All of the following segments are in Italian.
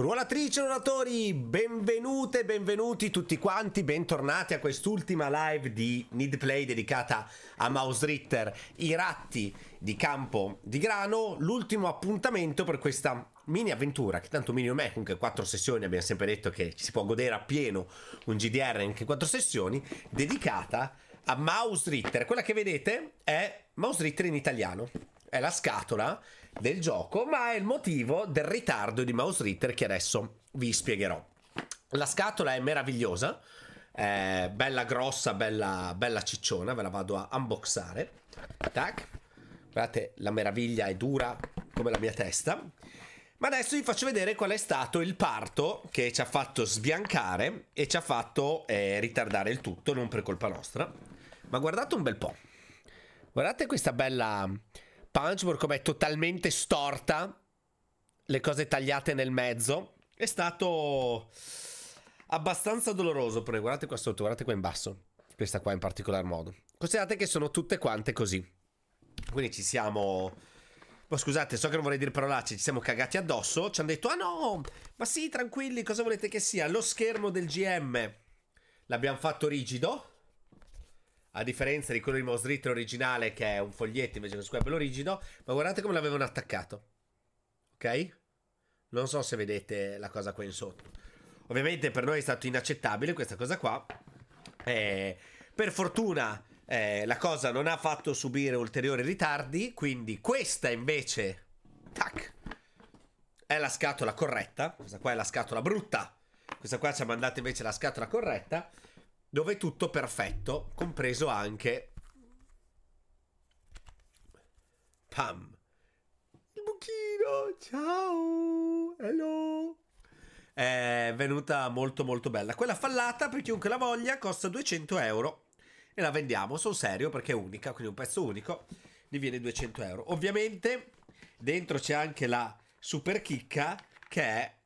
Ruolatrici e ruolatori, benvenute, benvenuti tutti quanti, bentornati a quest'ultima live di Need Play dedicata a Mouse Ritter, i ratti di campo di grano, l'ultimo appuntamento per questa mini avventura, che tanto mini o me, comunque quattro sessioni, abbiamo sempre detto che ci si può godere appieno un GDR anche quattro sessioni, dedicata a Mouse Ritter. Quella che vedete è Mouse Ritter in italiano, è la scatola del gioco, ma è il motivo del ritardo di Mouse Ritter che adesso vi spiegherò. La scatola è meravigliosa, è bella grossa, bella, bella cicciona, ve la vado a unboxare. Tac. Guardate, la meraviglia è dura come la mia testa. Ma adesso vi faccio vedere qual è stato il parto che ci ha fatto sbiancare e ci ha fatto eh, ritardare il tutto, non per colpa nostra. Ma guardate un bel po'. Guardate questa bella Punchboard com'è totalmente storta, le cose tagliate nel mezzo, è stato abbastanza doloroso per Guardate qua sotto, guardate qua in basso, questa qua in particolar modo. Considerate che sono tutte quante così. Quindi ci siamo... Ma scusate, so che non vorrei dire parolacce, ci siamo cagati addosso, ci hanno detto, ah no, ma sì, tranquilli, cosa volete che sia? Lo schermo del GM l'abbiamo fatto rigido, a differenza di quello di Mouse originale, che è un foglietto invece che questo qua è bello rigido. Ma guardate come l'avevano attaccato. Ok? Non so se vedete la cosa qua in sotto. Ovviamente per noi è stato inaccettabile questa cosa qua. Eh, per fortuna eh, la cosa non ha fatto subire ulteriori ritardi. Quindi questa invece... Tac! È la scatola corretta. Questa qua è la scatola brutta. Questa qua ci ha mandato invece la scatola corretta dove è tutto perfetto, compreso anche... Pam. Il buchino, ciao, hello. È venuta molto molto bella. Quella fallata, per chiunque la voglia, costa 200 euro. E la vendiamo, sono serio, perché è unica, quindi un pezzo unico, diviene 200 euro. Ovviamente dentro c'è anche la super chicca che è...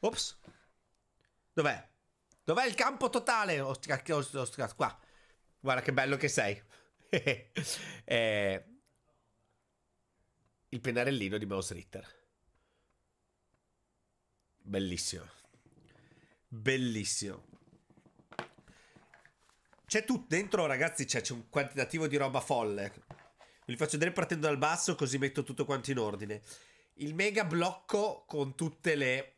Ops, Dov'è? Dov'è il campo totale? Ho staccato qua. Guarda che bello che sei. eh, il pennarellino di Mouse Ritter. Bellissimo. Bellissimo. C'è tutto dentro, ragazzi, c'è, un quantitativo di roba folle. Vi faccio vedere partendo dal basso così metto tutto quanto in ordine. Il mega blocco con tutte le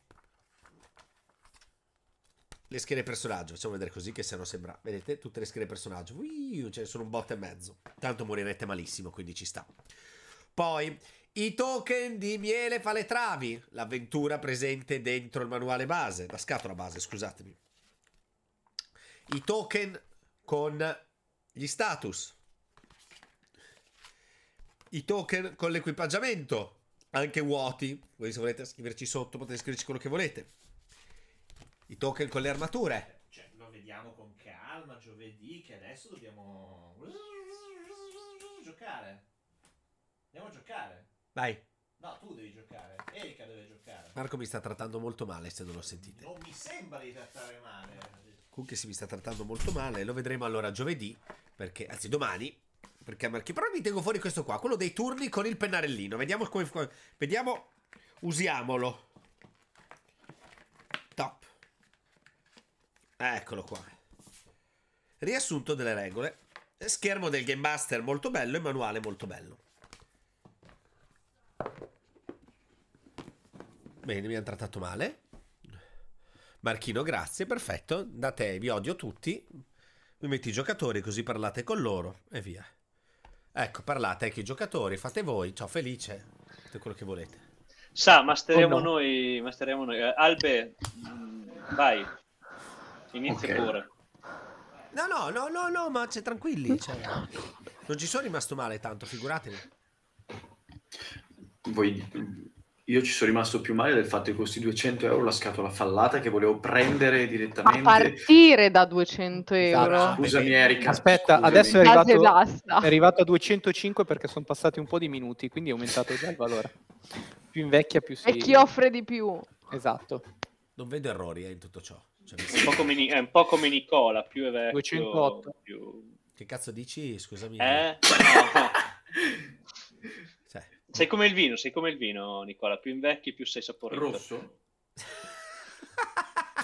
le schede personaggio. Facciamo vedere così che se no sembra... Vedete? Tutte le schede personaggio. Uiu, ce ne sono un botto e mezzo. Tanto morirete malissimo, quindi ci sta. Poi, i token di miele fa le travi. L'avventura presente dentro il manuale base. La scatola base, scusatemi. I token con gli status. I token con l'equipaggiamento. Anche vuoti. Voi se volete scriverci sotto potete scriverci quello che volete i token con le armature. Cioè, lo vediamo con calma giovedì, che adesso dobbiamo giocare. Andiamo a giocare. Vai. No, tu devi giocare. Erika deve giocare. Marco mi sta trattando molto male, se non lo sentite. Non mi sembra di trattare male. Comunque si mi sta trattando molto male. Lo vedremo allora giovedì, perché, anzi domani, perché Marchi. Però mi tengo fuori questo qua, quello dei turni con il pennarellino. Vediamo come... Vediamo... Usiamolo. Eccolo qua. Riassunto delle regole. Schermo del Game Master molto bello e manuale molto bello. Bene, mi hanno trattato male. Marchino, grazie, perfetto. Da te, vi odio tutti. Mi metti i giocatori così parlate con loro e via. Ecco, parlate anche i giocatori, fate voi. Ciao, felice. fate quello che volete. Sa, masteremo oh no. noi, masteremo noi. Eh, Albe, mm, vai. Inizia okay. pure. No, no, no, no, no, ma c'è tranquilli. Cioè, non ci sono rimasto male tanto, figuratevi. Voi, io ci sono rimasto più male del fatto che costi 200 euro la scatola fallata che volevo prendere direttamente. A partire da 200 esatto. euro. Esatto, scusami Erika. Aspetta, scusami. adesso è arrivato, è arrivato a 205 perché sono passati un po' di minuti, quindi è aumentato già il valore. Più invecchia più si... E chi offre di più. Esatto. Non vedo errori eh, in tutto ciò. Cioè, è, un come, è, un po come, Nicola, più è vecchio. 208. Più... Che cazzo dici? Scusami. Eh? eh? cioè. Sei come il vino, sei come il vino, Nicola. Più invecchi, più sei saporito. Rosso?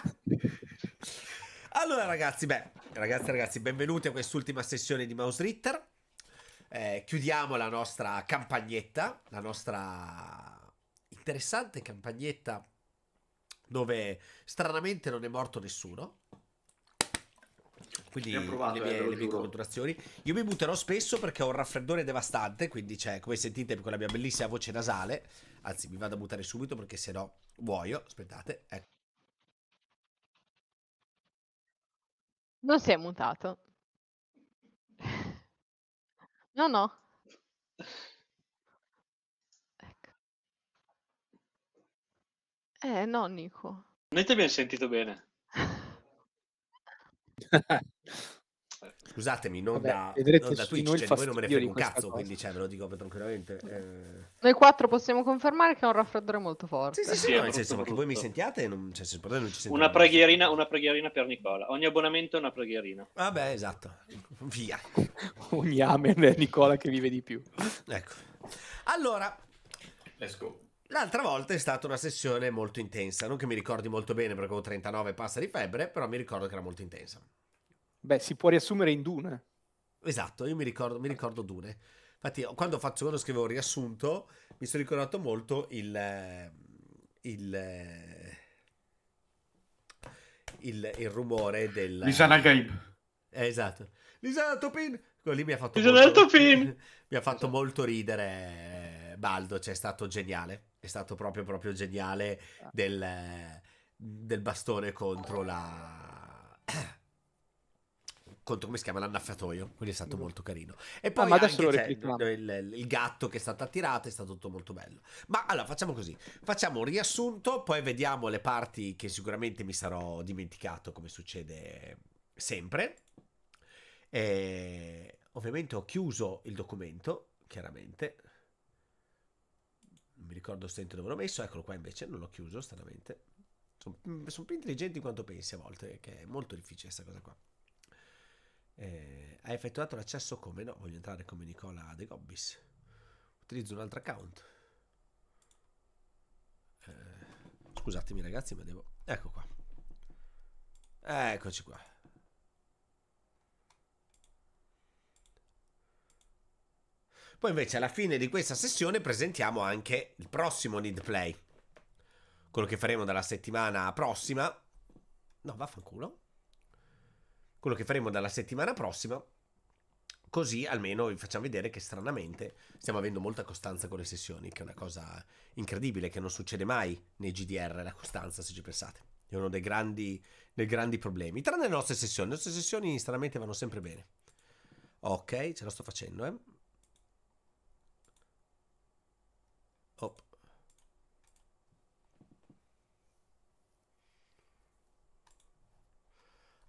allora, ragazzi, beh, ragazzi, ragazzi, benvenuti a quest'ultima sessione di Mouse Ritter. Eh, chiudiamo la nostra campagnetta, la nostra interessante campagnetta dove stranamente non è morto nessuno. Quindi provato, le mie, eh, mie congiurazioni. Io mi butterò spesso perché ho un raffreddore devastante, quindi cioè, come sentite con la mia bellissima voce nasale, anzi mi vado a buttare subito perché se no muoio, aspettate, ecco. Non si è mutato. No, no. Eh, no, Nico. Noi ti abbiamo sentito bene. Scusatemi, non Vabbè, da, vedrete non da Twitch, noi cioè, voi non me ne frega un cazzo, cosa. quindi cioè, ve lo dico tranquillamente. Eh... Noi quattro possiamo confermare che è un raffreddore molto forte. Sì, sì, sì, sì no, nel senso che voi mi sentiate, non, cioè, se non ci una preghierina, una preghierina per Nicola. Ogni abbonamento è una preghierina. Vabbè, esatto. Via. Ogni amen è Nicola che vive di più. Ecco. Allora, let's go. L'altra volta è stata una sessione molto intensa, non che mi ricordi molto bene perché avevo 39 passa di febbre, però mi ricordo che era molto intensa. Beh, si può riassumere in Dune. Esatto, io mi ricordo, mi ricordo Dune. Infatti, quando, faccio, quando scrivo riassunto, mi sono ricordato molto il, eh, il, eh, il, il rumore del... Lisana Gabe. Eh, esatto. Lisana Topin! Quello lì mi ha fatto, Lisana Topin. mi ha fatto esatto. molto ridere eh, Baldo, cioè è stato geniale è stato proprio, proprio geniale ah. del, del bastone contro la... contro come si chiama l'annaffiatoio, quindi è stato mm. molto carino. E poi ah, anche, cioè, il, il, gatto che è stato attirato è stato tutto molto bello. Ma allora facciamo così, facciamo un riassunto, poi vediamo le parti che sicuramente mi sarò dimenticato come succede sempre. E, eh, ovviamente ho chiuso il documento, chiaramente, mi ricordo stento dove l'ho messo, eccolo qua invece, non l'ho chiuso stranamente. Sono, mm, sono, più intelligenti di quanto pensi a volte, che è molto difficile questa cosa qua. Eh, hai effettuato l'accesso come? No, voglio entrare come Nicola De Gobbis. Utilizzo un altro account. Eh, scusatemi ragazzi, ma devo... Ecco qua. Eccoci qua. Poi invece alla fine di questa sessione presentiamo anche il prossimo need play. Quello che faremo dalla settimana prossima. No, vaffanculo. Quello che faremo dalla settimana prossima. Così almeno vi facciamo vedere che stranamente stiamo avendo molta costanza con le sessioni, che è una cosa incredibile, che non succede mai nei GDR, la costanza se ci pensate. È uno dei grandi, dei grandi problemi. Tranne le nostre sessioni, le nostre sessioni stranamente vanno sempre bene. Ok, ce la sto facendo, eh.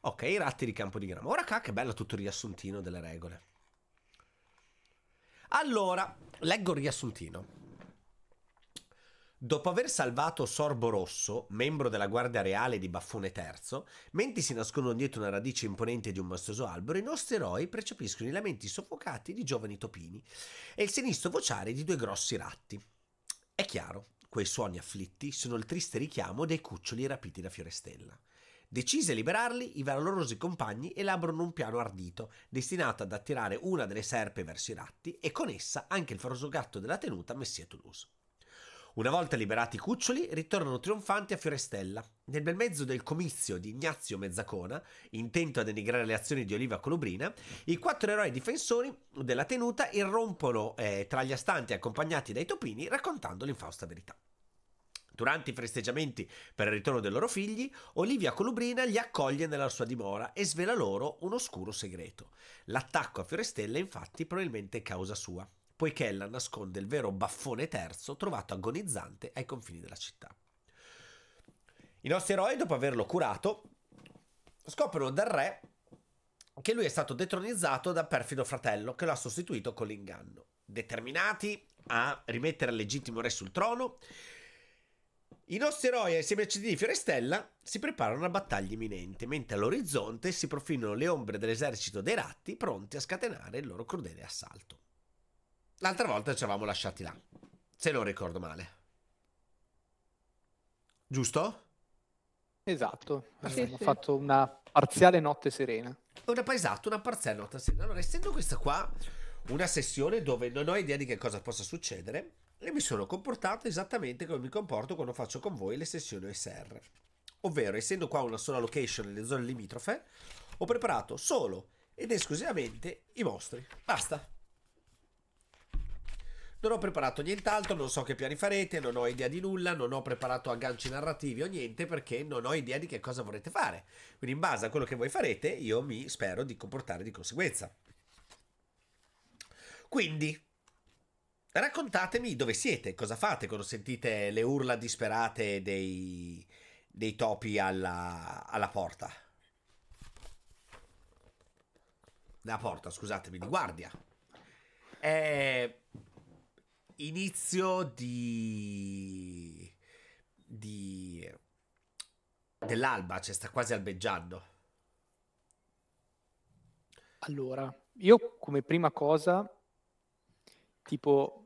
Ok, i ratti di campo di grama. Ora qua che bello tutto il riassuntino delle regole. Allora, leggo il riassuntino. Dopo aver salvato Sorbo Rosso, membro della Guardia Reale di Baffone III, mentre si nascondono dietro una radice imponente di un maestoso albero, i nostri eroi percepiscono i lamenti soffocati di giovani topini e il sinistro vociare di due grossi ratti. È chiaro, quei suoni afflitti sono il triste richiamo dei cuccioli rapiti da Fiorestella. Decisi a liberarli, i valorosi compagni elaborano un piano ardito, destinato ad attirare una delle serpe verso i ratti e con essa anche il gatto della tenuta Messia Toulouse. Una volta liberati i cuccioli, ritornano trionfanti a Fiorestella. Nel bel mezzo del comizio di Ignazio Mezzacona, intento a denigrare le azioni di Oliva Colubrina, i quattro eroi difensori della tenuta irrompono eh, tra gli astanti accompagnati dai topini raccontando l'infausta verità. Durante i festeggiamenti per il ritorno dei loro figli, Olivia Colubrina li accoglie nella sua dimora e svela loro un oscuro segreto. L'attacco a Fiorestella, infatti, probabilmente è causa sua, poiché ella nasconde il vero baffone terzo trovato agonizzante ai confini della città. I nostri eroi, dopo averlo curato, scoprono dal re che lui è stato detronizzato da perfido fratello che lo ha sostituito con l'inganno. Determinati a rimettere il legittimo re sul trono, i nostri eroi assieme a CD di Fiorestella si preparano a battaglia imminente, mentre all'orizzonte si profilano le ombre dell'esercito dei ratti pronti a scatenare il loro crudele assalto. L'altra volta ci avevamo lasciati là, se non ricordo male. Giusto? Esatto, sì, abbiamo sì. fatto una parziale notte serena. Una, esatto, una parziale notte serena. Allora, essendo questa qua una sessione dove non ho idea di che cosa possa succedere, e mi sono comportato esattamente come mi comporto quando faccio con voi le sessioni OSR. Ovvero, essendo qua una sola location nelle zone limitrofe, ho preparato solo ed esclusivamente i mostri. Basta. Non ho preparato nient'altro, non so che piani farete, non ho idea di nulla, non ho preparato agganci narrativi o niente perché non ho idea di che cosa vorrete fare. Quindi in base a quello che voi farete io mi spero di comportare di conseguenza. Quindi Raccontatemi dove siete, cosa fate quando sentite le urla disperate dei, dei topi alla, alla porta. La porta, scusatemi, di guardia. Eh, inizio di... di... dell'alba, cioè sta quasi albeggiando. Allora, io come prima cosa, tipo,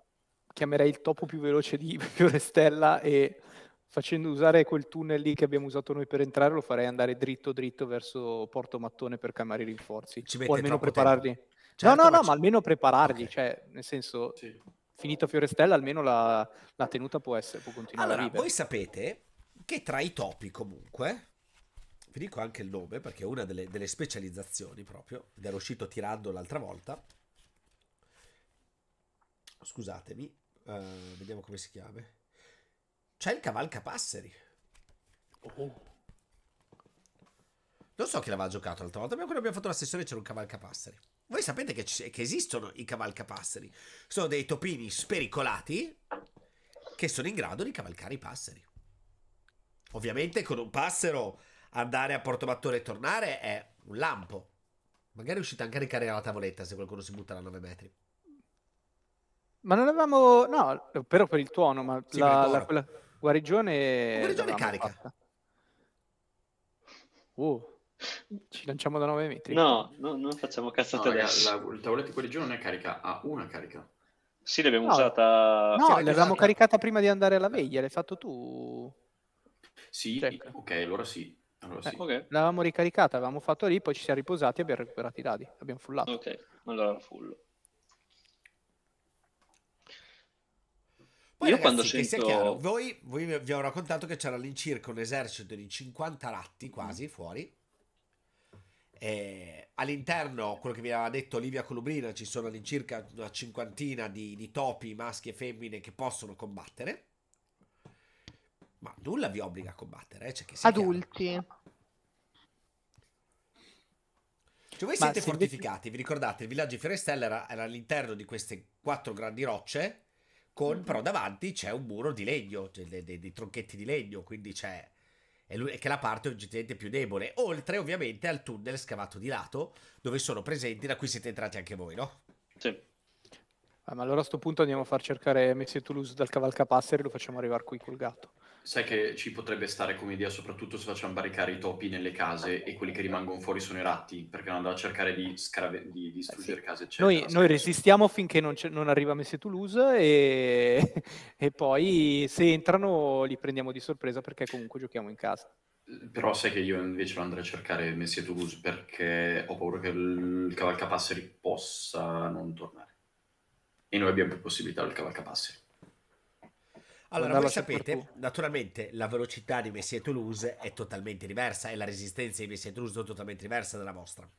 chiamerei il topo più veloce di Fiore Stella e facendo usare quel tunnel lì che abbiamo usato noi per entrare lo farei andare dritto dritto verso Porto Mattone per chiamare i rinforzi Ci o almeno prepararli certo, no no ma no c- ma, almeno prepararli okay. cioè nel senso sì. finito Fiorestella almeno la, la, tenuta può essere può continuare allora voi sapete che tra i topi comunque vi dico anche il nome perché è una delle, delle specializzazioni proprio ed ero uscito tirando l'altra volta scusatemi uh, vediamo come si chiama. C'è il cavalcapasseri. Oh. oh. Non so chi l'aveva giocato l'altra volta, ma quando abbiamo fatto la sessione c'era un cavalcapasseri. Voi sapete che, che esistono i cavalcapasseri. Sono dei topini spericolati che sono in grado di cavalcare i passeri. Ovviamente con un passero andare a Porto Portobattone e tornare è un lampo. Magari riuscite anche a ricaricare la tavoletta se qualcuno si butta da 9 metri. Ma non avevamo, no, però per il tuono, ma sì, la, la, quella guarigione... La guarigione carica. Fatta. Uh, ci lanciamo da 9 metri. No, no non facciamo cazzate no, adesso. La, il tavoletto di guarigione non è carica, ha una carica. Sì, l'abbiamo no. usata... No, sì, l'avevamo caricata prima di andare alla veglia, l'hai fatto tu. Sì, Check. ok, allora sì. Allora sì. Eh, okay. L'avevamo ricaricata, avevamo fatto lì, poi ci siamo riposati e abbiamo recuperato i dadi. Abbiamo fullato. Ok, allora fullo. Poi, Io ragazzi, quando sento... Chiaro, voi, voi, vi ho raccontato che c'era all'incirca un esercito di 50 ratti mm-hmm. quasi mm. fuori. E eh, all'interno, quello che vi aveva detto Olivia Colubrina, ci sono all'incirca una cinquantina di, di topi maschi e femmine che possono combattere. Ma nulla vi obbliga a combattere, eh, cioè che Adulti. Chiaro. Cioè voi Ma siete fortificati, vi ricordate, il villaggio di Fiorestella era, era all'interno di queste quattro grandi rocce con, mm-hmm. però davanti c'è un muro di legno, dei, cioè dei, dei, tronchetti di legno, quindi c'è... È che è la parte oggettivamente più debole, oltre ovviamente al tunnel scavato di lato, dove sono presenti, da cui siete entrati anche voi, no? Sì. Ah, ma allora a questo punto andiamo a far cercare Messi e Toulouse dal cavalcapasseri e lo facciamo arrivare qui col gatto. Sai che ci potrebbe stare come idea, soprattutto se facciamo barricare i topi nelle case e quelli che rimangono fuori sono i ratti, perché non vanno a cercare di, scrave- di distruggere eh sì. case, eccetera. Noi, noi resistiamo finché non, c- non arriva Messie Toulouse e... e poi se entrano li prendiamo di sorpresa perché comunque giochiamo in casa. Però sai che io invece andrei a cercare Messie Toulouse perché ho paura che il cavalcapasseri possa non tornare. E noi abbiamo più possibilità del cavalcapasseri. Allora, voi sapete, naturalmente, la velocità di Messi Toulouse è totalmente diversa e la resistenza di Messi Toulouse è totalmente diversa dalla vostra.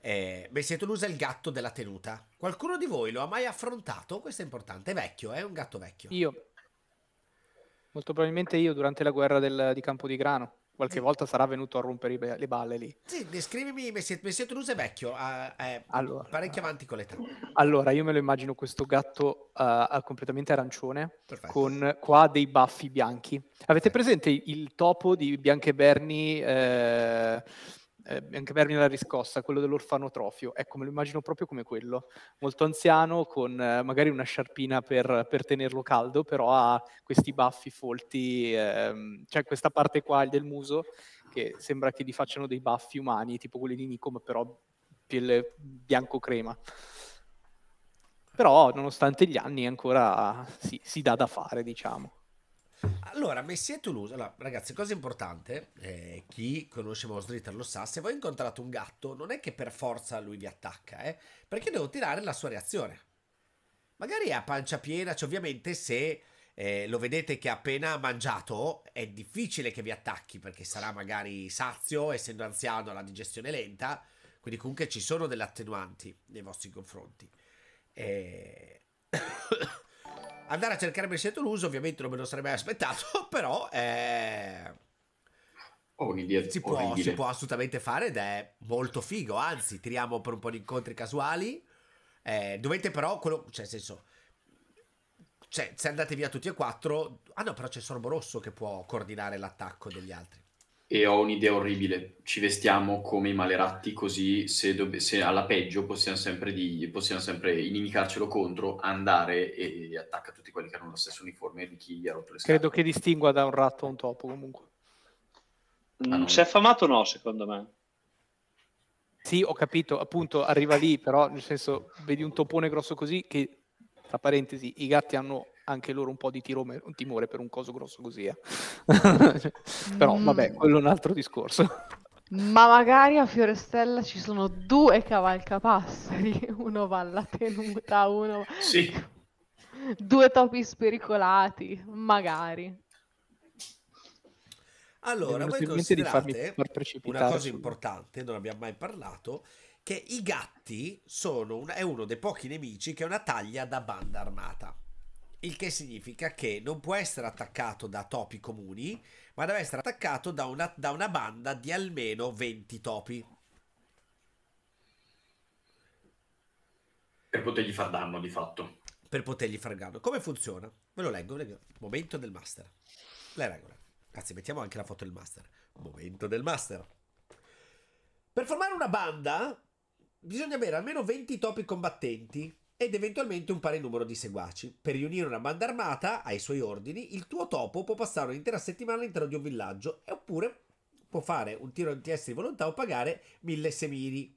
Eh, Messi Toulouse è il gatto della tenuta. Qualcuno di voi lo ha mai affrontato? Questo è importante, è vecchio, eh? è un gatto vecchio. Io. Molto probabilmente io durante la guerra del, di Campo di Grano qualche volta sarà venuto a rompere le balle lì. Sì, descrivimi Messia, Messia Toulouse è vecchio, è, allora, parecchio avanti con l'età. Allora, io me lo immagino questo gatto uh, completamente arancione, Perfetto. con qua dei baffi bianchi. Avete presente il topo di Bianche Berni? Eh, eh, anche Vermine la riscossa, quello dell'orfanotrofio, ecco, me lo immagino proprio come quello, molto anziano, con eh, magari una sciarpina per, per, tenerlo caldo, però ha questi baffi folti, ehm, cioè questa parte qua del muso che sembra che gli facciano dei baffi umani, tipo quelli di Nicom, però piel bianco-crema. Però, nonostante gli anni, ancora si, si dà da fare, diciamo. Allora, Messi Toulouse, allora, ragazzi, cosa importante, eh, chi conosce Mouse Ritter lo sa, se voi incontrate un gatto non è che per forza lui vi attacca, eh, perché devo tirare la sua reazione. Magari è a pancia piena, cioè ovviamente se eh, lo vedete che ha appena mangiato è difficile che vi attacchi perché sarà magari sazio, essendo anziano ha la digestione lenta, quindi comunque ci sono delle attenuanti nei vostri confronti. Eh andare a cercare Benedetto Luso ovviamente non me lo sarei mai aspettato, però è... Eh, orribile, si, può, si può assolutamente fare ed è molto figo, anzi tiriamo per un po' di incontri casuali, eh, dovete però, quello, cioè nel senso, cioè, se andate via tutti e quattro, ah no però c'è Sorbo Rosso che può coordinare l'attacco degli altri e ho un'idea orribile. Ci vestiamo come i maleratti, così se, do- se alla peggio possiamo sempre, di- possiamo sempre inimicarcelo contro, andare e-, e attacca tutti quelli che hanno lo stesso uniforme di chi gli ha rotto le scatole. Credo che distingua da un ratto a un topo comunque. Mm, ah, non si è affamato no, secondo me. Sì, ho capito, appunto arriva lì, però nel senso vedi un topone grosso così che, tra parentesi, i gatti hanno anche loro un po' di tirome, un timore per un coso grosso così. Eh. Però mm. vabbè, quello è un altro discorso. Ma magari a Fiorestella ci sono due cavalcapasseri, uno va alla tenuta, uno... Sì. due topi spericolati, magari. Allora, voi considerate una cosa importante, non abbiamo mai parlato, che i gatti sono un, è uno dei pochi nemici che è una taglia da banda armata. Il che significa che non può essere attaccato da topi comuni, ma deve essere attaccato da una, da una banda di almeno 20 topi. Per potergli far danno, di fatto. Per potergli far danno. Come funziona? Ve lo leggo, leggo. Momento del master. Le regole. Anzi, mettiamo anche la foto del master. Momento del master. Per formare una banda bisogna avere almeno 20 topi combattenti ed eventualmente un pari numero di seguaci. Per riunire una banda armata ai suoi ordini, il tuo topo può passare un'intera settimana all'interno di un villaggio oppure può fare un tiro di test di volontà o pagare mille semini.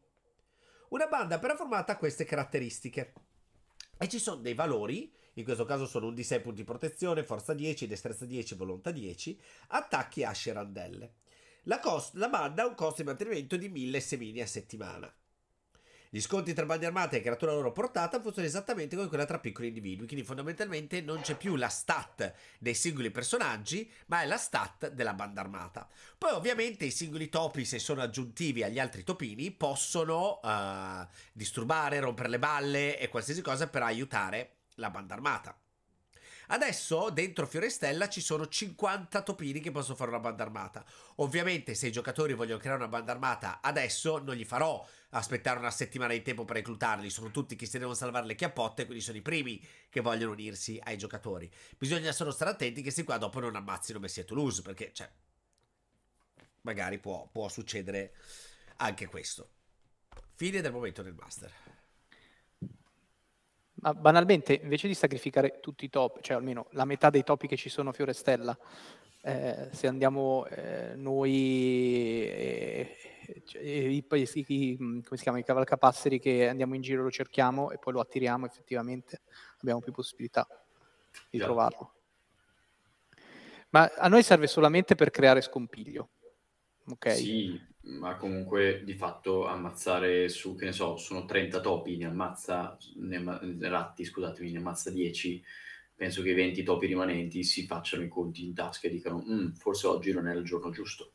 Una banda però formata ha queste caratteristiche. E ci sono dei valori, in questo caso sono un di 6 punti protezione, forza 10, destrezza 10, volontà 10, attacchi, asce e randelle. La, cost- la banda ha un costo di mantenimento di 1000 semini a settimana. Gli scontri tra bande armate e creatura loro portata funzionano esattamente come quella tra piccoli individui, quindi fondamentalmente non c'è più la stat dei singoli personaggi, ma è la stat della banda armata. Poi ovviamente i singoli topi, se sono aggiuntivi agli altri topini, possono uh, disturbare, rompere le balle e qualsiasi cosa per aiutare la banda armata. Adesso dentro Fiorestella ci sono 50 topini che possono fare una banda armata. Ovviamente se i giocatori vogliono creare una banda armata adesso non gli farò aspettare una settimana di tempo per reclutarli, sono tutti che si devono salvare le chiappotte, quindi sono i primi che vogliono unirsi ai giocatori. Bisogna solo stare attenti che se qua dopo non ammazzino Messi e Toulouse, perché cioè, magari può, può succedere anche questo. Fine del momento del master. Ma banalmente, invece di sacrificare tutti i top, cioè almeno la metà dei topi che ci sono Fiorestella, eh, se andiamo eh, noi e, cioè, i, i, i, come si chiama, i cavalcapasseri che andiamo in giro, lo cerchiamo e poi lo attiriamo effettivamente, abbiamo più possibilità di yeah. trovarlo. Ma a noi serve solamente per creare scompiglio. Okay. Sì, ma comunque di fatto ammazzare su, che ne so, sono 30 topi, ne ammazza, ne ratti, scusatemi, ne ammazza 10, penso che i 20 topi rimanenti si facciano i conti in tasca e dicano mm, forse oggi non è il giorno giusto.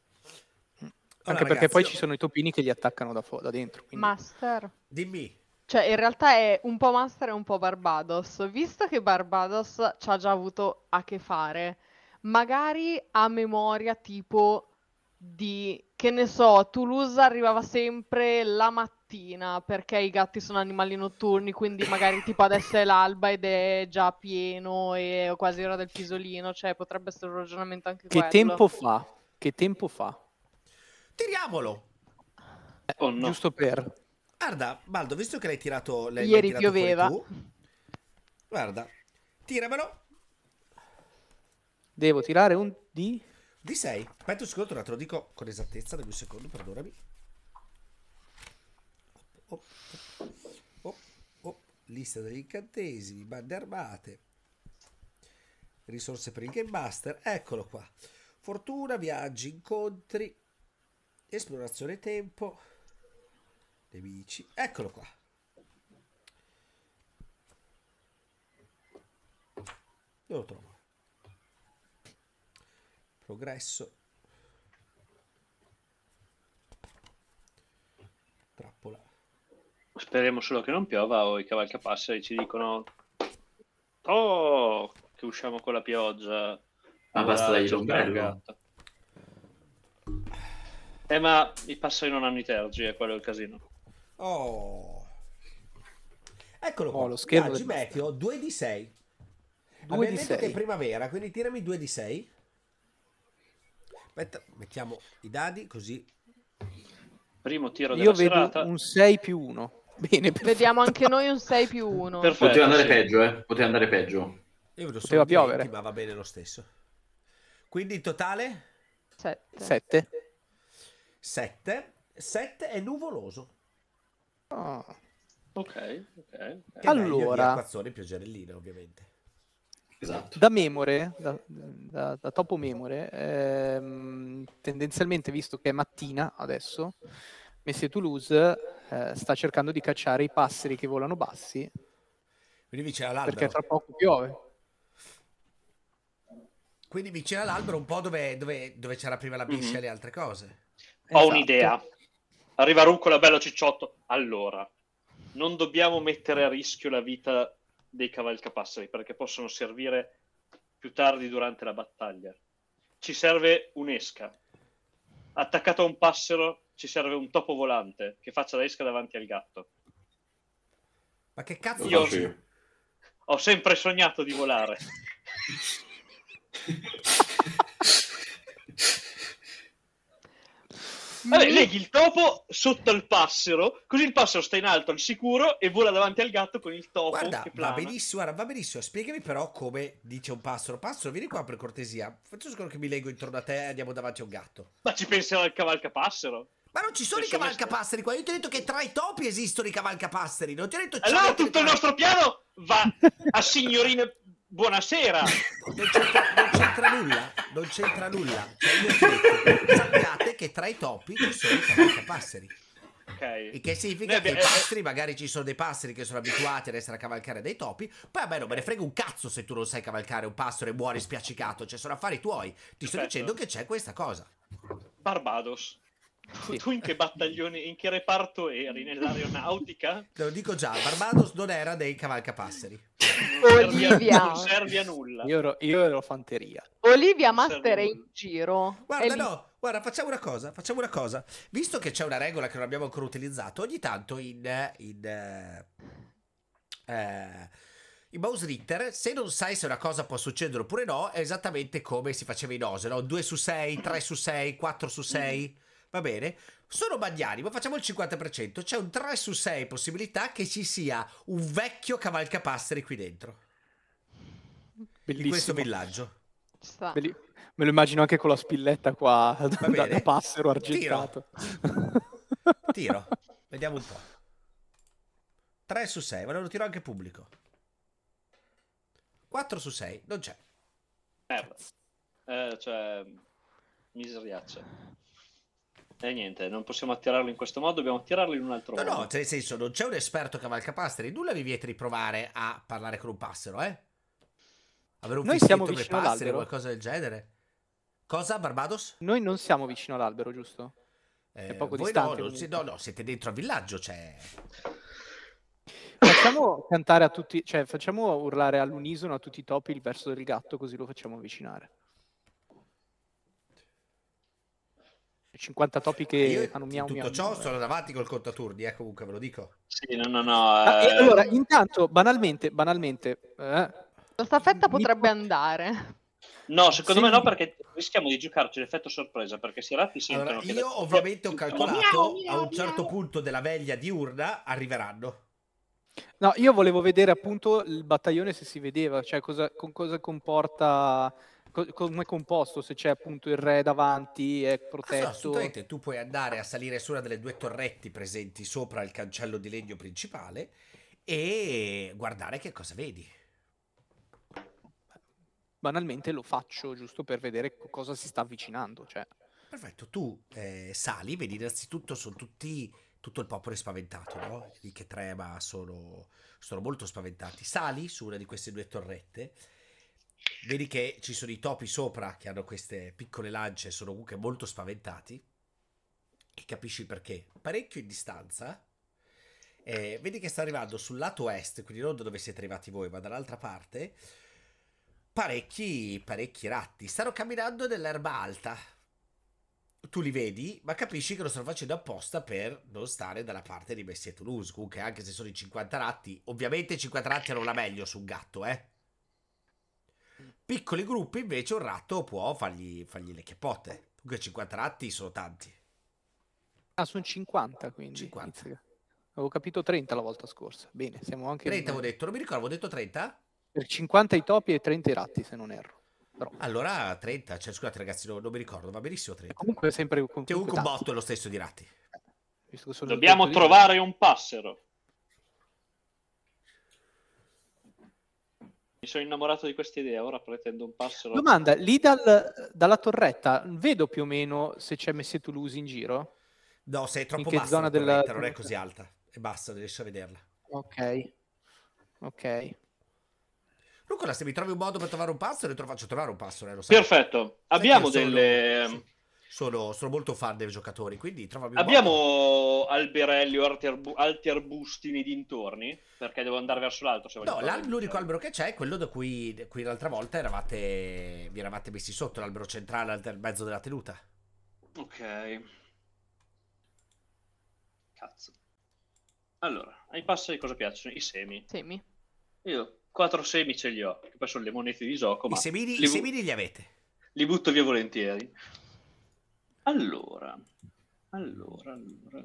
Anche ragazzi, perché poi io... ci sono i topini che li attaccano da, fu- da dentro. Quindi... Master. Dimmi. Cioè, in realtà è un po' Master e un po' Barbados. Visto che Barbados ci ha già avuto a che fare, magari a memoria tipo di, che ne so, Toulouse arrivava sempre la mattina perché i gatti sono animali notturni, quindi magari tipo adesso è l'alba ed è già pieno e quasi ora del pisolino, cioè potrebbe essere un ragionamento anche che quello. Tempo fa? Che tempo fa? Tiriamolo. Oh no. Giusto per. Guarda, Baldo, visto che l'hai tirato... L'hai Ieri tirato pioveva. Tu, guarda, tiramelo. Devo tirare un D. Di 6. Aspetta un secondo, te lo dico con esattezza, dammi un secondo, perdonami. Oh, oh, oh, Lista degli incantesimi, bande armate, risorse per il Gamebuster, eccolo qua. Fortuna, viaggi, incontri, esplorazione tempo, nemici, eccolo qua. Dove lo trovo? Progresso. Trappola. Speriamo solo che non piova o i cavalcapasseri ci dicono Oh, che usciamo con la pioggia. Ma ah, basta dagli l'ombrello. Eh, ma i passeri non hanno i tergi, è quello il casino. Oh. Eccolo oh, qua. Oh, lo schermo. Oggi meteo 2 di 6. 2 Abbiamo di detto 6. che è primavera, quindi tirami 2 di 6. Aspetta, mettiamo i dadi così. Primo tiro Io vedo serata. un 6 più 1. Bene, Vediamo anche noi un 6 più 1. Perfetto, Poteva andare sì. peggio, eh. Poteva andare peggio. Io vedo Poteva piovere. ma va bene lo stesso. Quindi in totale? 7. 7. 7. 7 è nuvoloso. Ah, ok, ok. Che allora, acquazzone pioggerellina, ovviamente. Esatto. Da memore, da, da, da topo memore, ehm, tendenzialmente visto che è mattina adesso, Messie Toulouse eh, sta cercando di cacciare i passeri che volano bassi. Quindi vicino all'albero. Perché tra poco piove. Quindi vicino all'albero un po' dove, dove, dove c'era prima la mm-hmm. biscia mm-hmm. e le altre cose. Esatto. Ho un'idea. Arriva Ruccola, bello cicciotto. Allora, non dobbiamo mettere a rischio la vita dei cavalcapasseri perché possono servire più tardi durante la battaglia. Ci serve un'esca. Attaccato a un passero ci serve un topo volante che faccia da esca davanti al gatto. Ma che cazzo Io ho sempre sognato di volare. Vabbè, leghi il topo sotto al passero, così il passero sta in alto al sicuro e vola davanti al gatto con il topo. Guarda, va benissimo, guarda, va benissimo. Spiegami però come dice un passero. Passero, vieni qua per cortesia. Faccio solo che mi leggo intorno a te e andiamo davanti a un gatto. Ma ci penserà il cavalcapassero. Ma non ci sono Penso i cavalcapasseri qua. Io ti ho detto che tra i topi esistono i cavalcapasseri. Non ti ho detto... Allora tutto il nostro piano va a signorine Buonasera! Non c'entra, non c'entra nulla, non c'entra nulla. Cioè sappiate che tra i topi ci sono i passeri. Okay. Il che significa Noi, che i passeri, magari ci sono dei passeri che sono abituati ad essere a cavalcare dei topi. Poi a me non me ne frega un cazzo se tu non sai cavalcare un passero e muori spiaccicato. Cioè, sono affari tuoi. Ti sto dicendo che c'è questa cosa. Barbados. Sì. Tu in che battaglione, in che reparto eri? Nell'aeronautica? Te lo dico già, Barbados non era dei cavalcapasseri. Olivia! Non serve a nulla. Io ero, io ero fanteria. Olivia Master è in giro. Guarda, no, guarda, facciamo una cosa, facciamo una cosa. Visto che c'è una regola che non abbiamo ancora utilizzato, ogni tanto in... in uh, uh, in Mouse Ritter, se non sai se una cosa può succedere oppure no, è esattamente come si faceva in Ose, no? 2 su 6, 3 su 6, 4 su 6. Mm va bene? Sono bagnari, ma facciamo il 50%, c'è un 3 su 6 possibilità che ci sia un vecchio cavalcapastri qui dentro. Bellissimo. In questo villaggio. Belli... Me lo immagino anche con la spilletta qua da, da, da passero argentato. Tiro. tiro. Vediamo un po'. 3 su 6, ma lo tiro anche pubblico. 4 su 6, non c'è. Eh, eh, cioè, miseriaccia. E eh, niente, non possiamo attirarlo in questo modo, dobbiamo attirarlo in un altro no, modo. No, cioè, no, nel senso, non c'è un esperto cavalcapasteri, nulla vi vieta di provare a parlare con un passero, eh? Avere un Noi siamo vicino passeri, qualcosa del genere. Cosa, Barbados? Noi non siamo vicino all'albero, giusto? Eh, È poco distante. No, si, no, no, siete dentro al villaggio, cioè... Facciamo cantare a tutti, cioè facciamo urlare all'unisono a tutti i topi il verso del gatto così lo facciamo avvicinare. 50 topi che fanno miau tutto miau. ciò eh. sono davanti col contaturni, eh, comunque ve lo dico. Sì, no, no, no. Ah, eh... Ah, allora, intanto, banalmente, banalmente... Eh, la staffetta potrebbe andare. No, secondo sì. me no, perché rischiamo di giocarci l'effetto sorpresa, perché si raffi sentono... Allora, io ovviamente ho calcolato, miau, a un certo punto della veglia di diurna arriveranno. No, io volevo vedere appunto il battaglione se si vedeva, cioè cosa, con cosa comporta co- come è composto se c'è appunto il re davanti è protetto. assolutamente, tu puoi andare a salire su una delle due torretti presenti sopra il cancello di legno principale e guardare che cosa vedi. Banalmente lo faccio giusto per vedere cosa si sta avvicinando. Cioè. Perfetto, tu eh, sali, vedi innanzitutto sono tutti tutto il popolo è spaventato, no? Lì che trema, sono, sono molto spaventati. Sali su una di queste due torrette Vedi che ci sono i topi sopra che hanno queste piccole lance, sono comunque molto spaventati. E capisci perché. Parecchio in distanza. Eh, vedi che sta arrivando sul lato est, quindi non da dove siete arrivati voi, ma dall'altra parte. Parecchi, parecchi ratti. Stanno camminando nell'erba alta. Tu li vedi, ma capisci che lo stanno facendo apposta per non stare dalla parte di Messia Toulouse. Comunque, anche se sono i 50 ratti, ovviamente i 50 ratti erano la meglio su un gatto, eh. Piccoli gruppi invece un ratto può fargli, fargli le chiappotte. Comunque 50 ratti sono tanti. Ah, sono 50 quindi. 50. Avevo capito 30 la volta scorsa. Bene, siamo anche... 30 in... avevo detto, non mi ricordo, avevo detto 30? Per 50 i topi e 30 i ratti, se non erro. Però... Allora 30, cioè scusate ragazzi, non, non mi ricordo, va benissimo 30. comunque sempre... Comunque, comunque un botto è lo stesso di ratti. Eh, Dobbiamo trovare di... un passero. Mi sono innamorato di questa idea, ora pretendo un passo. Domanda, lì dal, dalla torretta vedo più o meno se c'è Messi Toulouse in giro? No, sei troppo in bassa zona della... non è così alta. È bassa, riesci a vederla. Ok. Ok. Luca, se mi trovi un modo per trovare un passo, lo faccio trovare un passo. Eh, Perfetto. Abbiamo delle... Sì sono, sono molto fan dei giocatori. Quindi trovami Abbiamo guarda. Alberelli o altri, arbu- arbusti nei dintorni? Perché devo andare verso l'alto. Se no, l'unico albero che c'è è quello da cui, cui l'altra volta eravate, vi eravate messi sotto, l'albero centrale al mezzo della tenuta. Ok. Cazzo. Allora, ai passi cosa piacciono? I semi. Semi. Io quattro semi ce li ho, che poi sono le monete di gioco. I semini li, i semini li avete? Li butto via volentieri. Allora, allora, allora.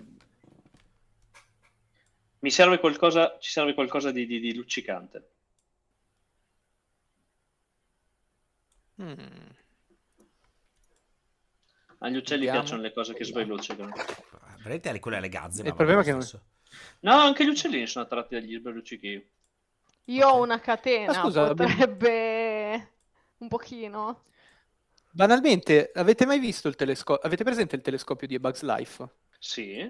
Mi serve qualcosa, ci serve qualcosa di, di, di luccicante. Mm. Agli uccelli Andiamo. piacciono le cose che svellocicano. Vedete quelle alle gazze. Il problema è che non... So. No, anche gli uccellini sono attratti dagli sbelluccichi. Io ho una catena, ah, scusa, potrebbe... Abbiamo... un pochino. Banalmente, avete mai visto il telescopio? Avete presente il telescopio di Bugs Life? Sì.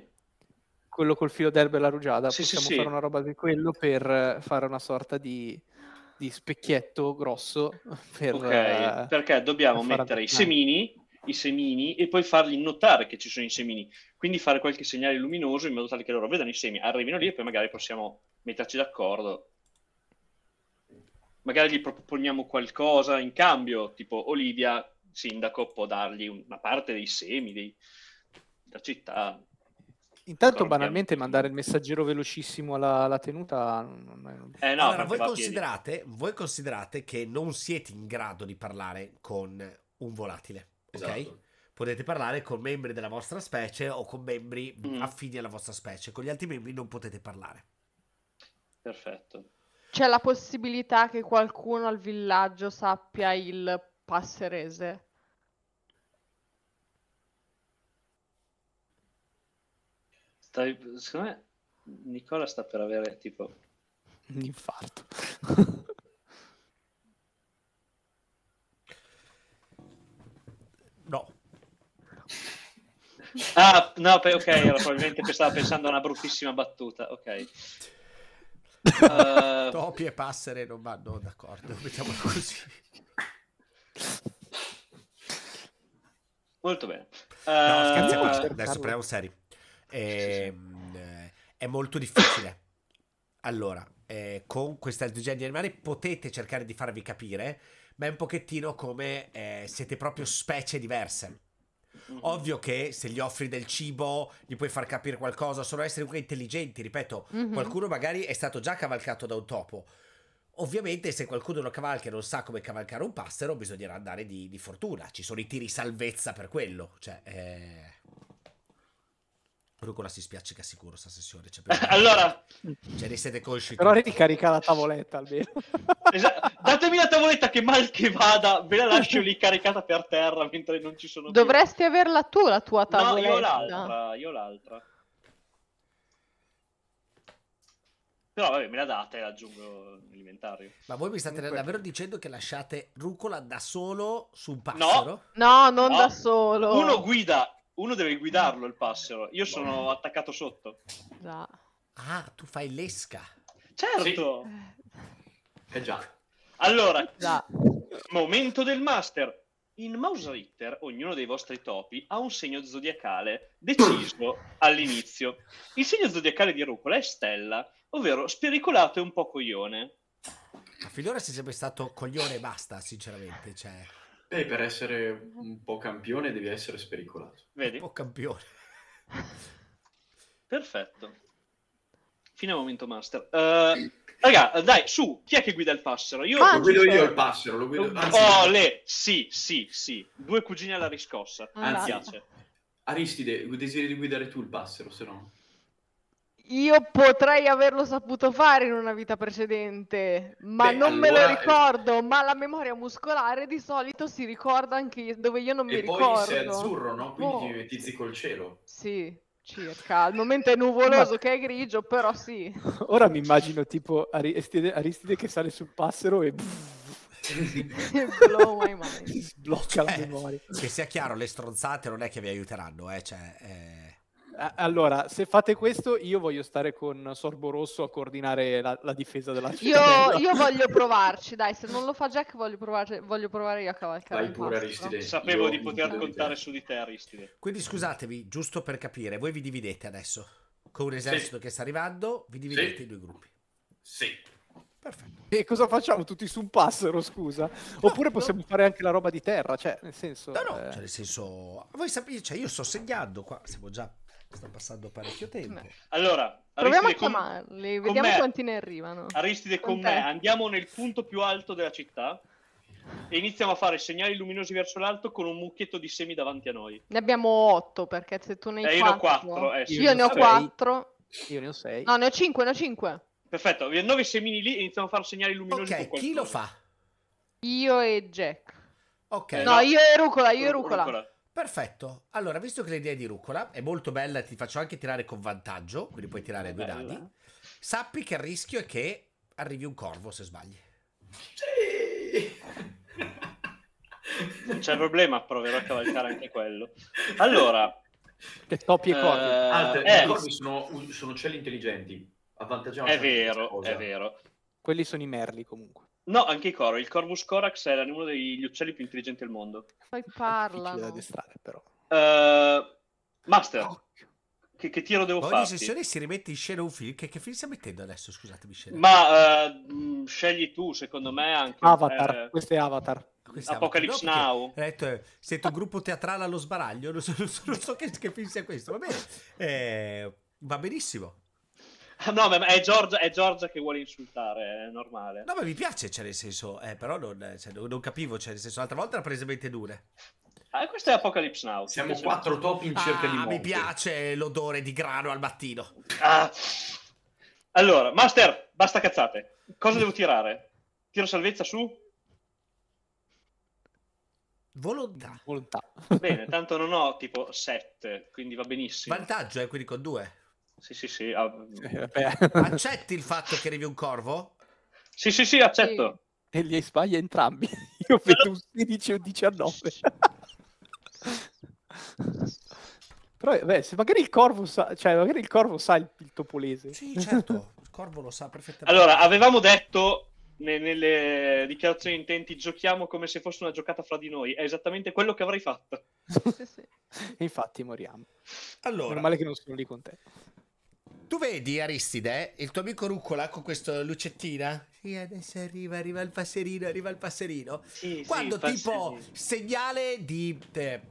Quello col filo d'erba e la rugiada? Sì, Possiamo sì, fare sì. una roba di quello per eh, fare una sorta di, di specchietto grosso. Per, ok, uh, perché dobbiamo per mettere i semini, i semini e poi fargli notare che ci sono i semini. Quindi fare qualche segnale luminoso in modo tale che loro vedano i semi, arrivino lì e poi magari possiamo metterci d'accordo magari gli proponiamo qualcosa in cambio, tipo Olivia, sindaco può dargli una parte dei semi dei, della città. Intanto banalmente mandare il messaggero velocissimo alla, alla tenuta... Non è... eh no, allora, voi considerate, voi considerate che non siete in grado di parlare con un volatile, esatto. ok? Potete parlare con membri della vostra specie o con membri mm. affini alla vostra specie, con gli altri membri non potete parlare. Perfetto. C'è la possibilità che qualcuno al villaggio sappia il passerese Stai, secondo me Nicola sta per avere tipo un infarto no ah no ok allora, probabilmente stava pensando a una bruttissima battuta ok uh... topi e passere non vanno d'accordo mettiamolo così Molto bene. No, uh, scherziamo, eh, adesso parliamo seri. E, sì, sì. Ehm, eh, è molto difficile. allora, eh, con questa allusione di animali potete cercare di farvi capire, ma è un pochettino come eh, siete proprio specie diverse. Mhm. Ovvio che se gli offri del cibo gli puoi far capire qualcosa, sono esseri intelligenti, ripeto, mm-hmm. qualcuno magari è stato già cavalcato da un topo, Ovviamente se qualcuno lo cavalca e non sa come cavalcare un passero bisognerà andare di, di fortuna, ci sono i tiri salvezza per quello, cioè... Eh... Rucola si spiace che sicuro sta sessione. Cioè, più... allora, cioè, ne siete consci. Però ricarica la tavoletta almeno. Esatto. Datemi la tavoletta che mal che vada, ve la lascio lì caricata per terra mentre non ci sono. Dovresti più. averla tu la tua tavoletta. No, io l'altra. Io l'altra. Però vabbè, me la date e aggiungo l'inventario. Ma voi mi state Comunque... davvero dicendo che lasciate Rucola da solo su un passero? No, no non no. da solo. Uno guida, uno deve guidarlo il passero. Io boh. sono attaccato sotto. Già. Ah, tu fai l'esca. Certo. Sì. Eh già. Allora, già. momento del master. In Mouse Ritter ognuno dei vostri topi ha un segno zodiacale deciso all'inizio. Il segno zodiacale di Rucola è Stella ovvero spericolato e un po' coglione. Ma Finora sei sempre stato coglione e basta, sinceramente. Cioè... Beh, per essere un po' campione devi essere spericolato. Vedi? Un po' campione. Perfetto. Fine momento master. Uh, raga, dai, su, chi è che guida il passero? Io... lo guido io il passero, lo guido... Anzi, oh, le, sì, sì, sì. Due cugine alla riscossa, Anzi, piace. Aristide, desideri guidare tu il passero, se no... Io potrei averlo saputo fare in una vita precedente, ma Beh, non allora... me lo ricordo. Ma la memoria muscolare di solito si ricorda anche dove io non e mi ricordo. E poi sei azzurro, no? Quindi oh. ti mimetizzi col cielo. Sì, circa. Al momento è nuvoloso ma... che è grigio, però sì. Ora mi immagino tipo Aristide, Aristide che sale sul passero e... Blow my mind. Sblocca eh, la cioè, memoria. Che sia chiaro, le stronzate non è che vi aiuteranno, eh? Cioè, eh allora, se fate questo, io voglio stare con Sorbo Rosso a coordinare la, la difesa della città. Io, io, voglio provarci, dai, se non lo fa Jack voglio provare, voglio provare io a cavalcare. Vai pure Aristide. No? Sapevo io di poter contare su di te Aristide. Quindi scusatevi, giusto per capire, voi vi dividete adesso con un esercito sì. che sta arrivando, vi dividete sì. in due gruppi. Sì. Perfetto. E cosa facciamo? Tutti su un passero, scusa? No, Oppure possiamo no. fare anche la roba di terra, cioè, nel senso... No, no, eh... cioè, nel senso... Voi sapete, cioè, io sto segnando qua, siamo già Sta passando parecchio tempo. Allora, proviamo a chiamarli, con... vediamo quanti ne arrivano. Aristide con, con me, andiamo nel punto più alto della città e iniziamo a fare segnali luminosi verso l'alto con un mucchietto di semi davanti a noi. Ne abbiamo otto, perché se tu ne hai eh, io ne ho 4 eh, sì. io, ne ho 4. Io ne ho 6. No, ne ho cinque, ne ho cinque. Perfetto, vi ho nove semini lì e iniziamo a fare segnali luminosi. Ok, chi lo fa? Io e Jack. Ok. No, no. io e Rucola, io e Rucola. Rucola. Perfetto, allora visto che l'idea è di rucola è molto bella, ti faccio anche tirare con vantaggio, quindi puoi tirare due dadi, sappi che il rischio è che arrivi un corvo se sbagli. Sì! Non c'è problema, proverò a cavalcare anche quello. Allora... Che toppi i corvi. Eh, Altre, eh, I corvi sono, sono, uccelli intelligenti, avvantaggiamo. È vero, è vero. Quelli sono i merli comunque. No, anche i coro. Il Corvus Corax era uno degli uccelli più intelligenti al mondo. Poi parla. da addestrare, però. Uh, master. Che, che, tiro devo fare? Ogni sessione si rimette in scena un film. Che, che film stai mettendo adesso? Scusatemi. Scena. Ma uh, scegli tu, secondo me, anche. Avatar. Eh... Questo è Avatar. Questa Apocalypse no, Now. Detto, eh, siete un gruppo teatrale allo sbaraglio. Non so, non so, non so che, che, film sia questo. Va bene. Eh, va benissimo. No, ma è Giorgia, è Giorgia, che vuole insultare, è normale. No, ma mi piace, cioè, nel senso, eh, però non, eh, cioè, non, capivo, cioè, nel senso, l'altra volta l'ha presa mente dure. Ah, questo è Apocalypse Now. Siamo quattro top in cerca ah, di monte. Mi piace l'odore di grano al mattino. Ah. Allora, Master, basta cazzate. Cosa devo tirare? Tiro salvezza su? Volontà. Volontà. Bene, tanto non ho tipo 7, quindi va benissimo. Vantaggio, eh, quindi con 2. Sì, sì, sì. Ah, mm. eh, Accetti il fatto che arrivi un corvo? Sì, sì, sì, accetto. E li hai sbaglia entrambi. Io vedo un 16 e un 19. Però, eh, beh, se magari il corvo sa, cioè, magari il, corvo sa il, il topolese. Sì, certo, il corvo lo sa perfettamente. Allora, avevamo detto nelle dichiarazioni intenti giochiamo come se fosse una giocata fra di noi. È esattamente quello che avrei fatto. E Infatti moriamo. Allora, Meno male che non sono lì con te. Tu vedi Aristide, il tuo amico Rucola con questa lucettina? Sì, adesso arriva, arriva il passerino, arriva il passerino. Sì, Quando sì, tipo passerino. segnale di... Eh,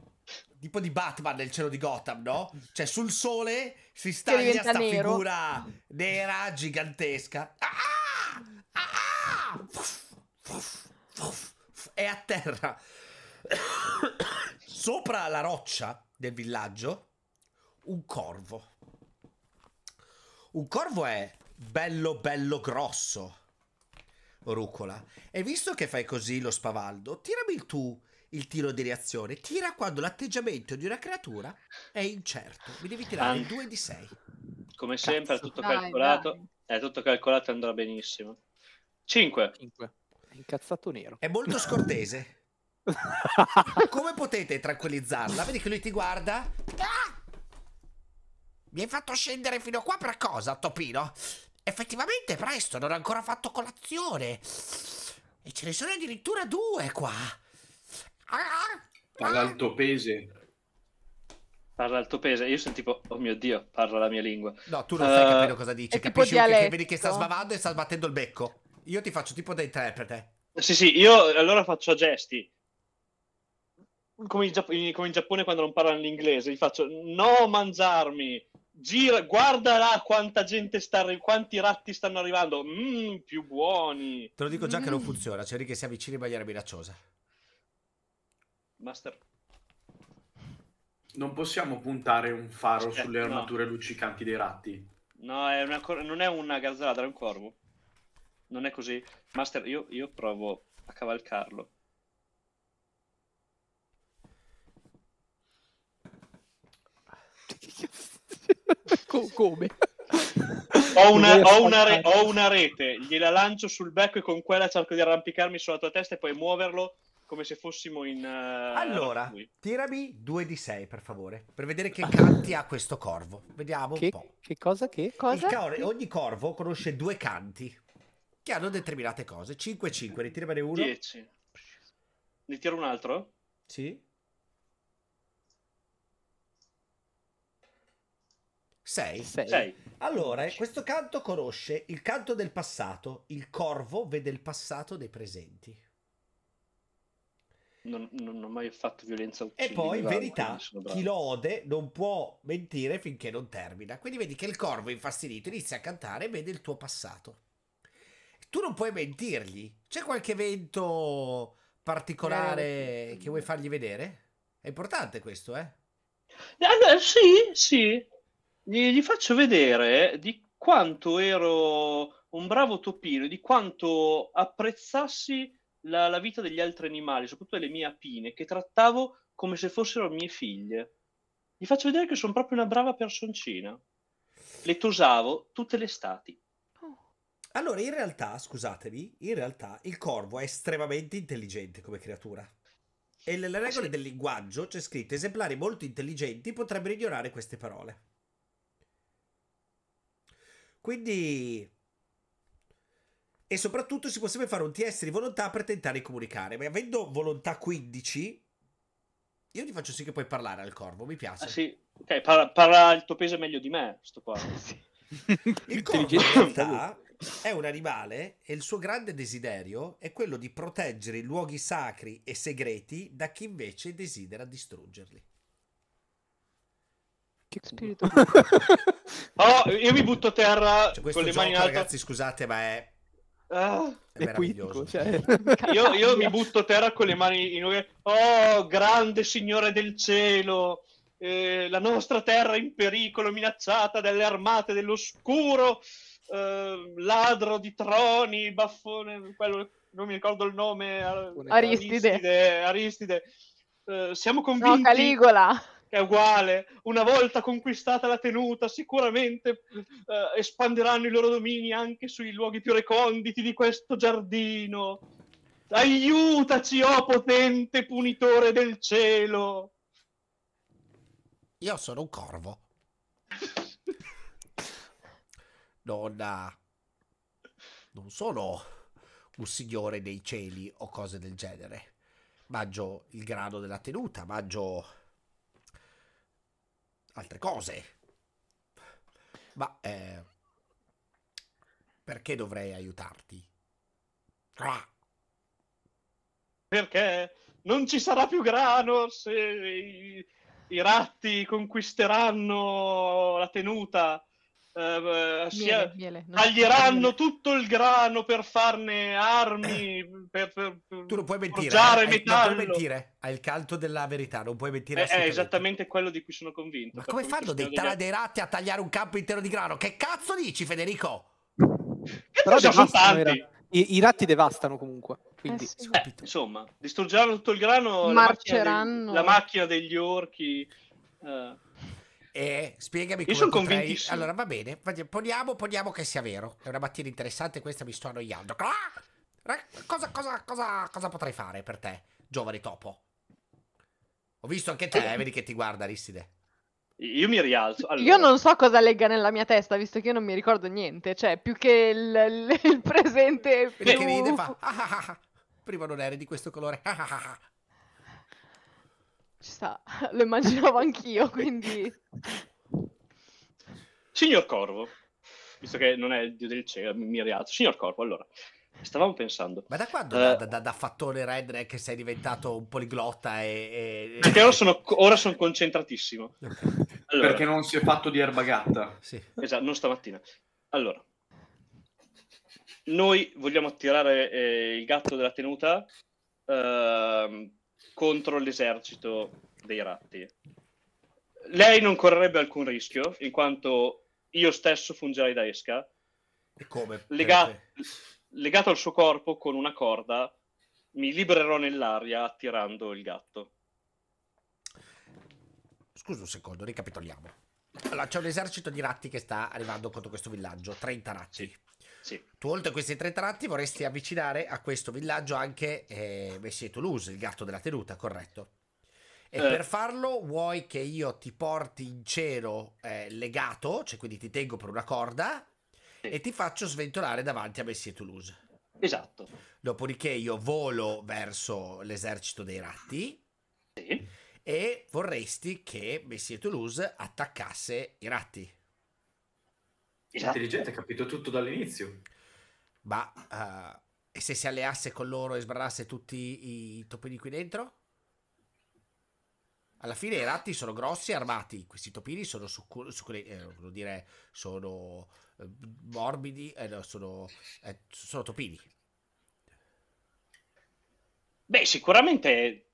tipo di Batman nel cielo di Gotham, no? Cioè sul sole si staglia sta nero. figura nera, gigantesca. Ah! Ah! Fuff, fuff, fuff, è a terra. Sopra la roccia del villaggio, un corvo un corvo è bello bello grosso. Rucola. E visto che fai così lo spavaldo, tirami tu il tiro di reazione. Tira quando l'atteggiamento di una creatura è incerto. Mi devi tirare An... Ah. 2 di 6. Come Cazzo. sempre, è tutto calcolato. Dai. È tutto calcolato e andrà benissimo. 5. 5. Incazzato nero. È molto scortese. Come potete tranquillizzarla? Vedi che lui ti guarda. Ah! Mi hai fatto scendere fino qua per cosa, Topino? Effettivamente è presto, non ho ancora fatto colazione. E ce ne sono addirittura due qua. Ah, parla ah. altopese. Parla alto altopese. Io sono tipo, oh mio Dio, parla la mia lingua. No, tu non uh, stai capendo cosa dice. Capisci che, vedi che sta sbavando e sta sbattendo il becco. Io ti faccio tipo da interprete. Sì, sì, io allora faccio gesti. Come in, Gia come in Giappone quando non parlano l'inglese, gli faccio no mangiarmi, gira, guarda là quanta gente sta quanti ratti stanno arrivando. Mmm, più buoni. Te lo dico già mm. che non mm. funziona, c'è lì che si avvicina in maniera minacciosa. Master. Non possiamo puntare un faro eh, sulle armature no. luccicanti dei ratti. No, è una, non è una garzalata, è un corvo. Non è così. Master, io, io provo a cavalcarlo. come? Ho una, ho, una re- ho una, rete, gliela lancio sul becco e con quella cerco di arrampicarmi sulla tua testa e poi muoverlo come se fossimo in... Uh, allora, tirami 2 di 6 per favore, per vedere che ah. canti ha questo corvo. Vediamo che, un po'. Che cosa che? Cosa? Ca- ogni corvo conosce due canti che hanno determinate cose. 5-5, ne uno. 10. Ne tiro un altro? Sì. Sei? Sei. Allora, questo canto conosce il canto del passato, il corvo vede il passato dei presenti. Non, non, non ho mai fatto violenza a E poi, verità, chi lo ode non può mentire finché non termina. Quindi vedi che il corvo infastidito inizia a cantare e vede il tuo passato. Tu non puoi mentirgli. C'è qualche evento particolare eh, che vuoi fargli vedere? È importante questo, eh? eh allora, sì, sì, gli, gli faccio vedere di quanto ero un bravo topino, e di quanto apprezzassi la, la, vita degli altri animali, soprattutto delle mie apine, che trattavo come se fossero mie figlie. Gli faccio vedere che sono proprio una brava personcina. Le tosavo tutte le estati. Oh. Allora, in realtà, scusatemi, in realtà il corvo è estremamente intelligente come creatura. E nelle regole sì. del linguaggio c'è scritto esemplari molto intelligenti potrebbero ignorare queste parole. Quindi... E soprattutto si può sempre fare un TS di volontà per tentare di comunicare. Ma avendo volontà 15, io ti faccio sì che puoi parlare al corvo, mi piace. Ah, sì, ok, parla, parla il tuo peso meglio di me, sto qua. il corvo in realtà è un animale e il suo grande desiderio è quello di proteggere i luoghi sacri e segreti da chi invece desidera distruggerli. Che spirito. oh, io mi butto a terra cioè, con le mani in alto. Ragazzi, scusate, ma è. Ah, è, è cioè... io, io mi butto a terra con le mani in aria. Oh, grande signore del cielo! Eh, la nostra terra è in pericolo, minacciata dalle armate dell'oscuro. Eh, ladro di troni, baffone, quello, non mi ricordo il nome. Aristide. Aristide. Aristide. Eh, siamo convinti. No, Caligola è uguale. Una volta conquistata la tenuta, sicuramente eh, espanderanno i loro domini anche sui luoghi più reconditi di questo giardino. Aiutaci, oh potente punitore del cielo! Io sono un corvo. Donna, non sono un signore dei cieli o cose del genere. Mangio il grado della tenuta, mangio altre cose. Ma eh, perché dovrei aiutarti? Ah. Perché non ci sarà più grano se i, i ratti conquisteranno la tenuta Ehm, eh, miele, miele, taglieranno tutto il grano per farne armi, per, per, per tu non puoi mentire, eh, eh, metallo. puoi mentire, al caldo della verità, non puoi mentire. Eh, è eh, esattamente quello di cui sono convinto. Ma come fanno dei, degli... dei ratti a tagliare un campo intero di grano? Che cazzo dici, Federico? Che Però sono tanti. I, I, ratti devastano comunque. Quindi. Eh sì. eh, insomma, distruggeranno tutto il grano. Marceranno. La macchina, dei, la macchina degli orchi. Uh. E eh, spiegami come Io sono potrei... convintissimo. Allora va bene, poniamo, poniamo che sia vero. È una mattina interessante questa, mi sto annoiando. Cosa, cosa, cosa, cosa potrei fare per te, giovane topo? Ho visto anche te, eh, vedi che ti guarda Risside. Io mi rialzo. Allora. Io non so cosa legga nella mia testa, visto che io non mi ricordo niente. Cioè, più che il, il presente. Più... che ride fa. Ah, ah, ah, ah, Prima non eri di questo colore. Ci sta, lo immaginavo anch'io, quindi... Signor Corvo, visto che non è il dio del cielo, mi rialzo. Signor Corvo, allora, stavamo pensando... Ma da quando, uh, da, da, da, fattore red, che sei diventato un poliglotta e... e... Perché ora sono, ora sono concentratissimo. Allora, perché non si è fatto di erba gatta. Sì. Esatto, non stamattina. Allora, noi vogliamo attirare eh, il gatto della tenuta... Eh, contro l'esercito dei ratti. Lei non correrebbe alcun rischio, in quanto io stesso fungerei da esca. E come? Lega- legato al suo corpo con una corda, mi libererò nell'aria attirando il gatto. Scusa un secondo, ricapitoliamo. Allora, c'è un esercito di ratti che sta arrivando contro questo villaggio, 30 ratti. Sì. Sì. Tu oltre a questi tre tratti vorresti avvicinare a questo villaggio anche eh, Messie Toulouse, il gatto della tenuta, corretto? E eh. per farlo vuoi che io ti porti in cielo eh, legato, cioè quindi ti tengo per una corda sì. e ti faccio sventolare davanti a Messie Toulouse. Esatto. Dopodiché io volo verso l'esercito dei ratti. Sì. E vorresti che Messie Toulouse attaccasse i ratti esatto. intelligente, ha capito tutto dall'inizio. Ma uh, e se si alleasse con loro e sbarrasse tutti i topini qui dentro? Alla fine i ratti sono grossi e armati, questi topini sono, su, su, eh, dire, sono eh, morbidi, eh, no, sono, eh, sono topini. Beh, sicuramente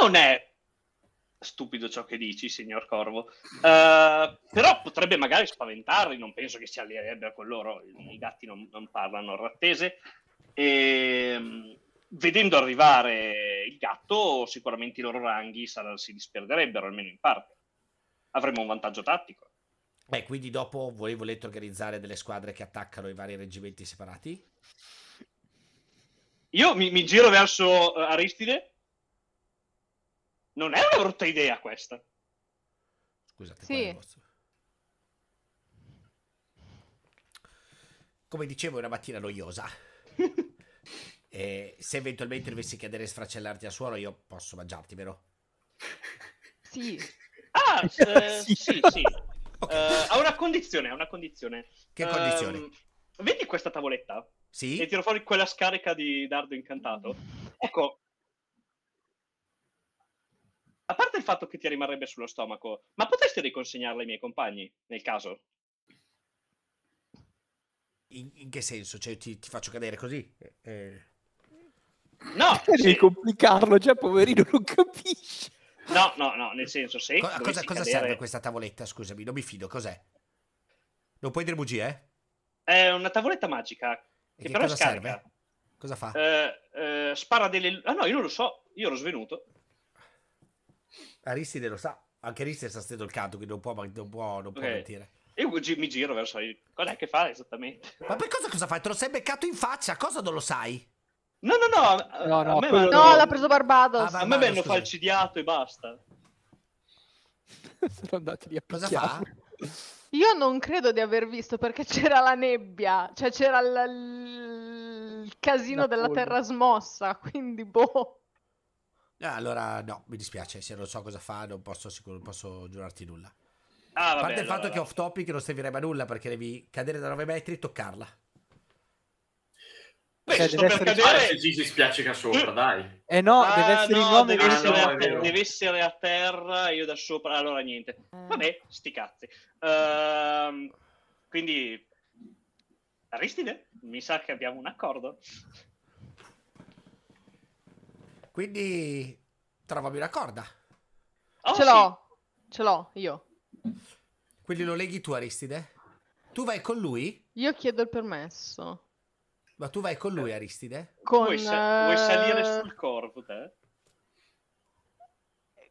non è stupido ciò che dici, signor Corvo. Uh, però potrebbe magari spaventarli, non penso che si allierebbero con loro, i gatti non, non parlano rattese. E, ehm, vedendo arrivare il gatto, sicuramente i loro ranghi sarà, si disperderebbero, almeno in parte. Avremmo un vantaggio tattico. Beh, quindi dopo voi volete organizzare delle squadre che attaccano i vari reggimenti separati? Io mi, mi giro verso eh, Aristide non è una brutta idea questa. Scusate, sì. Come dicevo, è una mattina noiosa. e se eventualmente dovessi cadere e sfracellarti a suolo, io posso mangiarti, vero? Sì. Ah, eh, sì, sì. sì. Okay. Uh, eh, a una condizione, a una condizione. Che condizione? Um, vedi questa tavoletta? Sì. E tiro fuori quella scarica di dardo incantato. Ecco, a parte il fatto che ti rimarrebbe sullo stomaco, ma potresti riconsegnarla ai miei compagni, nel caso? In, in che senso? Cioè, ti, ti, faccio cadere così? Eh. eh. No! Devi sì. complicarlo, già poverino non capisci! No, no, no, nel senso, se... Co- cosa, cosa cadere... serve questa tavoletta? Scusami, non mi fido, cos'è? Non puoi dire bugie? Eh? È una tavoletta magica, che, che, però cosa scarica. Serve? Cosa fa? Eh, eh, spara delle... Ah no, io non lo so, io l'ho svenuto. Aristide lo sa, anche Aristide sta stendo il canto, quindi non può, non può, non può okay. Eh. mentire. Io mi giro verso lì. Cos'è che fa esattamente? Ma per cosa, cosa fai? Te lo sei beccato in faccia, cosa non lo sai? No, no, no. No, no, no l'ha preso Barbados. Ah, Barbados. a me vengono falcidiato e basta. Sono andati lì a Cosa fa? Io non credo di aver visto perché c'era la nebbia, cioè c'era il, il casino La della terra smossa, quindi boh. Eh, allora, no, mi dispiace, se non so cosa fa, non posso, sicuro, posso giurarti nulla. Ah, vabbè, a parte il allora, fatto che off topic non servirebbe a nulla perché devi cadere da 9 metri e toccarla. Beh, cioè, sto per cadere. Se Gigi spiaccica sopra, dai. Eh no, ah, deve essere no, in nome deve, essere no, terra, deve essere a terra, io da sopra. Allora niente. Vabbè, sti cazzi. Uh, quindi Aristide, mi sa che abbiamo un accordo. Quindi trovami una corda. Oh, ce sì. l'ho, ce l'ho io. Quindi lo leghi tu, Aristide? Tu vai con lui? Io chiedo il permesso. Ma tu vai con lui, Aristide? Con, vuoi, sa- vuoi salire sul corvo, te?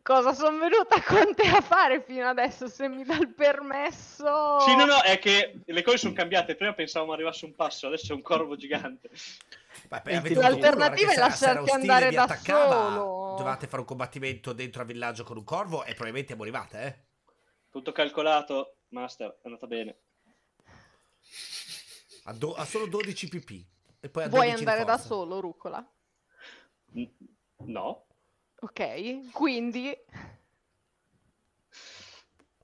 cosa sono venuta con te a fare fino adesso, se mi dà il permesso. Sì, no, no, è che le cose sono cambiate. Prima pensavamo arrivasse un passo, adesso è un corvo gigante. L'alternativa è lasciarti andare da solo. Dovevate fare un combattimento dentro al villaggio con un corvo e probabilmente morivate, eh? Tutto calcolato, Master, è andata bene. Ha, do- ha solo 12 pp. E poi Vuoi andare da solo, Rucola? N- no. Ok, quindi...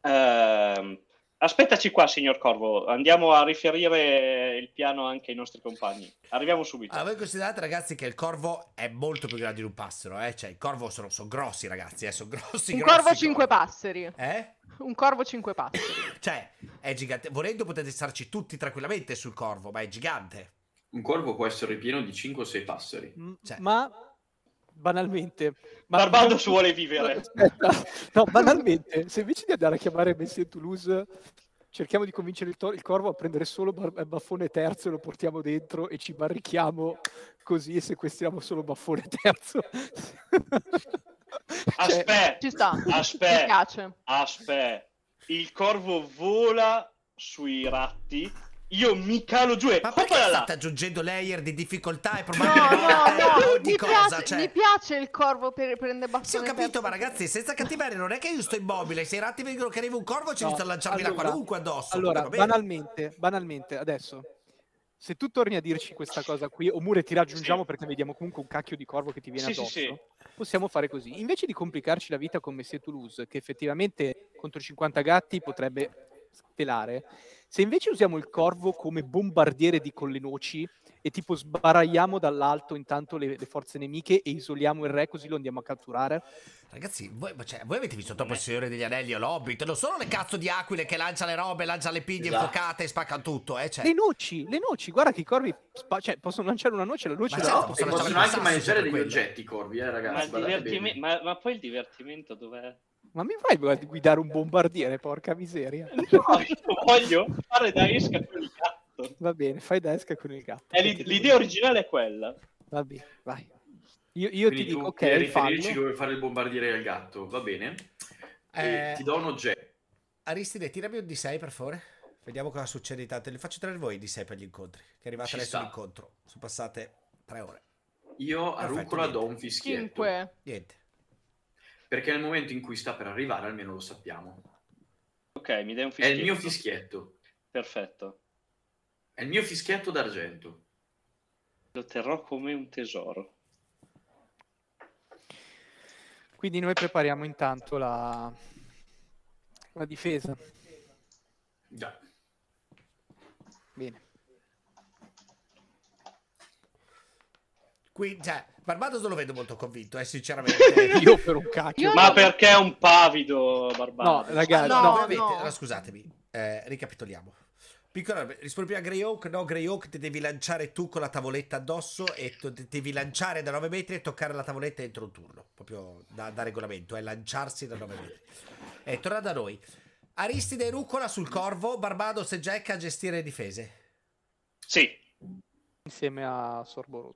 Uh, Aspettaci qua, signor Corvo, andiamo a riferire il piano anche ai nostri compagni. Arriviamo subito. Allora, voi considerate, ragazzi, che il corvo è molto più grande di un passero, eh? Cioè, i corvo sono, sono grossi, ragazzi, eh? Sono grossi, Un grossi, corvo cinque passeri. Eh? Un corvo cinque passeri. cioè, è gigante. Volendo potete starci tutti tranquillamente sul corvo, ma è gigante. Un corvo può essere pieno di cinque o sei passeri. Mm, cioè. Ma banalmente. Ma... Barbados non... vuole vivere. No, banalmente, se invece di andare a chiamare Messi e Toulouse cerchiamo di convincere il, to- il, corvo a prendere solo bar- eh, baffone terzo e lo portiamo dentro e ci barrichiamo così e sequestriamo solo baffone terzo. Cioè, aspetta, ci sta. Aspetta, aspetta. Il corvo vola sui ratti io mi calo giù e Ma perché là. state aggiungendo layer di difficoltà e probabilmente no, no, no. di mi cosa piace, cioè... mi piace il corvo per prendere bastone sì ho capito ma ragazzi senza cattiveria non è che io sto immobile se i ratti vengono che arriva un corvo ci no, sta a lanciarmi allora, da qualunque addosso allora banalmente banalmente adesso se tu torni a dirci questa cosa qui, oppure ti raggiungiamo sì. perché vediamo comunque un cacchio di corvo che ti viene sì, addosso, sì, possiamo fare così. Invece di complicarci la vita con Messie Toulouse, che effettivamente contro 50 gatti potrebbe pelare, se invece usiamo il corvo come bombardiere di con le noci e tipo sbaragliamo dall'alto intanto le, le forze nemiche e isoliamo il re così lo andiamo a catturare. Ragazzi, voi, cioè, voi avete visto dopo il Signore degli Anelli o l'Hobbit? Non sono le cazzo di aquile che lancia le robe, lancia le piglie esatto. infuocate e spaccano tutto, eh? Cioè. Le noci, le noci, guarda che i corvi spa- cioè, possono lanciare una noce, la noce ma certo, possono, possono anche maneggiare degli quello. oggetti i corvi, eh ragazzi. Ma, ma, ma poi il divertimento dov'è? Ma mi fai guidare un bombardiere, porca miseria? No, io voglio fare da esca con il gatto. Va bene, fai da esca con il gatto. Eh, l'idea devi... originale è quella. Va bene, vai. Io, io ti dico, ok, riferirci dove fare il bombardiere al gatto, va bene? Eh... Ti do un oggetto. Aristide, tirami un D6 per favore. Vediamo cosa succede intanto. Le faccio tirare voi D6 per gli incontri. Che è arrivata Ci adesso sta. l'incontro. Sono passate tre ore. Io a Perfetto, Rucola do un fischietto. Cinque. Niente perché nel momento in cui sta per arrivare almeno lo sappiamo. Ok, mi dai un fischietto. È il mio fischietto. Perfetto. È il mio fischietto d'argento. Lo terrò come un tesoro. Quindi noi prepariamo intanto la, la difesa. Già. Bene. Qui, cioè, Barbados non lo vedo molto convinto, eh, sinceramente. Io per un cacchio. Ma perché è un pavido Barbados? No, ragazzi, ah, no, no, no, scusatami. Eh, ricapitoliamo. Piccola, rispondi prima a Grey Oak. No, Grey Oak ti devi lanciare tu con la tavoletta addosso e ti devi lanciare da 9 metri e toccare la tavoletta entro un turno. Proprio da, da regolamento, è eh, lanciarsi da 9 metri. E eh, torna da noi. Aristide Rucola sul corvo, Barbados e Jack a gestire le difese. Sì. Insieme a Sorbo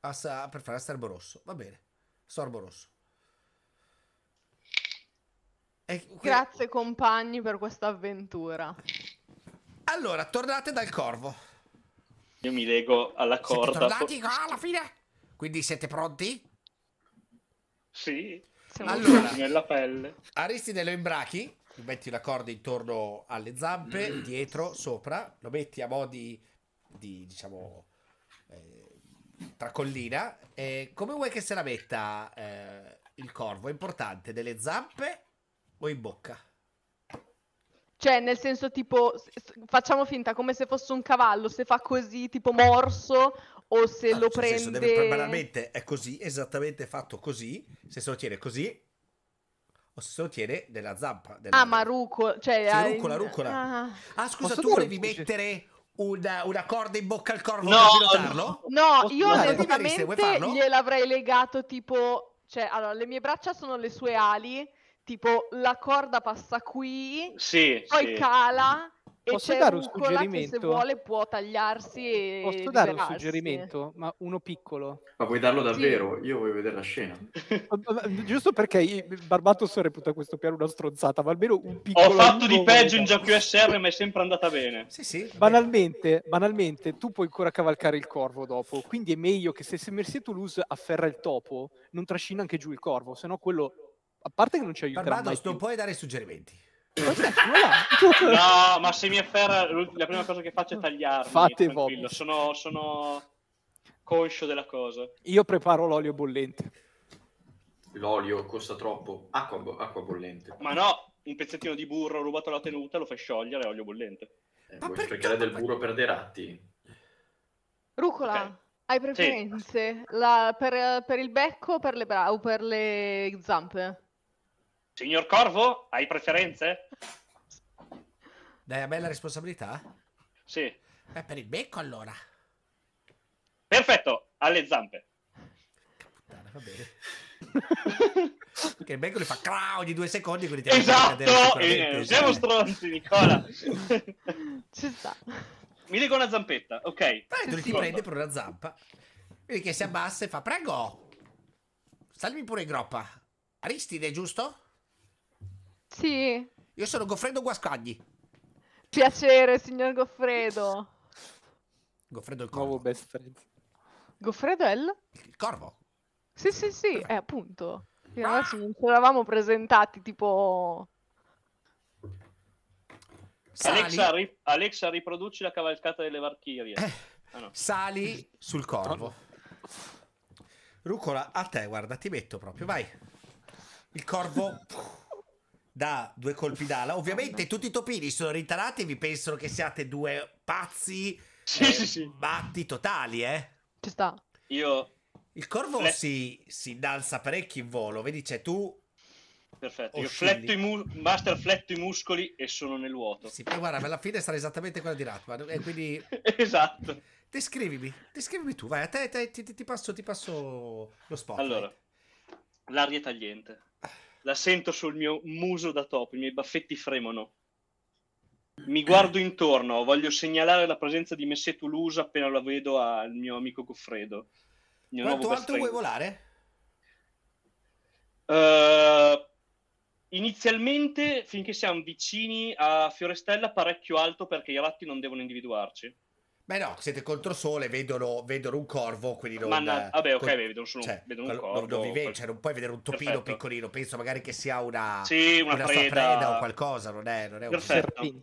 Assa, per fare a Serbo Rosso. Va bene, Sorbo Rosso. E... Grazie compagni per questa avventura. Allora, tornate dal corvo. Io mi lego alla corda. Siete tornati alla fine? Quindi siete pronti? Sì. Siamo allora, nella pelle. Aristide lo imbrachi, metti la corda intorno alle zampe, mm. dietro, sopra, lo metti a mo' di, di diciamo, eh, tracollina. Eh, come vuoi che se la metta eh, il corvo? È importante nelle zampe o in bocca? Cioè, nel senso tipo, facciamo finta come se fosse un cavallo, se fa così, tipo morso, o se ah, lo cioè prende... Senso, deve, banalmente è così, esattamente fatto così, se se lo tiene così, o se se lo tiene nella zampa. Della... Ah, ma rucola, cioè... Sì, rucola, rucola. Ah, ah scusa, tu volevi mettere una, una, corda in bocca al corvo no, per pilotarlo? No, no io onestamente gliel'avrei legato tipo... Cioè, allora, le mie braccia sono le sue ali, tipo la corda passa qui, sì, poi sì. cala Posso dare un Rucola suggerimento? se vuole può tagliarsi e Posso dare un suggerimento, ma uno piccolo. Ma vuoi darlo davvero? Sì. Io voglio vedere la scena. Giusto perché Barbatos reputa questo piano una stronzata, ma almeno un piccolo... Ho fatto di peggio in GQSR, ma è sempre andata bene. Sì, sì. Banalmente, banalmente, tu puoi ancora cavalcare il corvo dopo, quindi è meglio che se Semersi Toulouse afferra il topo, non trascina anche giù il corvo, se no quello... A parte che non ci aiuterà Barbados, mai non puoi dare suggerimenti. no, ma se mi afferra, la prima cosa che faccio è tagliarmi. Fate voi. Sono, sono conscio della cosa. Io preparo l'olio bollente. L'olio costa troppo. Acqua, acqua bollente. Ma no, un pezzettino di burro rubato alla tenuta lo fai sciogliere, olio bollente. Eh, vuoi sprecare del burro per dei ratti? Rucola. Okay. Hai preferenze La- per, per il becco o per le bra- o per le zampe? Signor Corvo, hai preferenze? Dai, a bella responsabilità? Sì. Beh, per il becco allora. Perfetto, alle zampe. Puttana, va bene. Perché il becco li fa cra ogni due secondi, quindi ti Esatto, eh, siamo stronzi, Nicola. Ci sta. Mi dico una zampetta, ok. Dai, lui ti prende per una zampa. Vedi che si abbassa e fa, prego, salmi pure in groppa. Aristide, giusto? Sì. Io sono Goffredo Guascagli. Piacere, signor Goffredo. Goffredo il corvo. best friend. Goffredo è il? Il corvo. Sì, sì, sì, Perfetto. eh, appunto. Fino ah! adesso non ci eravamo presentati tipo... Alexa, ri Alexa, riproduci la cavalcata delle Valchirie. Eh. Ah, no. Sali sul corvo. Rucola, a te, guarda, ti metto proprio, vai. Il corvo... da due colpi d'ala. Ovviamente tutti i topini sono ritarati e vi pensano che siate due pazzi sì, eh, sì, sì. batti totali, eh. Ci sta. Io... Il corvo Le... si, si innalza parecchio in volo, vedi, c'è tu... Perfetto, io fletto i, mu- master, fletto i muscoli e sono nel vuoto. Sì, poi guarda, alla fine sarà esattamente quella di Ratman, e quindi... esatto. Descrivimi, descrivimi tu, vai, a te, te ti, ti, passo, ti passo lo spot. Allora, l'aria tagliente la sento sul mio muso da top, i miei baffetti fremono. Mi guardo intorno, voglio segnalare la presenza di Messie Toulouse appena la vedo al mio amico Goffredo. Mio Quanto alto vuoi volare? Uh, inizialmente, finché siamo vicini a Fiorestella, parecchio alto perché i ratti non devono individuarci. Beh no, siete contro sole, vedono, vedono un corvo, quindi non... Ma na- vabbè, ok, con... vedono, solo un, cioè, vedono un corvo. Non, vive, cioè, non puoi vedere un topino Perfetto. piccolino, penso magari che sia una, sì, una, una preda. preda. o qualcosa, non è, non è Perfetto. un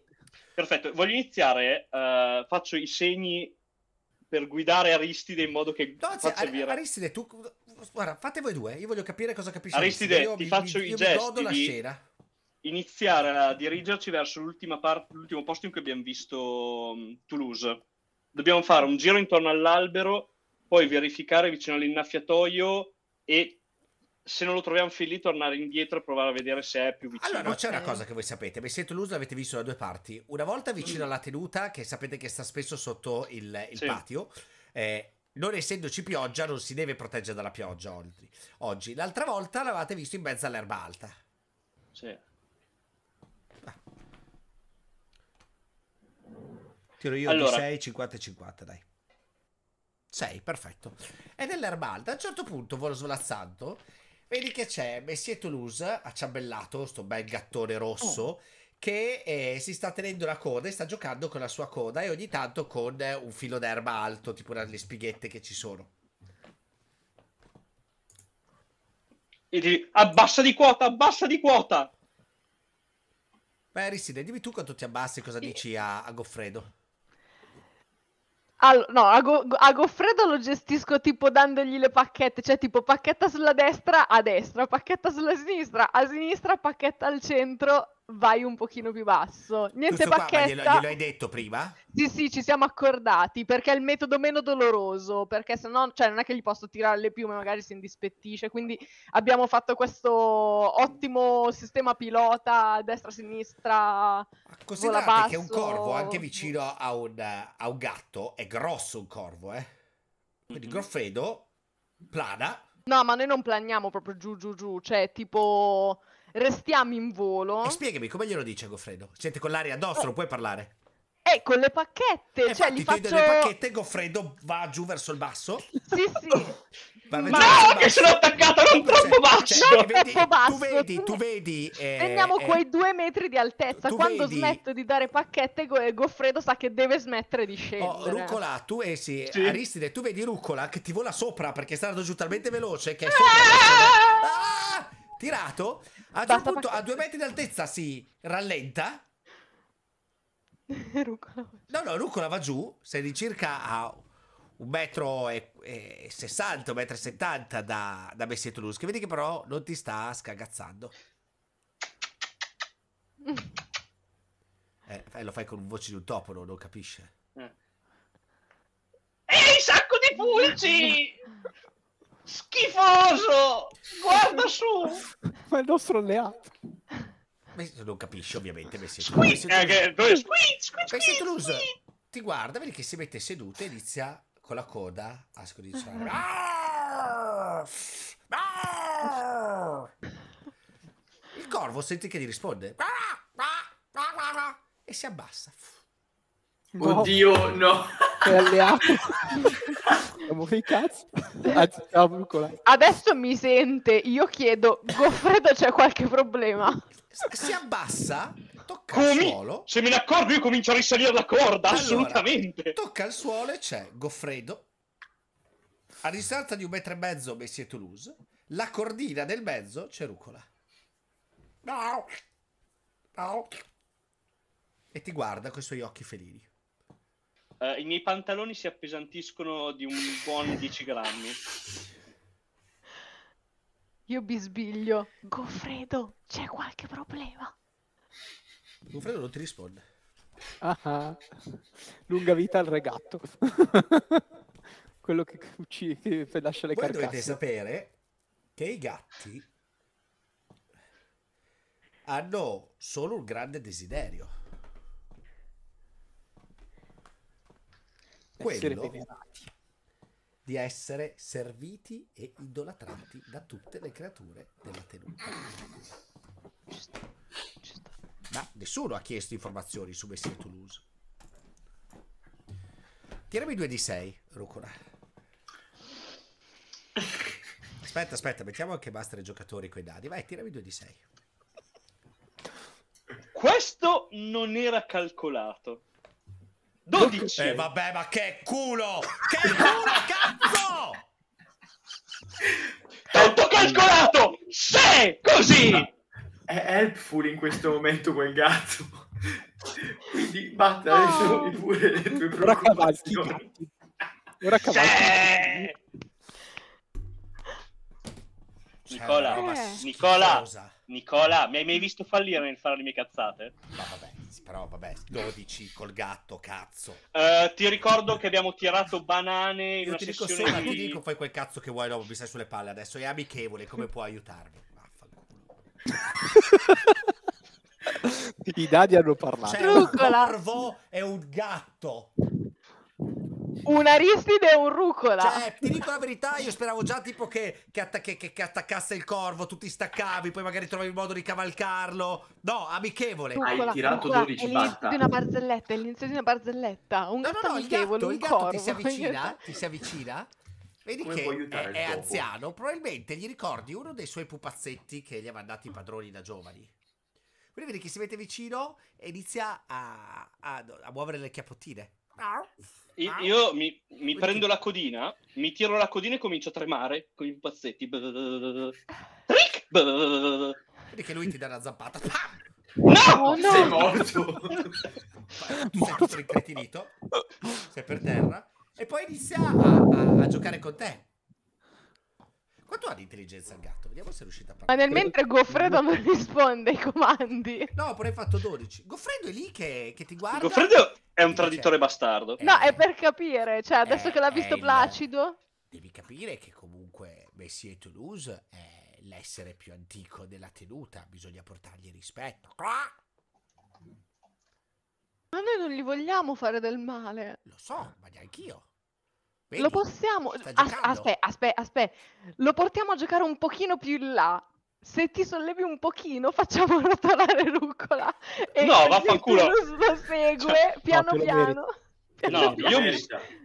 Perfetto, voglio iniziare, uh, faccio i segni per guidare Aristide in modo che no, faccia Ar- Aristide, tu guarda, fate voi due, io voglio capire cosa capisci. Aristide, io ti mi, faccio mi, i gesti. Godo la scena. Iniziare a dirigerci verso parte, l'ultimo posto in cui abbiamo visto mm, Toulouse dobbiamo fare un giro intorno all'albero, poi verificare vicino all'innaffiatoio e se non lo troviamo fin lì, tornare indietro e provare a vedere se è più vicino. Allora, c'è una cosa che voi sapete: Bessier Toulouse l'avete visto da due parti. Una volta vicino mm. alla tenuta, che sapete che sta spesso sotto il, il sì. patio, eh, non essendoci pioggia, non si deve proteggere dalla pioggia oggi. L'altra volta l'avete visto in mezzo all'erba alta. Sì. Tiro io allora. di 6, 50 e 50, dai. 6, perfetto. E nell'erba alta, a un certo punto, volo svolazzando, vedi che c'è Messier Toulouse, acciabellato, sto bel gattone rosso, oh. che eh, si sta tenendo la coda e sta giocando con la sua coda e ogni tanto con un filo d'erba alto, tipo le spighette che ci sono. E dici, abbassa di quota, abbassa di quota! Beh, Rissine, dimmi tu quanto ti abbassi cosa dici a, a Goffredo. All- no, a, Go- a, Goffredo lo gestisco tipo dandogli le pacchette, cioè tipo pacchetta sulla destra a destra, pacchetta sulla sinistra a sinistra, pacchetta al centro vai un pochino più basso. Niente Questo glielo, glielo, hai detto prima? Sì, sì, ci siamo accordati perché è il metodo meno doloroso, perché se no, cioè, non è che gli posso tirare le piume, magari si indispettisce. Quindi abbiamo fatto questo ottimo sistema pilota destra-sinistra. Considerate basso. che un corvo anche vicino a un, a un, gatto è grosso un corvo, eh? Quindi mm-hmm. Groffredo plana. No, ma noi non planiamo proprio giù, giù, giù, cioè tipo restiamo in volo. E spiegami, come glielo dice Goffredo? Senti, con l'aria addosso, eh. non puoi parlare. Eh, con le pacchette. Eh, cioè, infatti, faccio... le pacchette, Goffredo va giù verso il basso. Sì, sì. Ma no, che sono attaccato non cioè, troppo cioè, basso. Cioè, non vedi, troppo basso. Tu vedi, tu vedi... Eh, Prendiamo eh, quei due metri di altezza. Quando vedi... smetto di dare pacchette, eh, Goffredo sa che deve smettere di oh, scendere. Oh, Rucola, tu eh, sì, sì. Aristide, tu vedi Rucola che ti vola sopra perché è stato giù talmente veloce che è ah! sopra... Ah! tirato. A un certo punto, a due metri d'altezza si rallenta. rucola. No, no, Rucola va giù, sei di circa a un metro e, e 60, un metro e 70 da, da Messi e Toulouse, vedi che però non ti sta scagazzando. Eh, lo fai con voce di un topo, non, capisce. Eh. Ehi, sacco di pulci! Schifoso! Guarda su! Ma il nostro alleato. Beh, non capisci ovviamente. Beh, eh, squid, squid, squid, squid, squid, squid. Ti guarda, vedi che si mette seduto e inizia con la coda a scodicciare. Ah. Ah! Ah! Il corvo senti che gli risponde e si abbassa. No. Oddio, no. È alleato. Siamo che cazzo? Anzi, Adesso mi sente, io chiedo, Goffredo c'è qualche problema? Si abbassa, tocca Comi- il suolo. Se me ne accorgo io comincio a risalire la corda, allora, assolutamente. Tocca il suolo e c'è Goffredo. A distanza di un metro e mezzo Messie Toulouse, la cordina del mezzo c'è Rucola. No. No. E ti guarda con i suoi occhi felini. Uh, I miei pantaloni si appesantiscono di un buon 10 grammi. Io bisbiglio. Goffredo, c'è qualche problema? Goffredo non ti risponde. Ah, ah. Lunga vita al regatto. Quello che uccide, che lascia le Voi carcasse. dovete sapere che i gatti hanno solo un grande desiderio quello di essere serviti e idolatrati da tutte le creature della tenuta. Ma nessuno ha chiesto informazioni su Messia Toulouse. Tirami due di 6, Rucola. Aspetta, aspetta, mettiamo anche master e giocatori coi dadi. Vai, tirami due di 6. Questo non era calcolato. 12. Eh vabbè, ma che culo! Che culo, cazzo! Tutto calcolato! Se così! È helpful in questo momento quel gatto. Quindi batta oh. adesso pure le tue preoccupazioni. Ora cavalchi. Nicola, eh. Nicola, Nicola, mi hai mai visto fallire nel fare le mie cazzate? No, vabbè però vabbè, 12 col gatto, cazzo. Uh, ti ricordo che abbiamo tirato banane in Io ti dico solo, di... ti dico fai quel cazzo che vuoi dopo, mi stai sulle palle adesso, è amichevole, come può aiutarmi? Vaffanculo. I dadi hanno parlato. Cioè, un corvo è un gatto un Aristide e un Rucola. Cioè, eh, ti dico la verità, io speravo già tipo che, che, atta che, che attaccasse il corvo, tu ti staccavi, poi magari trovavi il modo di cavalcarlo. No, amichevole. Rucola, Hai tirato Rucola, 12 batta. È l'inizio di una barzelletta, è l'inizio di una barzelletta. Un no, gatto no, no, il gatto, il gatto ti si avvicina, ti si avvicina. Vedi Come che è, è anziano, probabilmente gli ricordi uno dei suoi pupazzetti che gli aveva dati i padroni da giovani. Quindi vedi che si mette vicino e inizia a, a, a muovere le chiappottine. Io, mi, mi, prendo la codina, mi tiro la codina e comincio a tremare con i pupazzetti. Vedi che lui ti dà la zappata. No! Oh, no! Sei morto. morto. Sei cretinito. Sei per terra. E poi inizia a, a, a giocare con te quanto ha di intelligenza il gatto? Vediamo se è riuscito a parlare. Ma nel mentre Goffredo non risponde ai comandi. No, pure hai fatto 12. Goffredo è lì che, che ti guarda. Goffredo è un traditore bastardo. Eh. No, è per capire. Cioè, adesso è, eh, che l'ha visto eh, il... Placido. Devi capire che comunque Messia e Toulouse è l'essere più antico della tenuta. Bisogna portargli rispetto. Ma noi non gli vogliamo fare del male. Lo so, ma neanch'io. Vedi? Lo possiamo... As- aspetta, aspetta, aspetta. Lo portiamo a giocare un pochino più in là. Se ti sollevi un pochino, facciamo rotolare Rucola. E no, vaffanculo. Lo segue cioè, piano no, piano. No, io, mi,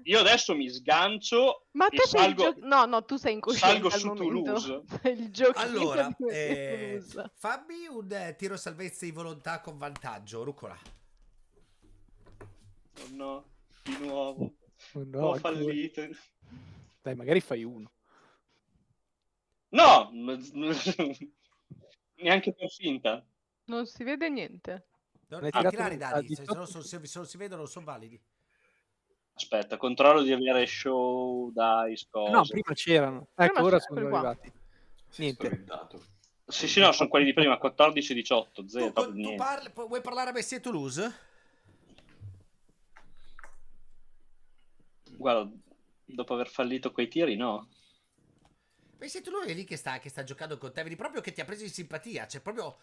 io, adesso mi sgancio. Ma te salgo, gio- no, no, tu sei in coscienza. Salgo su Toulouse. il gioco allora, eh, fammi un eh, tiro salvezza di volontà con vantaggio, Rucola. Oh no, di nuovo. No, ho fallito. Dai, magari fai uno. No! Neanche per finta. Non si vede niente. Non è tirare i dadi, se non, sono, se non si vedono sono validi. Aspetta, controllo di avere show, dai, cose. Eh no, prima c'erano. Ecco, prima ora sono arrivati. Si niente. Sì, sì, no, sono quelli di prima, 14, 18, 0. Tu, tu, tu parli, vuoi parlare a Bessie Toulouse? Guarda, dopo aver fallito quei tiri, no. Ma sei tu lui lì che sta, che sta giocando con te, vedi proprio che ti ha preso in simpatia, cioè proprio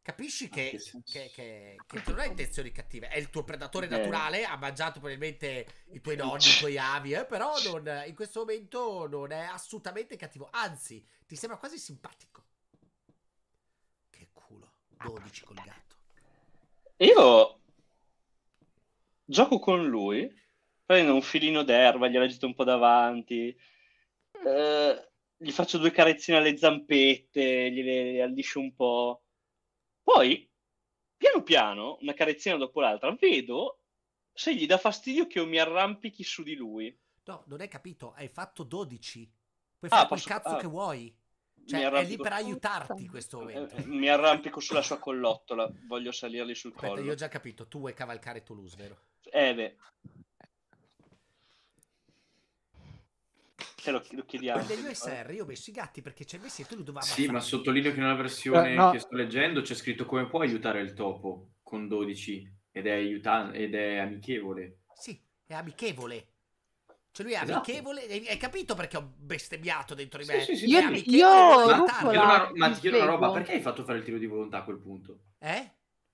capisci che, ah, che, che, che, non hai intenzioni cattive. È il tuo predatore naturale, ha mangiato probabilmente i tuoi nonni, i tuoi avi, eh, però non, in questo momento non è assolutamente cattivo. Anzi, ti sembra quasi simpatico. Che culo. 12 col gatto. Io gioco con lui prendo un filino d'erba, gli agito un po' davanti, eh, gli faccio due carezzine alle zampette, gliele alliscio un po'. Poi, piano piano, una carezzina dopo l'altra, vedo se gli dà fastidio che io mi arrampichi su di lui. No, non hai capito, hai fatto 12. Puoi ah, fare posso... cazzo ah. che vuoi. Cioè, è lì per aiutarti in questo momento. Eh, mi arrampico sulla sua collottola, voglio salirli sul Aspetta, collo. Io ho già capito, tu vuoi cavalcare Toulouse, vero? Eh beh. Se lo, lo chiediamo. Io e Serri, io ho messo i gatti perché c'è il versetto lui doveva... Sì, ma sottolineo che nella versione eh, no. che sto leggendo c'è scritto come può aiutare il topo con 12 ed è, aiuta- ed è amichevole. Sì, è amichevole. Cioè lui è esatto. amichevole, hai capito perché ho bestemmiato dentro di me? Sì, sì, sì, io, io, ma, ti chiedo una roba, perché hai fatto fare il tiro di volontà a quel punto? Eh?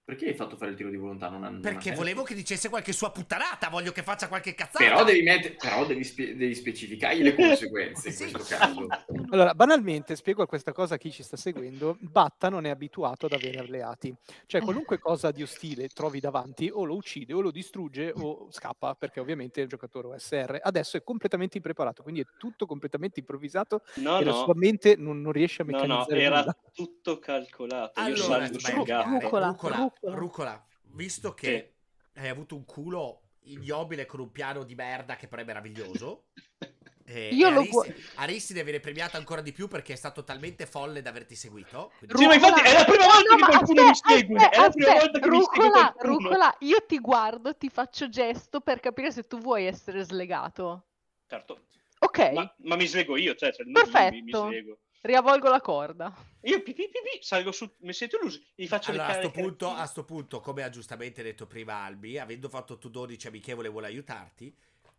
Perché hai fatto fare il tiro di volontà? Non, non Perché volevo che dicesse qualche sua puttanata, voglio che faccia qualche cazzata. Però devi, met- però devi, spe- devi specificargli le conseguenze sì. in questo caso. Allora, banalmente, spiego questa cosa a chi ci sta seguendo, Batta non è abituato ad avere alleati. Cioè, qualunque cosa di ostile trovi davanti, o lo uccide, o lo distrugge, o scappa, perché ovviamente è un giocatore OSR. Adesso è completamente impreparato, quindi è tutto completamente improvvisato no, e no. la sua mente non, non riesce a meccanizzare No, no, era nulla. tutto calcolato. Allora, Io sono calcolato. Certo. Rucola, visto che sì. hai avuto un culo ignobile con un piano di merda che però è meraviglioso. Eh, Io lo Aristide, pu- Aristide viene premiata ancora di più perché è stato talmente folle da averti seguito. Quindi... Rucola, sì, ma infatti è la prima volta no, che qualcuno mi segue. Aspetta, è la prima aspetta, volta che Rucola, mi segue Rucola, io ti guardo, ti faccio gesto per capire se tu vuoi essere slegato. Certo. Ok. Ma, ma mi slego io, cioè, cioè Perfetto. Mi, mi slego. Riavolgo la corda. Io pi, pi, pi, pi salgo su, mi siete illusi, gli faccio allora, a sto, punto, a sto punto, come ha giustamente detto prima Albi, avendo fatto tu 12 amichevole vuole aiutarti,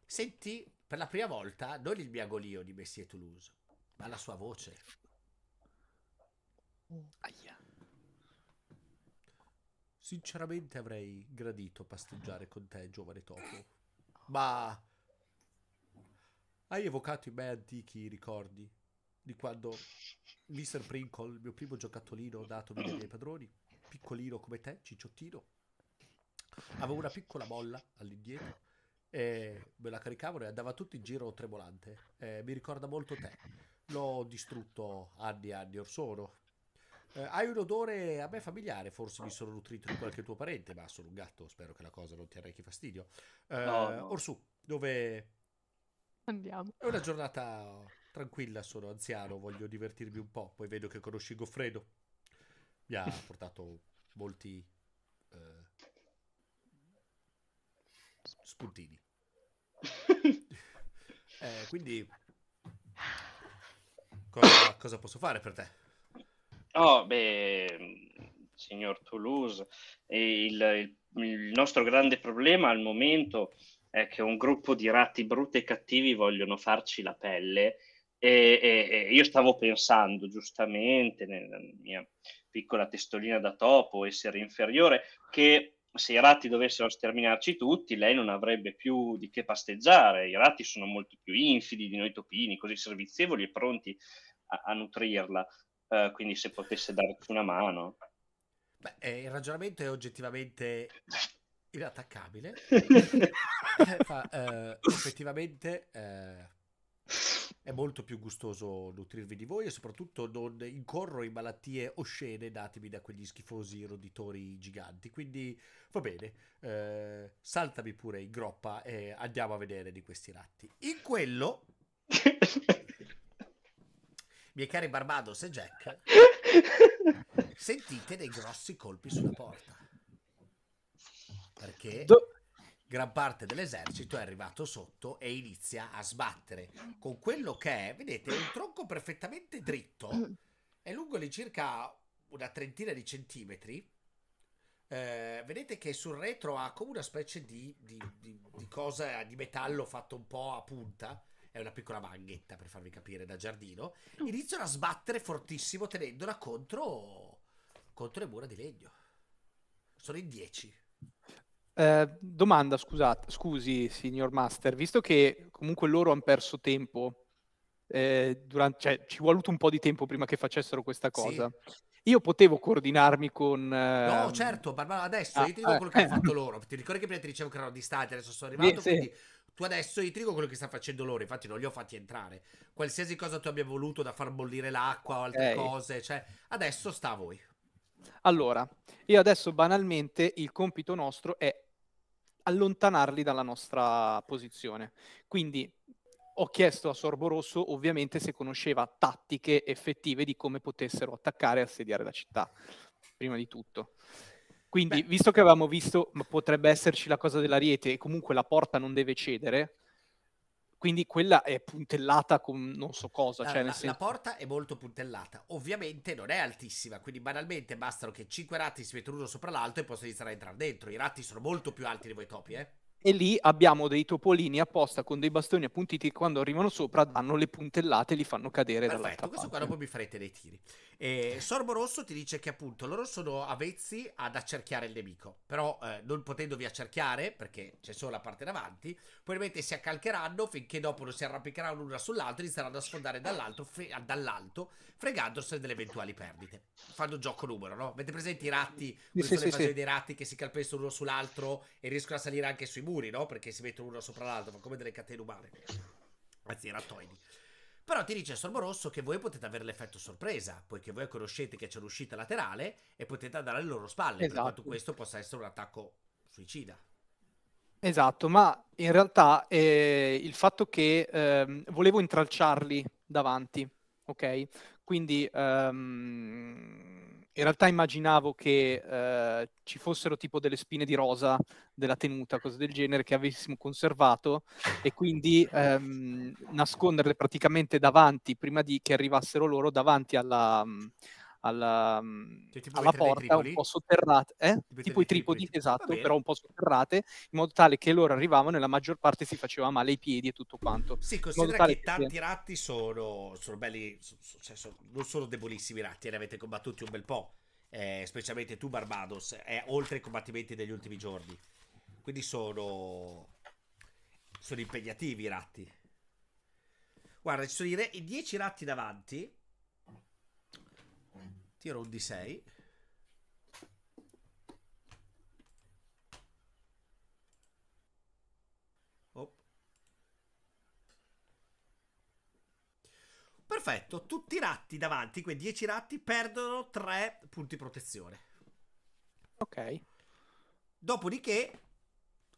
senti per la prima volta non il miagolio di Messie Toulouse, ma la sua voce. Aia. Sinceramente avrei gradito pasteggiare con te, giovane topo, ma hai evocato i miei antichi ricordi di quando Mr. Prinkle, il mio primo giocattolino dato dai miei padroni, piccolino come te, cicciottino, avevo una piccola molla all'indietro e me la caricavano e andava tutto in giro tremolante. Eh, mi ricorda molto te. L'ho distrutto anni e anni or sono. Eh, hai un odore a me familiare, forse mi sono nutrito di qualche tuo parente, ma sono un gatto, spero che la cosa non ti arrechi fastidio. Eh, no, no. Orsù, dove... Andiamo. È una giornata Tranquilla, sono anziano, voglio divertirmi un po'. Poi vedo che conosci Goffredo. Mi ha portato molti eh, spuntini. eh, quindi, cosa, cosa posso fare per te? Oh, beh, signor Toulouse, il, il, il, nostro grande problema al momento è che un gruppo di ratti brutti e cattivi vogliono farci la pelle e, e, e, io stavo pensando giustamente nella mia piccola testolina da topo, essere inferiore, che se i ratti dovessero sterminarci tutti, lei non avrebbe più di che pasteggiare. I ratti sono molto più infidi di noi topini, così servizievoli e pronti a, a nutrirla. Uh, quindi se potesse darci una mano. Beh, eh, il ragionamento è oggettivamente inattaccabile. Ma, eh, eh, effettivamente... Eh è molto più gustoso nutrirvi di voi e soprattutto non incorro in malattie oscene datemi da quegli schifosi roditori giganti. Quindi va bene, eh, saltami pure in groppa e andiamo a vedere di questi ratti. In quello, miei cari Barbados e Jack, sentite dei grossi colpi sulla porta. Perché... Do- gran parte dell'esercito è arrivato sotto e inizia a sbattere con quello che è, vedete, è un tronco perfettamente dritto, è lungo lì circa una trentina di centimetri. Eh, vedete che sul retro ha come una specie di, di, di, di, cosa di metallo fatto un po' a punta. È una piccola vanghetta per farvi capire da giardino. Iniziano a sbattere fortissimo tenendola contro, contro le mura di legno. Sono in 10. Eh, domanda, scusate, scusi signor Master, visto che comunque loro hanno perso tempo, eh, durante, cioè, ci è voluto un po' di tempo prima che facessero questa cosa. Sì. Io potevo coordinarmi con... Eh... No, ehm, certo, Barbara, adesso ah, io ti dico quello che eh. hanno fatto loro. Ti ricordi che prima ti dicevo che erano distati, adesso sono arrivato, sì, quindi... sì. Tu adesso io ti dico quello che sta facendo loro, infatti non li ho fatti entrare. Qualsiasi cosa tu abbia voluto da far bollire l'acqua o altre okay. cose, cioè adesso sta a voi. Allora, io adesso banalmente il compito nostro è allontanarli dalla nostra posizione. Quindi ho chiesto a Sorbo Rosso ovviamente se conosceva tattiche effettive di come potessero attaccare e assediare la città, prima di tutto. Quindi, Beh. visto che avevamo visto, ma potrebbe esserci la cosa dell'ariete e comunque la porta non deve cedere, quindi quella è puntellata con non so cosa. La, cioè la, senso... la, porta è molto puntellata, ovviamente non è altissima, quindi banalmente bastano che 5 ratti si mettono uno sopra l'altro e possono iniziare ad entrare dentro. I ratti sono molto più alti di voi topi, eh? E lì abbiamo dei topolini apposta con dei bastoni appuntiti che quando arrivano sopra danno le puntellate e li fanno cadere Perfetto, dall'altra questo qua dopo mi farete dei tiri. E Sorbo Rosso ti dice che appunto loro sono avezzi ad accerchiare il nemico, però eh, non potendovi accerchiare, perché c'è solo la parte davanti, probabilmente si accalcheranno finché dopo non si arrampicheranno l'una sull'altra e inizieranno a sfondare dall'alto, fre- dall'alto fregandosi delle eventuali perdite. Fanno gioco numero, no? Avete presente i ratti, sì, sì, le sì, dei ratti che si calpestano l'uno sull'altro e riescono a salire anche sui muri, no? Perché si mettono uno sopra l'altro, ma come delle catene umane. Anzi, i rattoidi. Però ti dice Sorbo Rosso che voi potete avere l'effetto sorpresa, poiché voi conoscete che c'è l'uscita laterale e potete andare alle loro spalle, esatto. per quanto esatto. questo possa essere un attacco suicida. Esatto, ma in realtà eh, il fatto che eh, volevo intralciarli davanti, ok? Quindi ehm, in realtà immaginavo che eh, ci fossero tipo delle spine di rosa della tenuta, cose del genere, che avessimo conservato e quindi ehm, nasconderle praticamente davanti, prima di che arrivassero loro, davanti alla, mm, Mhmm, alla, alla porta un po' sotterrate, eh? tipo, tipo i tripodi, esatto, però un po' sotterrate, in modo tale che loro arrivavano e la maggior parte si faceva male ai piedi e tutto quanto. Sì, considera che, che tanti ratti sono, sono belli, cioè sono, non sono debolissimi ratti, eh, ne avete combattuti un bel po', eh, specialmente tu Barbados, eh, oltre ai combattimenti degli ultimi giorni. Quindi sono, sono impegnativi i ratti. Guarda, ci sono i 10 ratti davanti Tiro un D6. Oh. Perfetto, tutti i ratti davanti, quei 10 ratti, perdono 3 punti protezione. Ok. Dopodiché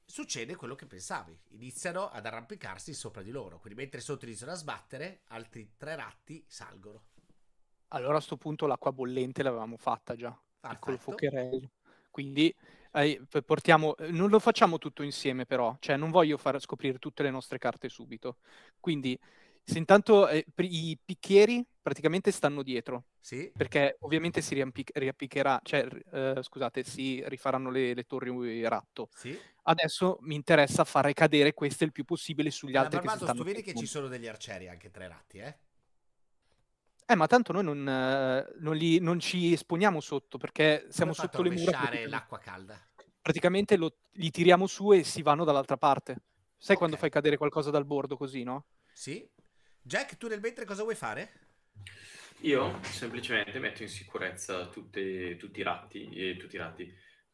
succede quello che pensavi. Iniziano ad arrampicarsi sopra di loro. Quindi mentre sotto iniziano a sbattere, altri 3 ratti salgono. Allora a questo punto l'acqua bollente l'avevamo fatta già, Perfetto. col focherello. Quindi eh, portiamo, eh, non lo facciamo tutto insieme però, cioè non voglio far scoprire tutte le nostre carte subito. Quindi se intanto eh, i picchieri praticamente stanno dietro, sì. perché ovviamente si riampic- riappiccherà, cioè eh, scusate, si rifaranno le, le torri ratto. Sì. Adesso mi interessa fare cadere queste il più possibile sugli altri. Ma Armando, tu vedi che ci sono degli arcieri anche tra i ratti, eh? Eh, ma tanto noi non, non, li, non ci esponiamo sotto perché siamo sotto le mura. Praticamente... l'acqua calda. Praticamente lo, li tiriamo su e si vanno dall'altra parte. Sai okay. quando fai cadere qualcosa dal bordo così, no? Sì. Jack, tu nel mentre cosa vuoi fare? Io semplicemente metto in sicurezza tutte, tutti i ratti, eh, tutti i ratti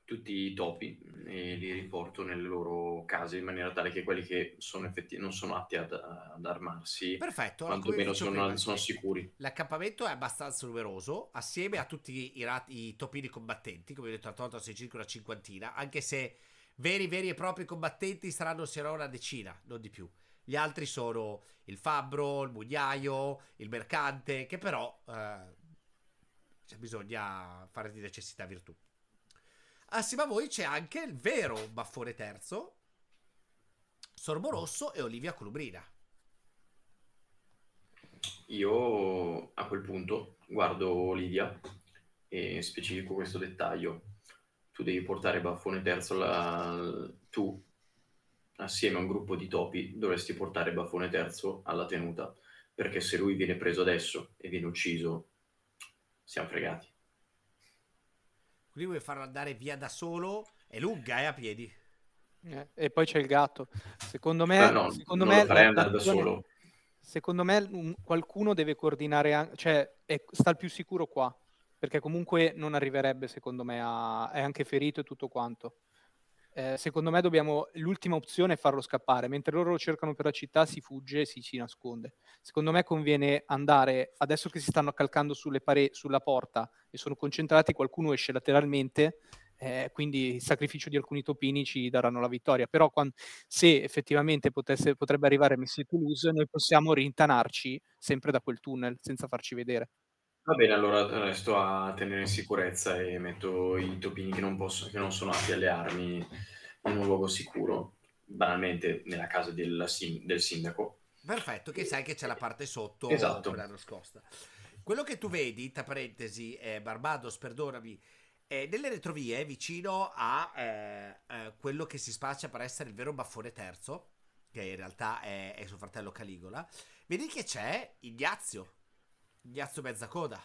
tutti i topi mm, e li riporto nelle loro case in maniera tale che quelli che sono effetti- non sono atti ad, ad armarsi Perfetto, quantomeno sono, prima, sono sicuri l'accampamento è abbastanza numeroso assieme a tutti i, i, i topini combattenti come ho detto l'altra volta sono circa una cinquantina anche se veri veri e propri combattenti saranno se no una decina non di più gli altri sono il fabbro, il mugnaio, il mercante che però eh, bisogna fare di necessità virtù Assieme ah, a voi c'è anche il vero baffone terzo, Sorbo mm. Rosso e Olivia Colubrina. Io a quel punto guardo Olivia e specifico questo dettaglio. Tu devi portare Baffone Terzo alla... tu assieme a un gruppo di topi dovresti portare Baffone Terzo alla tenuta, perché se lui viene preso adesso e viene ucciso siamo fregati. Lui vuole farlo andare via da solo. È lunga, è eh, a piedi. Eh, e poi c'è il gatto. Secondo me, no, secondo me l'azione... Secondo me un... qualcuno deve coordinare, cioè è... sta il più sicuro qua, perché comunque non arriverebbe secondo me a... è anche ferito e tutto quanto eh, secondo me dobbiamo, l'ultima opzione è farlo scappare, mentre loro lo cercano per la città si fugge, si, si nasconde. Secondo me conviene andare, adesso che si stanno accalcando sulle pare- sulla porta e sono concentrati, qualcuno esce lateralmente, eh, quindi il sacrificio di alcuni topini ci daranno la vittoria, però quando, se effettivamente potesse, potrebbe arrivare Messi Toulouse, noi possiamo rintanarci sempre da quel tunnel senza farci vedere. Va bene, allora resto eh, a tenere in sicurezza e metto i topini che non, posso, che non sono atti alle armi in un luogo sicuro, banalmente nella casa del, del sindaco. Perfetto, che sai che c'è la parte sotto, esatto. quella nascosta. Quello che tu vedi, tra parentesi, eh, Barbados, perdonami, eh, nelle retrovie vicino a eh, eh, quello che si spaccia per essere il vero baffone terzo, che in realtà è, è suo fratello Caligola, vedi che c'è Ignazio Ghiazzo Mezzacoda.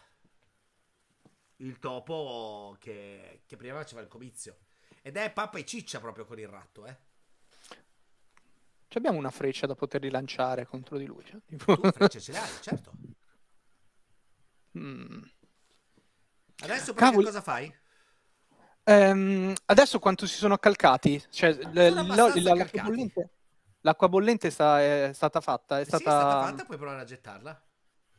Il topo che, che prima faceva il comizio. Ed è pappa e ciccia proprio con il ratto, eh. Abbiamo una freccia da poter rilanciare contro di lui. Cioè, tipo... Tu frecce ce l'hai, certo. Mm. Adesso Cavoli... cosa fai? Um, adesso quanto si sono accalcati? Cioè, sono l- l- l- bollente, l'acqua bollente sta, è stata fatta. È, stata... Sì, è stata fatta, puoi provare a gettarla.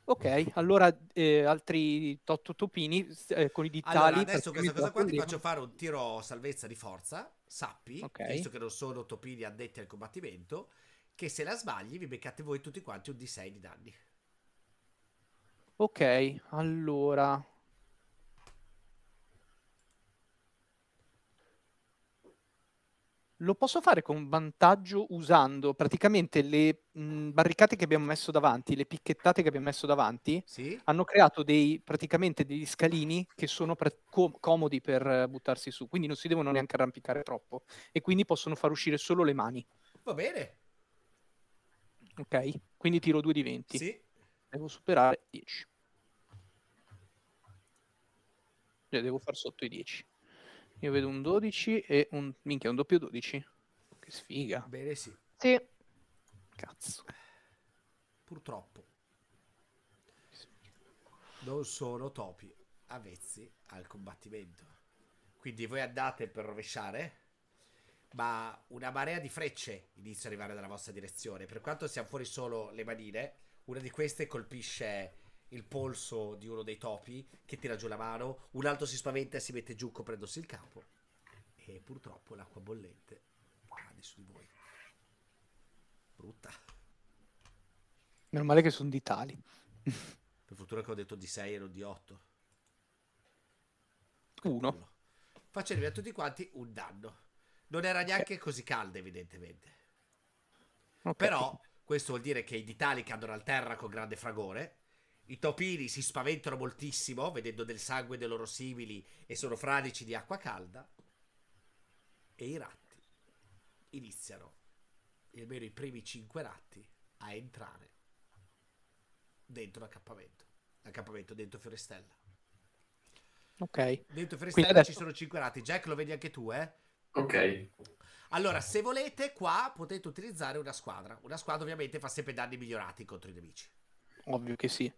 Ok, allora eh, altri 8 topini eh, con i dittali. Allora, adesso questa cosa qua ti faccio fare un tiro salvezza di forza, sappi, okay. visto che non sono topini addetti al combattimento, che se la sbagli vi beccate voi tutti quanti un D6 di danni. Ok, allora Lo posso fare con vantaggio usando praticamente le mh, mhmm, barricate che abbiamo messo davanti, le picchettate che abbiamo messo davanti, Sì? hanno creato dei, praticamente degli scalini che sono pre- com- comodi per buttarsi su, quindi non si devono neanche arrampicare troppo e quindi possono far uscire solo le mani, Va bene. ok? Quindi tiro 2 di 20, Sì. devo superare 10. Cioè devo far sotto i 10. Io vedo un 12 e un... Minchia, un doppio 12. Che sfiga. Bene, sì. Sì. Cazzo. Purtroppo. Non sono topi avvezzi al combattimento. Quindi voi andate per rovesciare, ma una marea di frecce inizia ad arrivare dalla vostra direzione. Per quanto siano fuori solo le manine, una di queste colpisce il polso di uno dei topi che tira giù la mano, un altro si spaventa e si mette giù coprendosi il capo e purtroppo l'acqua bollente cade su di voi. Brutta. Meno male che sono di tali. per fortuna che ho detto di 6 e non di 8. Uno. Facendovi a tutti quanti un danno. Non era neanche così calda evidentemente. Okay. Però questo vuol dire che i ditali cadono a terra con grande fragore i topini si spaventano moltissimo vedendo del sangue dei loro simili e sono fradici di acqua calda. E i ratti iniziano, almeno i primi cinque ratti, a entrare dentro l'accappamento. L'accappamento dentro Fiorestella. Ok. Dentro Fiorestella adesso... ci sono cinque ratti. Jack, lo vedi anche tu, eh? Ok. Allora, se volete, qua potete utilizzare una squadra. Una squadra ovviamente fa sempre danni migliorati contro i nemici. Ovvio che sì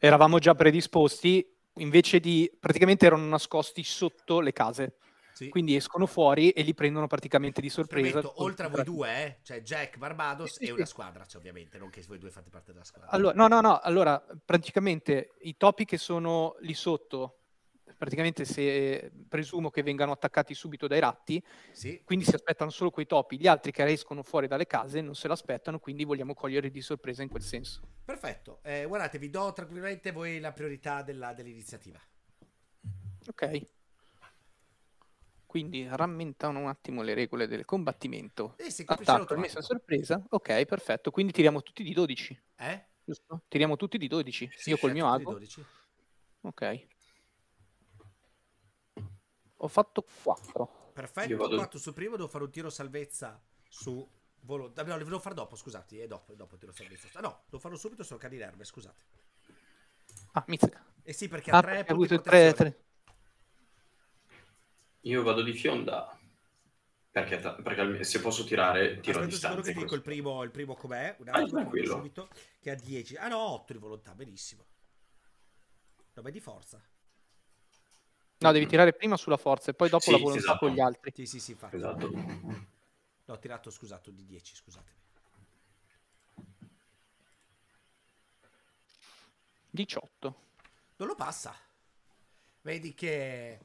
eravamo già predisposti, invece di praticamente erano nascosti sotto le case. Sì. Quindi escono fuori e li prendono praticamente di sorpresa. Metto, oltre a voi due, eh, cioè Jack, Barbados sì, e una squadra, cioè, ovviamente, non che voi due fate parte della squadra. Allora, no, no, no, allora praticamente i topi che sono lì sotto praticamente se eh, presumo che vengano attaccati subito dai ratti, sì. quindi si aspettano solo quei topi, gli altri che escono fuori dalle case non se l'aspettano, quindi vogliamo cogliere di sorpresa in quel senso. Perfetto, eh, guardate, vi do tranquillamente voi la priorità della, dell'iniziativa. Ok. Quindi rammentano un attimo le regole del combattimento. Eh, sì, Attacco, messa a sorpresa. Ok, perfetto. Quindi tiriamo tutti di 12. Eh? Giusto? Tiriamo tutti di 12. Sì, Io col mio ago. Ok. Ho fatto 4. Perfetto, vado... 4 su primo, devo fare un tiro salvezza su volo... No, lo devo fare dopo, scusate, e eh, dopo, dopo tiro salvezza. no, lo farlo subito, sono cani d'erbe, scusate. Ah, mizzica. Eh sì, perché ah, ha 3 punti avuto 3, 3. Io vado di fionda. Perché, perché, se posso tirare, tiro Aspetta, a distanza. che dico il primo, il primo com'è, un attimo, subito, che ha 10. Ah no, 8 di volontà, benissimo. Vabbè, di forza. No, devi tirare prima sulla forza e poi dopo sì, la volontà esatto. con gli altri. Sì, sì, sì, infatti. Esatto. L'ho tirato, scusato, di 10, scusate. 18. Non lo passa. Vedi che...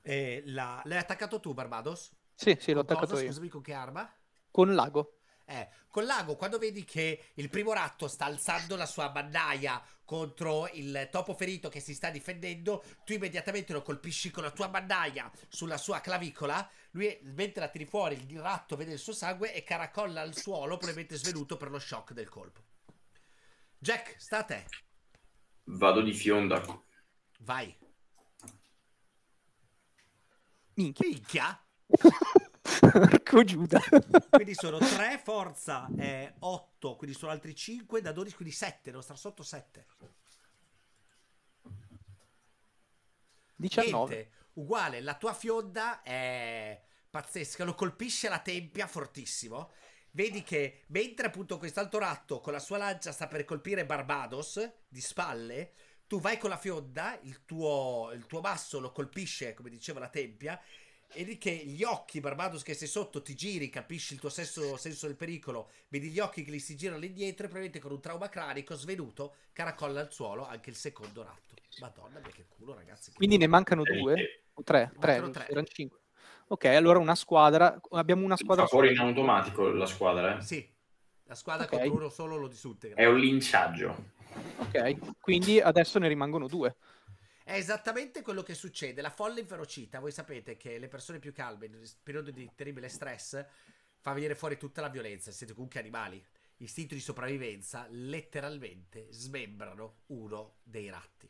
Eh, la... L'hai attaccato tu, Barbados? Sì, sì, l'ho attaccato io. Scusami, con che arma? Con l'ago. Eh, con l'ago, quando vedi che il primo ratto sta alzando la sua bandaia contro il topo ferito che si sta difendendo, tu immediatamente lo colpisci con la tua bandaia sulla sua clavicola. Lui, mentre la tiri fuori, il ratto vede il suo sangue e caracolla al suolo, probabilmente svenuto per lo shock del colpo. Jack, sta a te. Vado di fionda. Vai. Minchia. Minchia? Marco Giuda. quindi sono 3 forza 8, eh, quindi sono altri 5 da 12, quindi 7, devo star sotto 7. 19. Niente, uguale, la tua fionda è pazzesca, lo colpisce la tempia fortissimo. Vedi che mentre appunto quest'altro ratto con la sua lancia sta per colpire Barbados di spalle, tu vai con la fionda, il tuo, il tuo basso lo colpisce, come diceva la tempia, e lì che gli occhi, Barbados, che sei sotto, ti giri, capisci il tuo senso, senso del pericolo, vedi gli occhi che gli si girano indietro e probabilmente con un trauma cranico svenuto caracolla al suolo anche il secondo ratto. Madonna mia, che culo, ragazzi. Che Quindi culo. ne mancano due? O tre? Tre, tre. erano cinque. Ok, allora una squadra. Abbiamo una squadra. Fa fuori in automatico la squadra, eh? Sì. La squadra okay. contro uno solo lo disuttegra. È un linciaggio. Ok, quindi adesso ne rimangono due. È esattamente quello che succede. La folla inferocita, voi sapete che le persone più calme, in un periodo di terribile stress, fa venire fuori tutta la violenza. Siete comunque animali. Istinto di sopravvivenza, letteralmente smembrano uno dei ratti.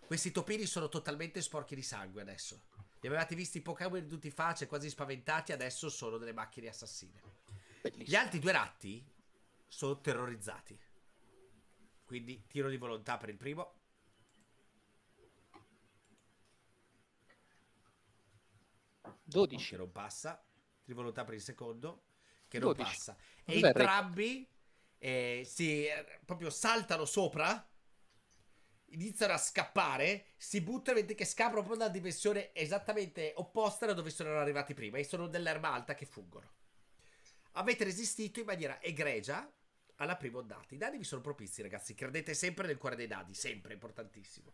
Questi topini sono totalmente sporchi di sangue adesso. Li avevate visti Pokémon tutti face, quasi spaventati, adesso sono delle macchine assassine. Bellissimo. Gli altri due ratti sono terrorizzati. Quindi tiro di volontà per il primo. 12. Che non passa. Trivolontà per il secondo. Che 12. non passa. E Vabbè, entrambi eh, si eh, proprio saltano sopra. Iniziano a scappare. Si buttano vedete che scappano proprio dalla dimensione esattamente opposta da dove sono arrivati prima. E sono dell'erba alta che fuggono. Avete resistito in maniera egregia alla prima ondata. I dadi vi sono propizi, ragazzi. Credete sempre nel cuore dei dadi, sempre importantissimo.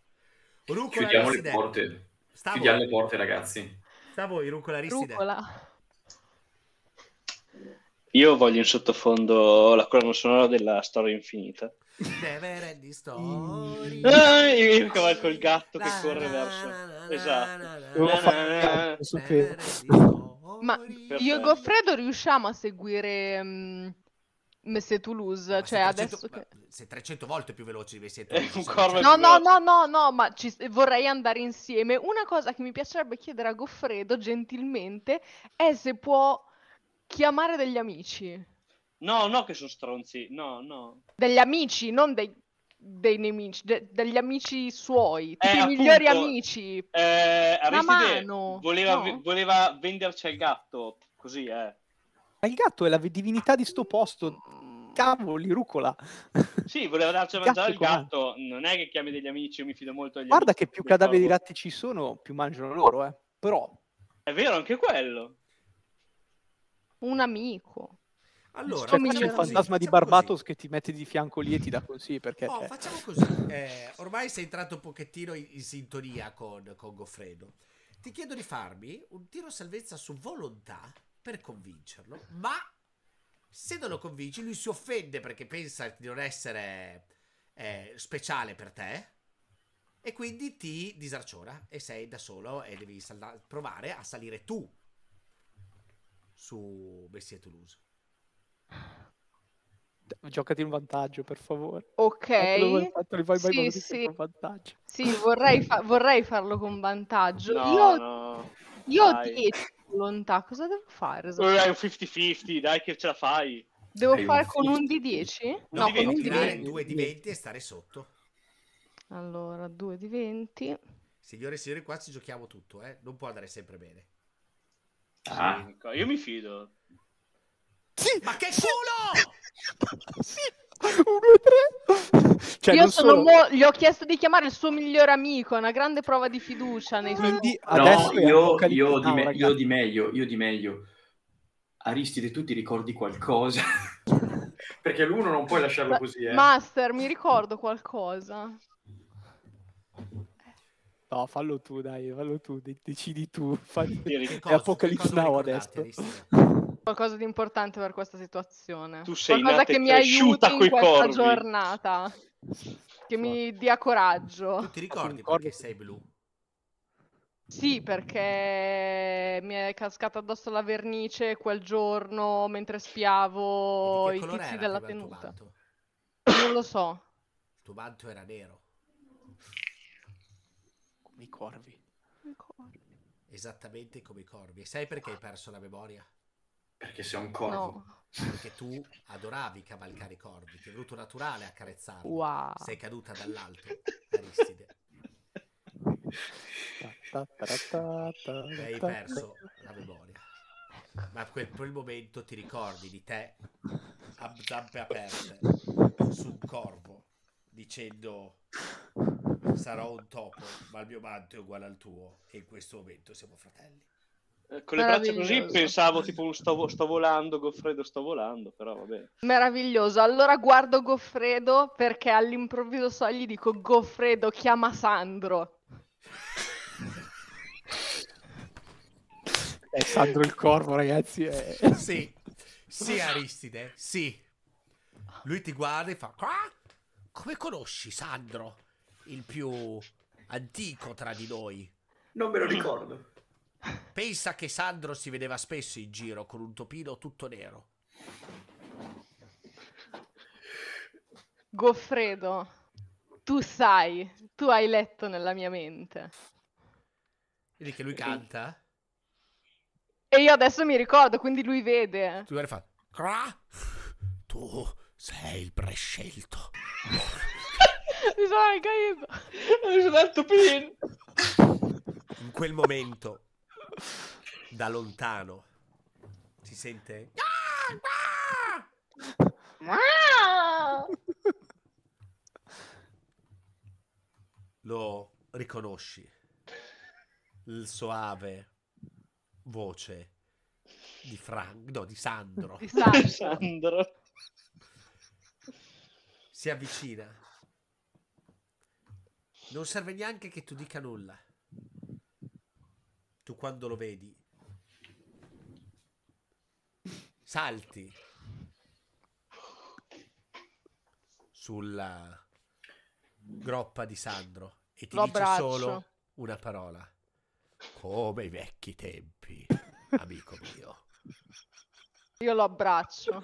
Rucola Chiudiamo le porte. Stavo... Chiudiamo le porte, ragazzi a voi, Rucola Rucola. Io voglio in sottofondo la colonna sonora della storia infinita. Never di storia. Ah, io, io cavalco il gatto che corre verso. Esatto. Ma io e Goffredo riusciamo a seguire um, Messi Toulouse, ma cioè 300, adesso che... se 300 volte più veloce veloci Messi Toulouse. Cioè... No, no, no, no, no, ma ci... vorrei andare insieme. Una cosa che mi piacerebbe chiedere a Goffredo gentilmente è se può chiamare degli amici. No, no che sono stronzi, no, no. Degli amici, non dei dei nemici, de- degli amici suoi, tutti eh, i migliori amici. Eh, Una mano. Voleva, no. voleva venderci al gatto, così eh. Ma il gatto è la divinità di sto posto cavoli, rucola. Sì, voleva darci a mangiare il gatto. Non è che chiami degli amici, io mi fido molto degli Guarda amici, che più cadaveri di ratti ci sono, più mangiano loro, eh. Però... È vero, anche quello. Un amico. Allora, c'è cioè, il fantasma così, di Barbatos così. che ti mette di fianco lì e ti dà consigli perché... Oh, facciamo così. Eh, ormai sei entrato un pochettino in, in sintonia con, con Goffredo. Ti chiedo di farmi un tiro salvezza su volontà per convincerlo, ma se non lo convinci, lui si offende perché pensa di non essere eh, speciale per te. E quindi ti disarciona e sei da solo e devi salda- provare a salire tu su Bessie Toulouse. Giocati un vantaggio, per favore. Ok. Fatto, vai, sì, vai, sì. sì vorrei, fa- vorrei, farlo con vantaggio. No, io, no. io 10 volontà, cosa devo fare? So? Eh, un 50-50, dai che ce la fai. Devo è fare un con un di 10? No, no con un di 20. 2 di 20 e stare sotto. Allora, 2 di 20. Signore e signori, qua ci giochiamo tutto, eh? Non può andare sempre bene. Ah. ecco, Io mi fido. Sì, ma che culo! sì. 1, e 3. Cioè, Io sono mo- gli ho chiesto di chiamare il suo migliore amico, è una grande prova di fiducia nei suoi... Quindi adesso no, io, io, di me- no, io di meglio, io di meglio. Aristide, tu ti ricordi qualcosa? Perché l'uno non puoi lasciarlo così, eh. Master, mi ricordo qualcosa. No, fallo tu, dai, fallo tu, decidi tu. Fai... È Apocalypse Now adesso qualcosa di importante per questa situazione. Tu sei qualcosa che mi aiuta in questa corvi. giornata. Che mi esatto. dia coraggio. Tu ti ricordi perché sei blu? Sì, perché mi è cascata addosso la vernice quel giorno mentre spiavo i tizi della tenuta. Non lo so. Il tuo manto era nero. Come i corvi. I corvi. Esattamente come i corvi. E sai perché hai perso la memoria? Perché sei un corvo. No. Perché tu adoravi cavalcare i corvi, ti è venuto naturale accarezzarlo. Wow. Sei caduta dall'alto, Aristide. e hai perso la memoria. Ma per quel momento ti ricordi di te a zampe aperte su un corvo dicendo sarò un topo ma il mio manto è uguale al tuo e in questo momento siamo fratelli. Eh, con le braccia così pensavo tipo sto, sto, volando Goffredo sto volando però va bene meraviglioso allora guardo Goffredo perché all'improvviso so gli dico Goffredo chiama Sandro è Sandro il corvo ragazzi è... Eh. sì sì Aristide sì lui ti guarda e fa ah, come conosci Sandro il più antico tra di noi non me lo ricordo Pensa che Sandro si vedeva spesso in giro con un topino tutto nero. Goffredo, tu sai, tu hai letto nella mia mente. Vedi che lui canta? E io adesso mi ricordo, quindi lui vede. Tu guarda fa... Tu sei il prescelto. Mi sono caduto. Mi sono detto pin. In quel momento da lontano. Si sente? Ah, Lo riconosci. Il soave voce di Frank, no, di Sandro. Di Sandro. si avvicina. Non serve neanche che tu dica nulla tu quando lo vedi salti sulla groppa di Sandro e ti lo dice abbraccio. solo una parola. Come i vecchi tempi, amico mio. Io lo abbraccio.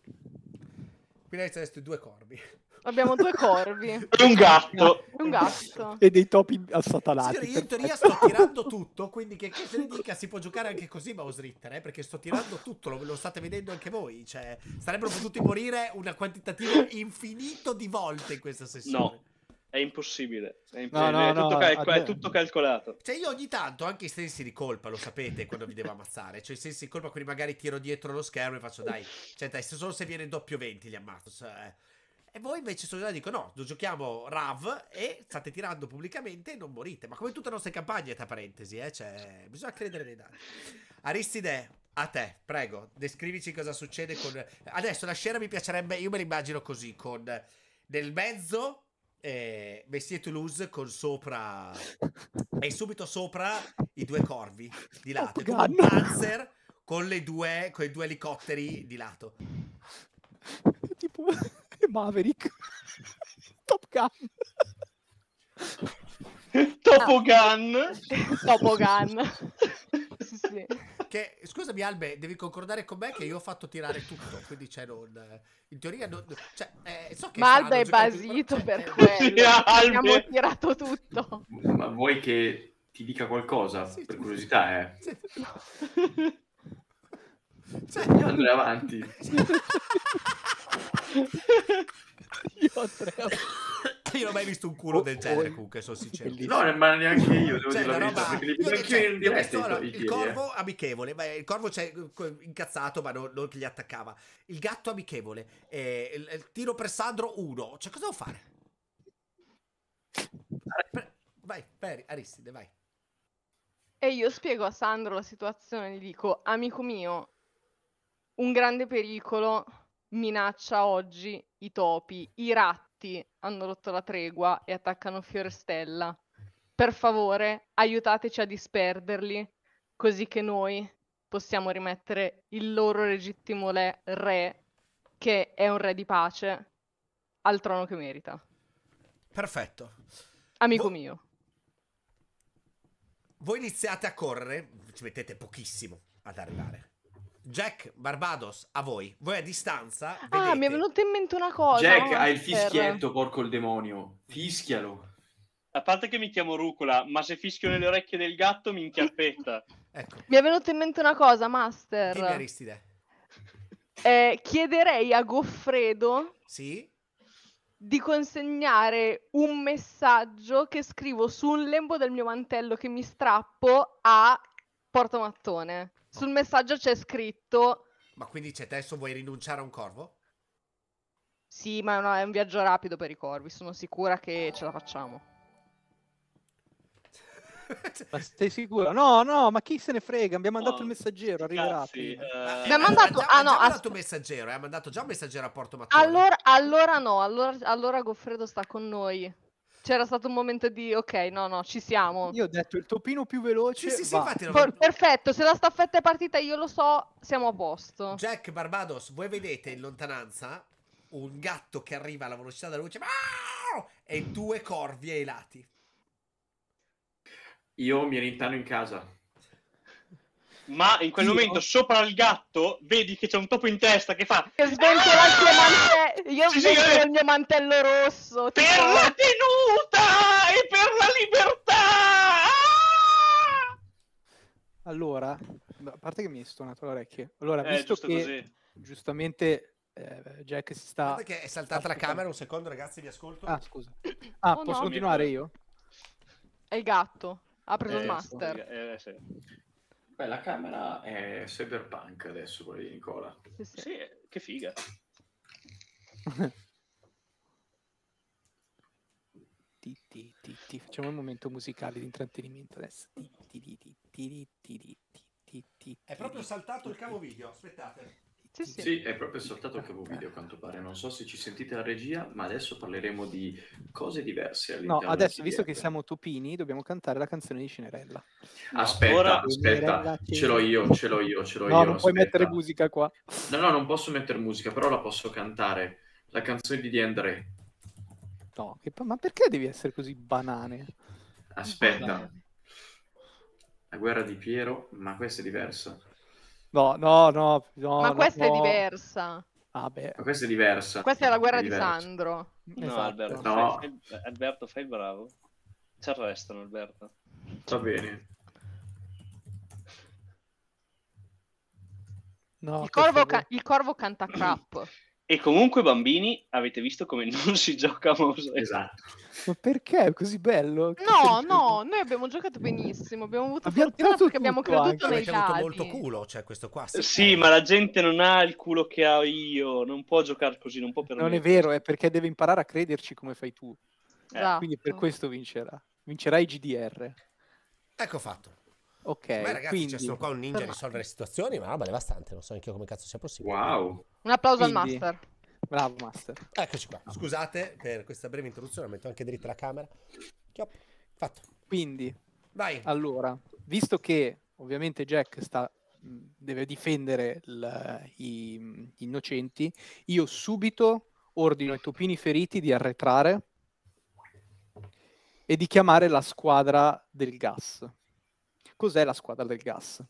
Quindi adesso due corbi Abbiamo due corvi. E un gatto. un gatto. E dei topi assatalati. Signori, io in teoria sto tirando tutto, quindi che, che se ne dica si può giocare anche così Mouse Ritter, eh, perché sto tirando tutto, lo, lo, state vedendo anche voi. Cioè, sarebbero potuti morire una quantitativa infinito di volte in questa sessione. No. È impossibile, è, impossibile. No, no, è, tutto, no, cal- è tutto, calcolato. Cioè, io ogni tanto anche i sensi di colpa, lo sapete quando vi devo ammazzare. Cioè, i sensi di colpa, quindi magari tiro dietro lo schermo e faccio dai, cioè, dai, se solo se viene doppio 20 li ammazzo. Cioè, eh. E voi invece sono e dico no, lo giochiamo RAV e state tirando pubblicamente e non morite. Ma come tutte le nostre campagne, tra parentesi, eh, cioè, bisogna credere nei dati. Aristide, a te, prego, descrivici cosa succede con... Adesso la scena mi piacerebbe, io me l'immagino così, con nel mezzo eh, Messier Toulouse con sopra... e subito sopra i due corvi di lato. Oh, un panzer con, le due, con i due elicotteri di lato. tipo... Maverick, Top Gun. Topogan. Topogan. sì, sì. Che, scusami Albe, devi concordare con me che io ho fatto tirare tutto, quindi c'è cioè, non... In teoria non, cioè, eh, so che Ma Alba è eh, basito più, cioè, per eh, quello. Cioè, abbiamo tirato tutto. Ma vuoi che ti dica qualcosa? Sì, per curiosità, eh. Sì. No. Cioè, andare avanti. io ho tre io non ho mai visto un culo del genere oh, oh, comunque sono sincero no ma neanche io devo cioè, dire la, roba, la verità perché in diretta il, il eh. corvo amichevole ma il corvo c'è incazzato ma non, non gli attaccava il gatto amichevole eh, il, il, tiro per Sandro 1 cioè cosa devo fare? vai per Aristide vai e io spiego a Sandro la situazione gli dico amico mio un grande pericolo minaccia oggi i topi, i ratti hanno rotto la tregua e attaccano Fiorestella. Per favore, aiutateci a disperderli, così che noi possiamo rimettere il loro legittimo re, che è un re di pace, al trono che merita. Perfetto. Amico Vo- mio. Voi iniziate a correre, ci mettete pochissimo ad arrivare. Jack Barbados, a voi. Voi a distanza. Vedete. Ah, mi è venuta in mente una cosa. Jack, ha il fischietto, porco il demonio. Fischialo. A parte che mi chiamo Rucola, ma se fischio nelle orecchie del gatto mi inchiappetta. ecco. Mi è venuta in mente una cosa, Master. Dimmi Aristide. Eh, chiederei a Goffredo sì? di consegnare un messaggio che scrivo su un lembo del mio mantello che mi strappo a Portamattone. Sul messaggio c'è scritto... Ma quindi c'è adesso vuoi rinunciare a un corvo? Sì, ma no, è un viaggio rapido per i corvi, sono sicura che ce la facciamo. ma sei sicura? No, no, ma chi se ne frega? Abbiamo oh, mandato no, il messaggero, arriverà. Cazzi, eh... Abbiamo eh, mandato, ah, no, mandato un messaggero, eh, ha mandato già un messaggero a Porto Matteo. Allora, allora no, allora, allora Goffredo sta con noi c'era stato un momento di ok, no, no, ci siamo. Io ho detto il topino più veloce. Sì, sì, sì, va. infatti, Por- perfetto, se la staffetta è partita io lo so, siamo a posto. Jack Barbados, voi vedete in lontananza un gatto che arriva alla velocità della luce e due corvi ai lati. Io mi rintano in casa ma in quel Io? momento oh. sopra il gatto vedi che c'è un topo in testa che fa sventola il tuo mantello io sì, sventola sì, eh. il mio mantello rosso per tipo... la tenuta e per la libertà ah! allora a parte che mi hai stonato le orecchie allora eh, visto che così. giustamente eh, Jack si sta che è saltata sta la camera un secondo ragazzi vi ascolto ah scusa ah oh, posso no. continuare io? è il gatto ha preso eh, il master. Eh, sì. Beh, la camera è cyberpunk adesso, quella di Nicola. Sì, sì. sì che figa. Di, di, di, Facciamo un momento musicale di intrattenimento adesso. È proprio saltato il cavo video, aspettate. Sì, sì. sì, è proprio saltato il video a quanto pare. Non so se ci sentite la regia, ma adesso parleremo di cose diverse. No, adesso visto che siamo topini, dobbiamo cantare la canzone di Cinerella. No, aspetta, aspetta, ce l'ho io, ce l'ho io, ce l'ho no, io. No, non aspetta. puoi mettere musica qua. No, no, non posso mettere musica, però la posso cantare. La canzone di Diandre. No, che... ma perché devi essere così banane? Aspetta. La guerra di Piero, ma questa è diversa. No, no, no. no Ma questa no. è diversa. Ah, beh. questa è diversa. Questa è la guerra è di Sandro. No, esatto. Alberto, no. Fai, fai, Alberto, fai il bravo. Ci arrestano, Alberto. Va bene. No, il, corvo ca- il, corvo canta crap. E comunque, bambini, avete visto come non si gioca a mouse. Esatto. Ma perché? È così bello? no, no, noi abbiamo giocato benissimo, abbiamo avuto abbiamo fortuna perché abbiamo creduto anche. nei dati. avuto molto culo, cioè questo qua. Eh, sì, sì, ma la gente non ha il culo che ho io, non può giocare così, non può permettere. Non è vero, è perché deve imparare a crederci come fai tu. Eh, esatto. quindi per questo vincerà. Vincerà i GDR. Ecco fatto. Ok, Beh, ragazzi, quindi... c'è solo qua un ninja a risolvere situazioni, ma roba bastante. non so neanche come cazzo sia possibile. Wow. Un applauso quindi... al master. Bravo, Master. Eccoci qua. Scusate per questa breve introduzione, metto anche dritta la camera. Chiop. Fatto. Quindi, Vai. allora, visto che ovviamente Jack sta, deve difendere gli innocenti, io subito ordino ai topini feriti di arretrare e di chiamare la squadra del gas. Cos'è la squadra del gas?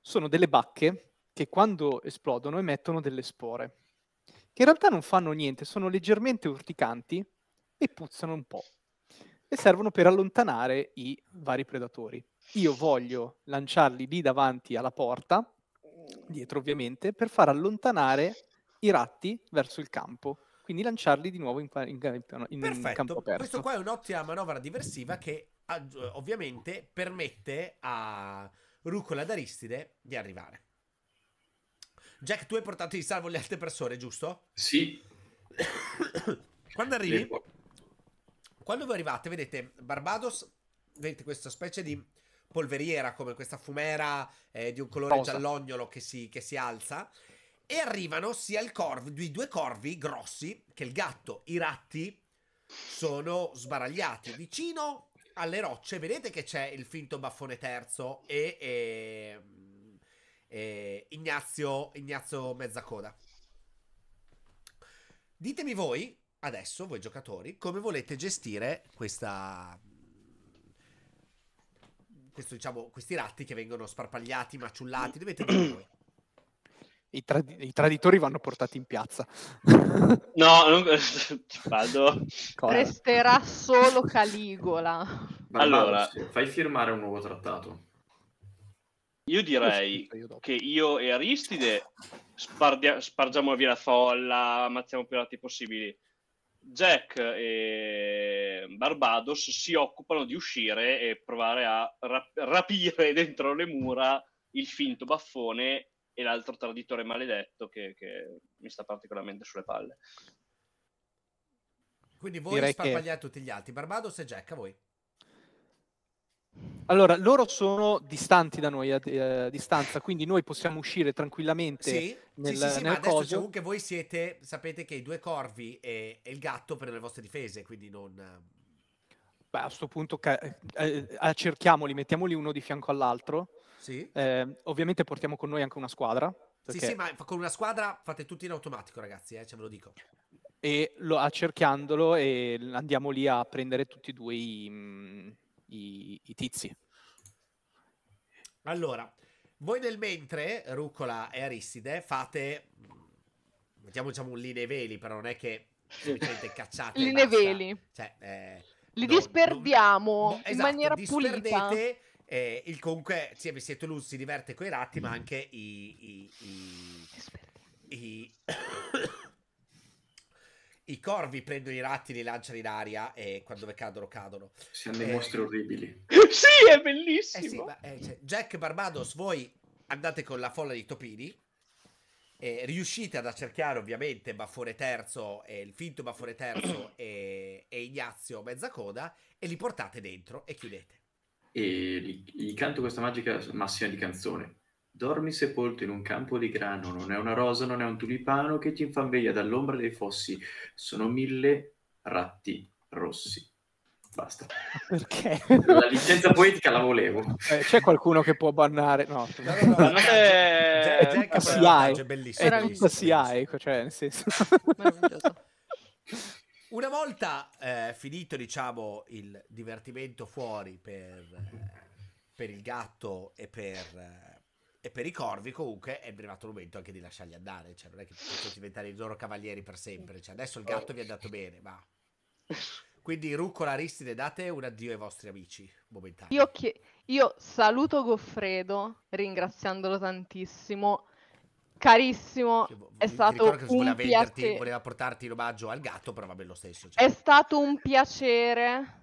Sono delle bacche che quando esplodono emettono delle spore che in realtà non fanno niente, sono leggermente urticanti e puzzano un po' e servono per allontanare i vari predatori. Io voglio lanciarli lì davanti alla porta, dietro ovviamente, per far allontanare i ratti verso il campo quindi lanciarli di nuovo in, in, in, Perfetto. campo aperto. Questo qua è un'ottima manovra diversiva che ovviamente permette a Rucola d'Aristide di arrivare. Jack, tu hai portato in salvo le altre persone, giusto? Sì. Quando arrivi, quando voi arrivate, vedete Barbados, vedete questa specie di polveriera, come questa fumera eh, di un colore Rosa. giallognolo che si, che si alza. E arrivano sia il corvo, i due corvi grossi che il gatto. I ratti sono sbaragliati vicino alle rocce. Vedete che c'è il finto baffone terzo e, e eh, Ignazio, Ignazio Mezzacoda. Ditemi voi, adesso, voi giocatori, come volete gestire questa, questo, diciamo, questi ratti che vengono sparpagliati, maciullati, dovete dire voi. I, tra- I, traditori vanno portati in piazza. No, non... vado. Cosa? Resterà solo Caligola. allora, fai firmare un nuovo trattato. Io direi cioè, che io e Aristide spardia- spargiamo via la folla, ammazziamo più lati possibili. Jack e Barbados si occupano di uscire e provare a rap- rapire dentro le mura il finto baffone e l'altro traditore maledetto che, che mi sta particolarmente sulle palle. Quindi voi sparpagliate che... tutti gli altri, Barbados e Jack, a voi. Allora, loro sono distanti da noi a, eh, distanza, quindi noi possiamo uscire tranquillamente sì, nel, sì, sì, sì nel ma coso. adesso comunque voi siete, sapete che i due corvi e, e il gatto prendono le vostre difese, quindi non... Beh, a questo punto ca- eh, accerchiamoli, eh, eh, mettiamoli uno di fianco all'altro. Sì. Eh, ovviamente portiamo con noi anche una squadra. Perché... Sì, sì, ma con una squadra fate tutti in automatico, ragazzi, eh, ce ve lo dico. E lo, accerchiandolo e andiamo lì a prendere tutti e due i... Mh mm, i, i tizi. Allora, voi nel mentre, Rucola e Aristide, fate... Mettiamo diciamo un linee veli, però non è che semplicemente cacciate. linee veli. Cioè, eh, Li non, disperdiamo non, esatto, in maniera pulita. Eh, il comunque, sia sì, siete lui, si diverte con i ratti, ma mm. anche i... i, i, i i corvi prendono i ratti, li lanciano in aria e quando cadono, cadono. Siamo dei eh, mostri orribili. Sì, è bellissimo. Eh sì, ma, eh, cioè, Jack Barbados, voi andate con la folla di topini. riuscite ad accerchiare ovviamente Baffone Terzo, il finto Baffone Terzo e, e Ignazio Mezzacoda e li portate dentro e chiudete. E gli, gli canto questa magica massima di canzone. Dormi sepolto in un campo di grano, non è una rosa, non è un tulipano che ti infanveglia dall'ombra dei fossi. Sono mille ratti rossi. Basta. Perché? La licenza poetica la volevo. Eh, c'è qualcuno che può bannare? No, no, no, no. Cioè, eh, Jack, cioè, È bellissimo. Era cioè, nel senso. Una volta eh, finito, diciamo, il divertimento fuori per, eh, per il gatto e per eh, e per i corvi, comunque, è arrivato il momento anche di lasciarli andare. Cioè, non è che possono diventare i loro cavalieri per sempre. Cioè, adesso il gatto vi è andato bene, ma. Quindi, Ruccola Aristide, date un addio ai vostri amici momentaneo. Io, chie- io saluto Goffredo, ringraziandolo tantissimo. Carissimo, che, è stato che un piacere. Voleva portarti l'omaggio al gatto, però vabbè lo stesso. Cioè. È stato un piacere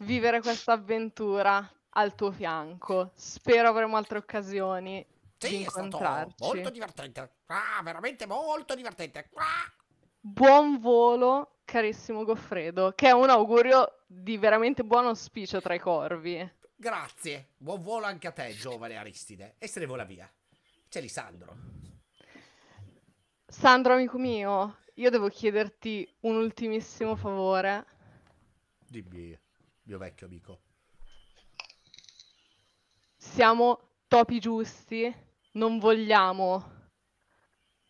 vivere questa avventura al tuo fianco. Spero avremo altre occasioni sì, di incontrarci. molto divertente. Ah, veramente molto divertente. Ah. Buon volo, carissimo Goffredo, che è un augurio di veramente buon auspicio tra i corvi. Grazie. Buon volo anche a te, giovane Aristide. E se ne vola via. C'è Lisandro. Sandro, amico mio, io devo chiederti un ultimissimo favore. Dimmi, mio vecchio amico siamo topi giusti, non vogliamo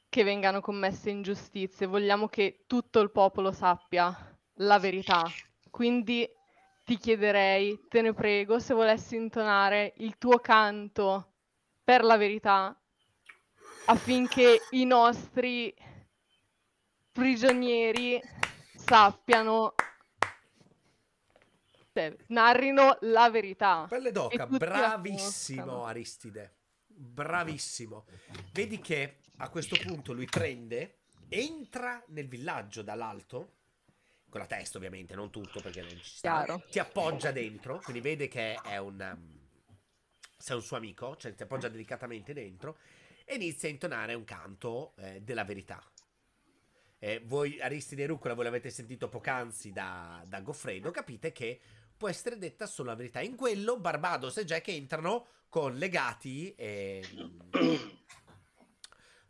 che vengano commesse ingiustizie, vogliamo che tutto il popolo sappia la verità. Quindi ti chiederei, te ne prego, se volessi intonare il tuo canto per la verità affinché i nostri prigionieri sappiano giornaliste narrino la verità. Pelle d'oca, bravissimo Aristide, bravissimo. Vedi che a questo punto lui prende, entra nel villaggio dall'alto, con la testa ovviamente, non tutto perché non ci sta, ti appoggia dentro, quindi vede che è un... Um, sei un suo amico, cioè ti appoggia delicatamente dentro e inizia a intonare un canto eh, della verità. Eh, voi, Aristide Rucola, voi l'avete sentito poc'anzi da, da Goffredo, capite che può essere detta solo la verità. In quello Barbados e Jack entrano con legati e, mm,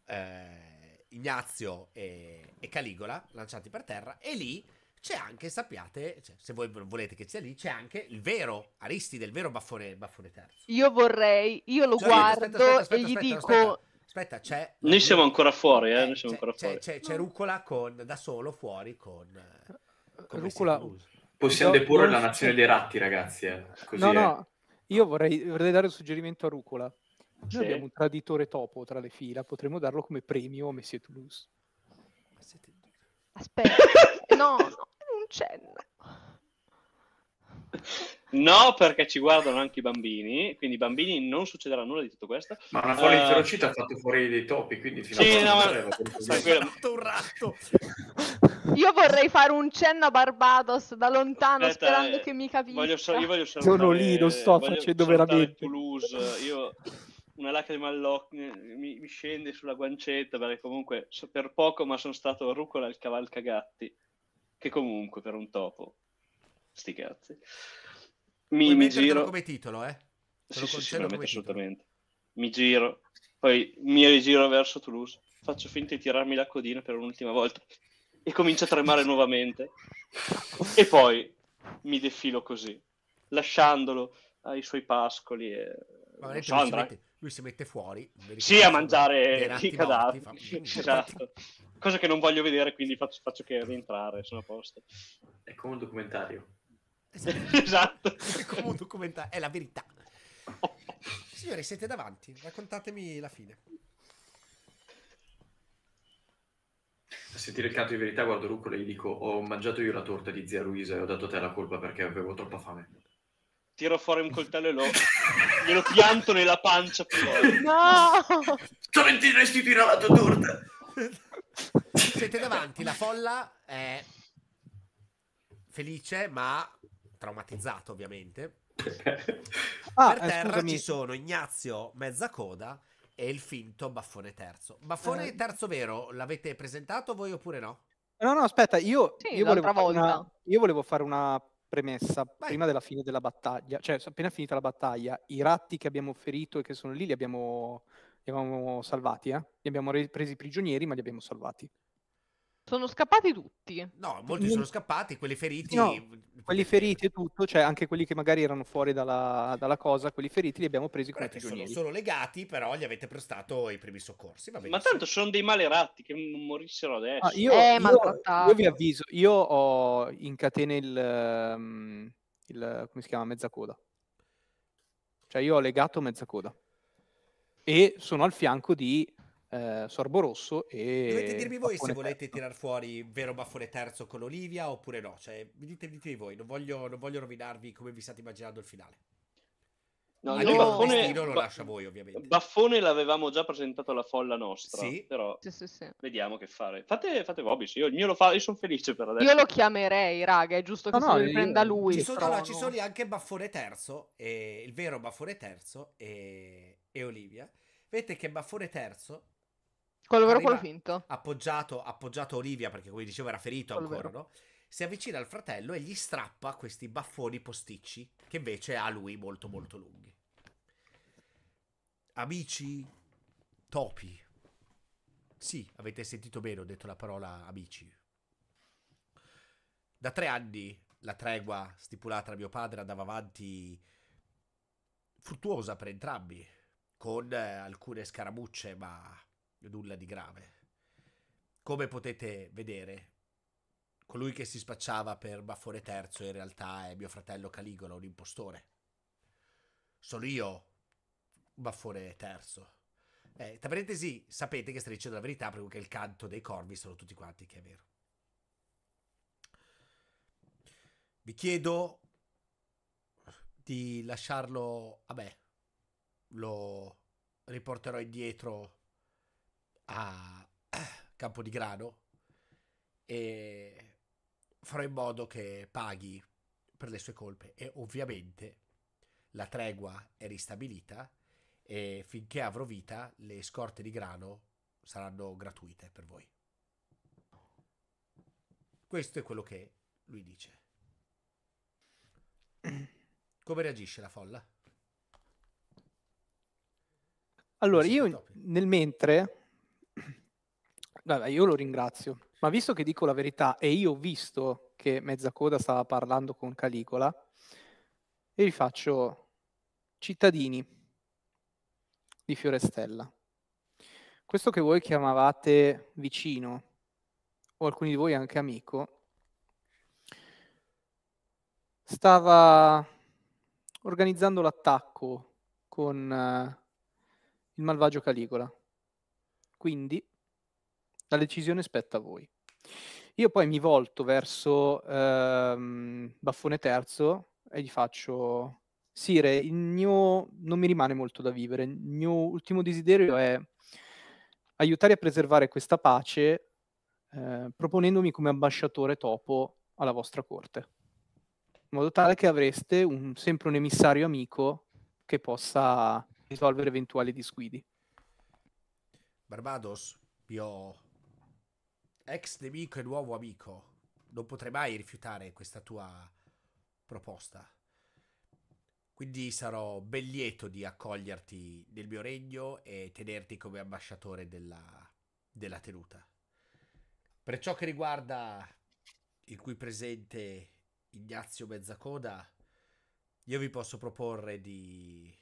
eh, Ignazio e, e, Caligola lanciati per terra e lì c'è anche, sappiate, cioè, se voi volete che sia lì, c'è anche il vero Aristide, il vero baffone, baffone terzo. Io vorrei, io lo cioè, guardo aspetta, aspetta, aspetta, e gli dico... Aspetta, c'è. Noi siamo ancora fuori, eh, eh? Noi siamo c'è, ancora fuori. C'è, c'è, Rucola con, da solo fuori con. con Rucola Possiamo deporre la nazione dei ratti, ragazzi. Eh. Così no, è. no, io vorrei, vorrei, dare un suggerimento a Rucola. Noi sì. abbiamo un traditore topo tra le fila, potremmo darlo come premio a Messie Toulouse. Aspetta, no, non c'è. No, perché ci guardano anche i bambini, quindi i bambini non succederà nulla di tutto questo. Ma una folla uh, eh, inferocita ha fatto fuori dei topi, quindi fino sì, a no, ma... ha un ratto. Io vorrei fare un cenno a Barbados da lontano Aspetta, sperando eh, che mi capisca. Voglio io voglio salutare, Sono lì, lo sto facendo veramente. Toulouse. Io una lacrima all'occhio mi, mi scende sulla guancetta perché comunque per poco ma sono stato a rucola al cavalcagatti che comunque per un topo sti cazzi. Mi, mi giro come titolo, eh? Te sì, sì, sì, assolutamente. Mi giro, poi mi rigiro verso Toulouse, faccio finta di tirarmi la codina per un'ultima volta e comincia a tremare nuovamente. E poi mi defilo così, lasciandolo ai suoi pascoli e... Ma so, lui, andrà... si mette, lui si mette fuori. Sì, a mangiare i cadaveri. Fa... Esatto. Cosa che non voglio vedere, quindi faccio, faccio che rientrare, sono a posto. È come un documentario. Esatto. esatto. È come un documentario, è la verità. Signori, siete davanti, raccontatemi la fine. A sentire il canto di verità guardo Ruccola e gli dico ho mangiato io la torta di zia Luisa e ho dato a te la colpa perché avevo troppa fame. Tiro fuori un coltello e lo... glielo pianto nella pancia più volte. No! Torrenti restituirà la tua torta! Siete davanti, la folla è felice ma traumatizzato ovviamente. ah, per terra scusami. ci sono Ignazio mezza coda e il finto Baffone Terzo. Baffone eh. Terzo vero, l'avete presentato voi oppure no? No, no, aspetta, io, sì, io, volevo, fare una, io volevo, fare una, premessa Vai. prima della fine della battaglia, cioè appena finita la battaglia, i ratti che abbiamo ferito e che sono lì li abbiamo, li abbiamo salvati, eh? li abbiamo presi prigionieri ma li abbiamo salvati. Sono scappati tutti. No, molti sono scappati, quelli feriti. No, quelli feriti e tutto, cioè anche quelli che magari erano fuori dalla, dalla cosa, quelli feriti li abbiamo presi come prigionieri. Sono, sono legati, però gli avete prestato i primi soccorsi. ma tanto sono dei maleratti che non morissero adesso. Ah, io, eh, io, io, vi avviso, io ho in catena il, ehm, il come si chiama? Mezza coda. Cioè io ho legato mezza coda. E sono al fianco di eh, Sorbo Rosso e... Dovete dirmi voi Baffone se volete terzo. tirar fuori vero Baffone terzo con Olivia oppure no, cioè ditemi, ditemi voi, non voglio, non voglio rovinarvi come vi state immaginando il finale. No, io... Baffone, lo lascia voi, ovviamente. Baffone l'avevamo già presentato alla folla nostra. Sì. Però sì, sì, sì. vediamo che fare. Fate, fate Bobis, io, io, fa... io sono felice per adesso. Io lo chiamerei, raga, è giusto che no, se no, lo riprenda io... lui. Ci sono, allora, ci sono anche Baffone terzo, e... il vero Baffone terzo e... e Olivia. Vedete che Baffone terzo quello vero, quello finto. Appoggiato, appoggiato a Olivia, perché come dicevo era ferito quello ancora, vero. no? Si avvicina al fratello e gli strappa questi baffoni posticci, che invece ha lui molto mm. molto lunghi. Amici topi. Sì, avete sentito bene, ho detto la parola amici. Da tre anni la tregua stipulata da mio padre andava avanti fruttuosa per entrambi, con eh, alcune scaramucce, ma nulla di grave. Come potete vedere, colui che si spacciava per Baffone Terzo in realtà è mio fratello Caligola, un impostore. Sono io, Baffone Terzo. Eh, tra parentesi, sapete che sta dicendo la verità perché il canto dei corvi sono tutti quanti, che è vero. Vi chiedo di lasciarlo a me. Lo riporterò indietro a Campo di Grano e farò in modo che paghi per le sue colpe e ovviamente la tregua è ristabilita e finché avrò vita le scorte di grano saranno gratuite per voi. Questo è quello che lui dice. Come reagisce la folla? Allora, io nel mentre Vabbè, io lo ringrazio. Ma visto che dico la verità e io ho visto che Mezzacoda stava parlando con Caligola, e vi faccio cittadini di Fiorestella. Questo che voi chiamavate vicino, o alcuni di voi anche amico, stava organizzando l'attacco con uh, il malvagio Caligola. Quindi la decisione spetta a voi. Io poi mi volto verso ehm, Baffone Terzo e gli faccio: Sire, il mio non mi rimane molto da vivere. Il mio ultimo desiderio è aiutare a preservare questa pace eh, proponendomi come ambasciatore topo alla vostra corte, in modo tale che avreste un, sempre un emissario amico che possa risolvere eventuali disguidi. Barbados, io ex nemico e nuovo amico, non potrei mai rifiutare questa tua proposta. Quindi sarò ben lieto di accoglierti nel mio regno e tenerti come ambasciatore della, della tenuta. Per ciò che riguarda il qui presente Ignazio Mezzacoda, io vi posso proporre di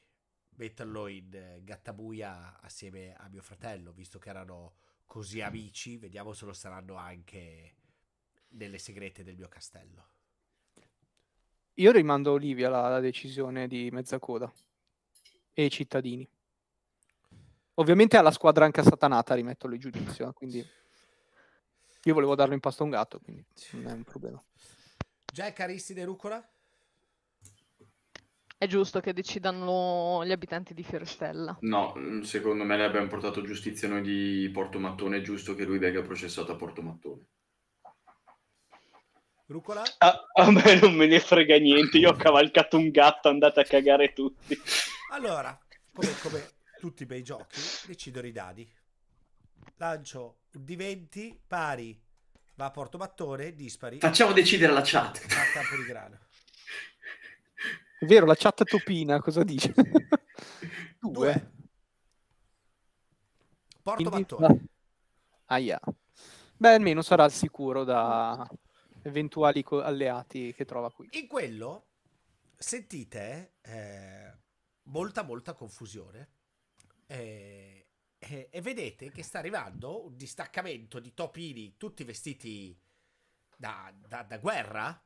metterlo in eh, gattabuia assieme a mio fratello, visto che erano così amici, vediamo se lo saranno anche nelle segrete del mio castello. Io rimando Olivia la, la decisione di Mezzacoda e i cittadini. Ovviamente alla squadra anche satanata rimetto le giudizio, quindi io volevo darlo in pasto a un gatto, quindi non è un problema. Già è carissimo Rucola? È giusto che decidano gli abitanti di Fiorestella. No, mm, secondo me le abbiamo portato giustizia noi di Porto Mattone, è giusto che lui venga processato a Porto Mattone. Rucola? Ah, a me non me ne frega niente, io ho cavalcato un gatto, andate a cagare tutti. Allora, come, come tutti i bei giochi, decidono i dadi. Lancio di 20 pari, va a Porto Mattone, dispari. Facciamo decidere la chat. A campo di grano. È vero, la chat topina cosa dice? Due. Porto Quindi, Battone. Aia. Beh, almeno sarà al sicuro da eventuali co- alleati che trova qui. In quello sentite eh, molta, molta confusione. Eh, eh, e vedete che sta arrivando un distaccamento di topini, tutti vestiti da, da, da guerra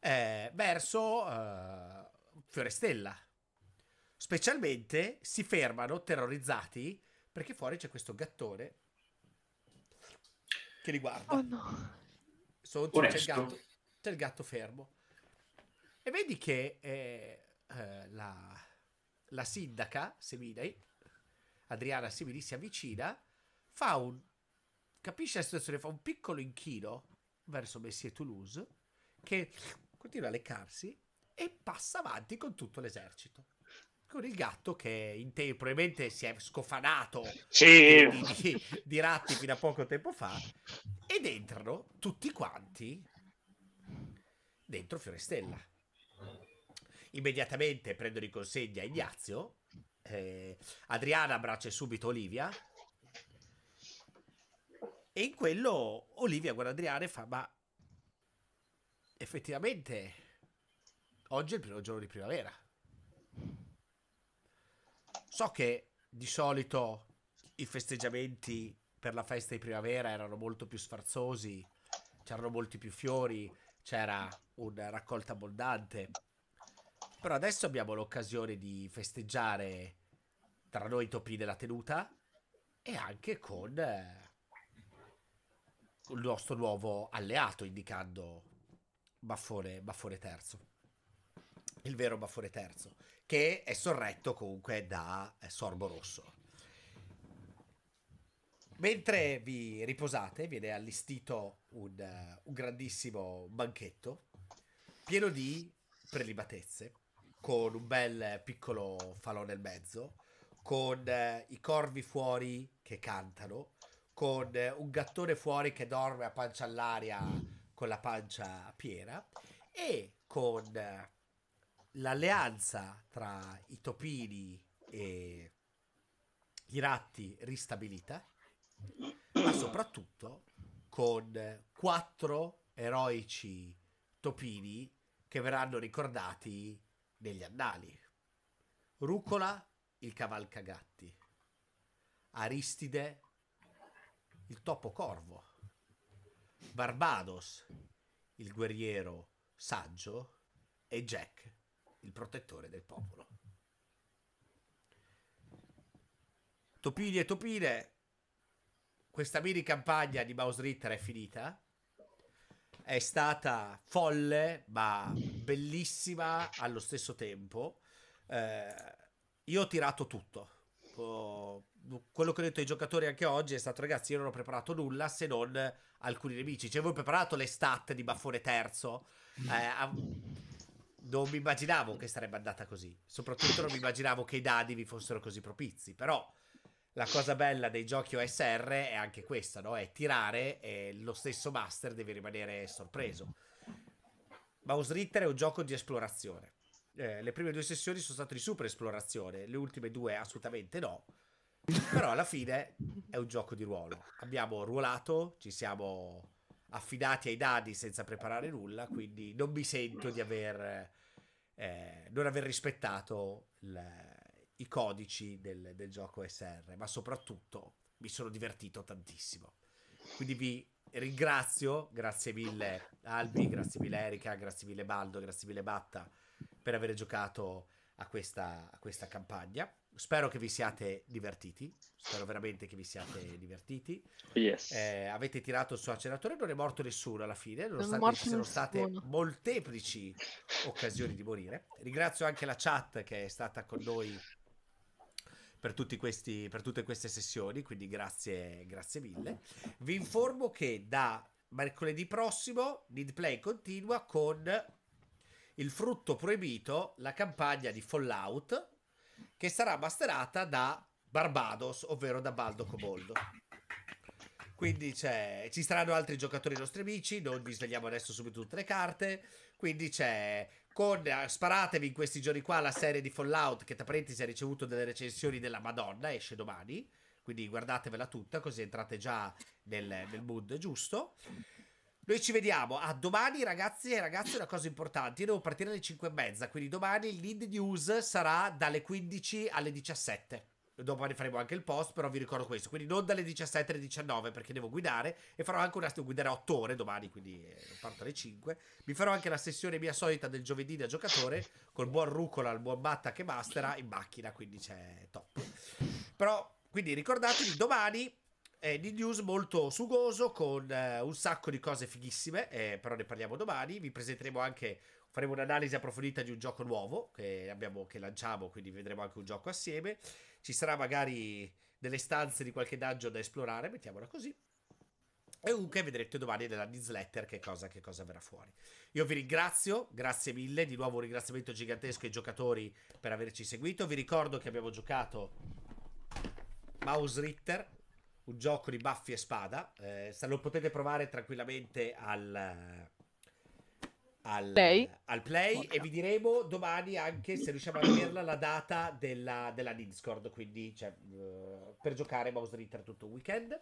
eh, verso eh, Fiorestella. Specialmente si fermano terrorizzati perché fuori c'è questo gattone che li guarda. Oh no. Sotto c'è il, gatto, c'è il, gatto, fermo. E vedi che eh, eh la, la sindaca Semidai, Adriana Semidi, si avvicina, fa un... capisce la situazione, fa un piccolo inchino verso Messie Toulouse che continua a leccarsi e passa avanti con tutto l'esercito. Con il gatto che in te, probabilmente si è scofanato sì. di, di, di ratti fino a poco tempo fa. Ed entrano tutti quanti dentro Fiorestella. Immediatamente prendono in consegna Ignazio. Eh, Adriana abbraccia subito Olivia. E in quello Olivia guarda Adriana e fa: Ma effettivamente oggi è il primo giorno di primavera. So che di solito i festeggiamenti per la festa di primavera erano molto più sfarzosi, c'erano molti più fiori, c'era una raccolta abbondante. Però adesso abbiamo l'occasione di festeggiare tra noi i topi della tenuta e anche con eh, il nostro nuovo alleato, indicando Baffone, Baffone terzo. Il vero Baffone terzo, che è sorretto comunque da eh, Sorbo Rosso. Mentre vi riposate, viene allestito un, eh, un grandissimo banchetto pieno di prelibatezze, con un bel piccolo falò nel mezzo, con eh, i corvi fuori che cantano, con eh, un gattone fuori che dorme a pancia all'aria con la pancia piena e con l'alleanza tra i topini e i ratti ristabilita, ma soprattutto con quattro eroici topini che verranno ricordati negli annali. Rucola, il cavalcagatti. Aristide, il topo corvo. Barbados, il guerriero saggio, e Jack, il protettore del popolo. Topini e topine, questa mini campagna di Mouse Ritter è finita. È stata folle, ma bellissima allo stesso tempo. Eh, io ho tirato tutto quello che ho detto ai giocatori anche oggi è stato ragazzi io non ho preparato nulla se non alcuni nemici cioè avevo preparato le stat di baffone terzo mm. eh, a... non mi immaginavo che sarebbe andata così soprattutto non mi immaginavo che i dadi vi fossero così propizi però la cosa bella dei giochi OSR è anche questa no? è tirare e lo stesso master deve rimanere sorpreso Mouse Ritter è un gioco di esplorazione eh, le prime due sessioni sono state di super esplorazione le ultime due assolutamente no però alla fine è un gioco di ruolo. Abbiamo ruolato, ci siamo affidati ai dadi senza preparare nulla, quindi non mi sento di aver, eh, non aver rispettato il, i codici del, del, gioco SR, ma soprattutto mi sono divertito tantissimo. Quindi vi ringrazio, grazie mille Albi, grazie mille Erika, grazie mille Baldo, grazie mille Batta per aver giocato a questa, a questa campagna. Spero che vi siate divertiti. Spero veramente che vi siate divertiti. Yes. Eh, avete tirato il suo acceleratore, non è morto nessuno alla fine, nonostante ci siano state molteplici occasioni di morire. Ringrazio anche la chat che è stata con noi per, questi, per tutte queste sessioni, quindi grazie, grazie mille. Vi informo che da mercoledì prossimo Nidplay continua con il frutto proibito, la campagna di Fallout che sarà masterata da Barbados, ovvero da Baldo Coboldo. Quindi ci saranno altri giocatori nostri amici, non vi svegliamo adesso subito tutte le carte. Quindi c'è con eh, sparatevi in questi giorni qua la serie di Fallout che tra parentesi ha ricevuto delle recensioni della Madonna, esce domani. Quindi guardatevela tutta così entrate già nel, nel mood giusto. Noi ci vediamo. A ah, domani, ragazzi e ragazze, una cosa importante. Io devo partire alle 5 e mezza. Quindi domani il lead news sarà dalle 15 alle 17. Domani faremo anche il post, però vi ricordo questo. Quindi non dalle 17 alle 19 perché devo guidare e farò anche una guidare 8 ore domani, quindi eh, parto alle 5. Mi farò anche la sessione mia solita del giovedì da giocatore col buon Rucola, il buon Matta che mastera in macchina, quindi c'è top. Però quindi ricordatevi domani eh, di news molto sugoso con eh, un sacco di cose fighissime, eh, però ne parliamo domani. Vi presenteremo anche, faremo un'analisi approfondita di un gioco nuovo che, abbiamo, che lanciamo, quindi vedremo anche un gioco assieme. Ci sarà magari delle stanze di qualche dungeon da esplorare, mettiamola così. E comunque vedrete domani nella newsletter che cosa, che cosa, verrà fuori. Io vi ringrazio, grazie mille, di nuovo un ringraziamento gigantesco ai giocatori per averci seguito. Vi ricordo che abbiamo giocato Mouse Ritter, un gioco di baffi e spada. Eh, lo potete provare tranquillamente al, al play, al play e vi diremo domani anche se riusciamo a vederla la data della, della Discord. Quindi cioè, uh, per giocare Mouse Ritter tutto il weekend.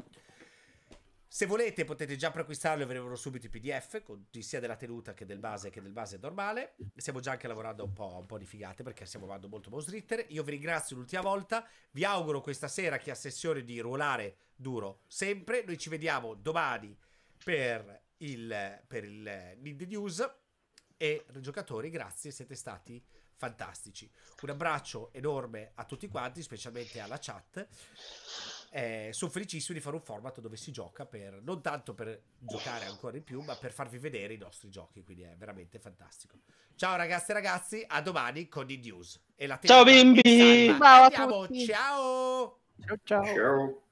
Se volete potete già preacquistarlo e ve subito i PDF, con, sia della tenuta che del base che del base normale. Stiamo già anche lavorando un po', un po di figate perché stiamo andando molto molto srittere. Io vi ringrazio l'ultima volta, vi auguro questa sera che ha sessione di ruolare duro sempre. Noi ci vediamo domani per il, per il Need News. E giocatori, grazie, siete stati fantastici. Un abbraccio enorme a tutti quanti, specialmente alla chat eh, sono felicissimo di fare un format dove si gioca per, non tanto per giocare ancora di più, ma per farvi vedere i nostri giochi. Quindi è veramente fantastico. Ciao ragazze e ragazzi, a domani con i news. ciao bimbi! Ciao a tutti! Ciao! Ciao ciao! ciao.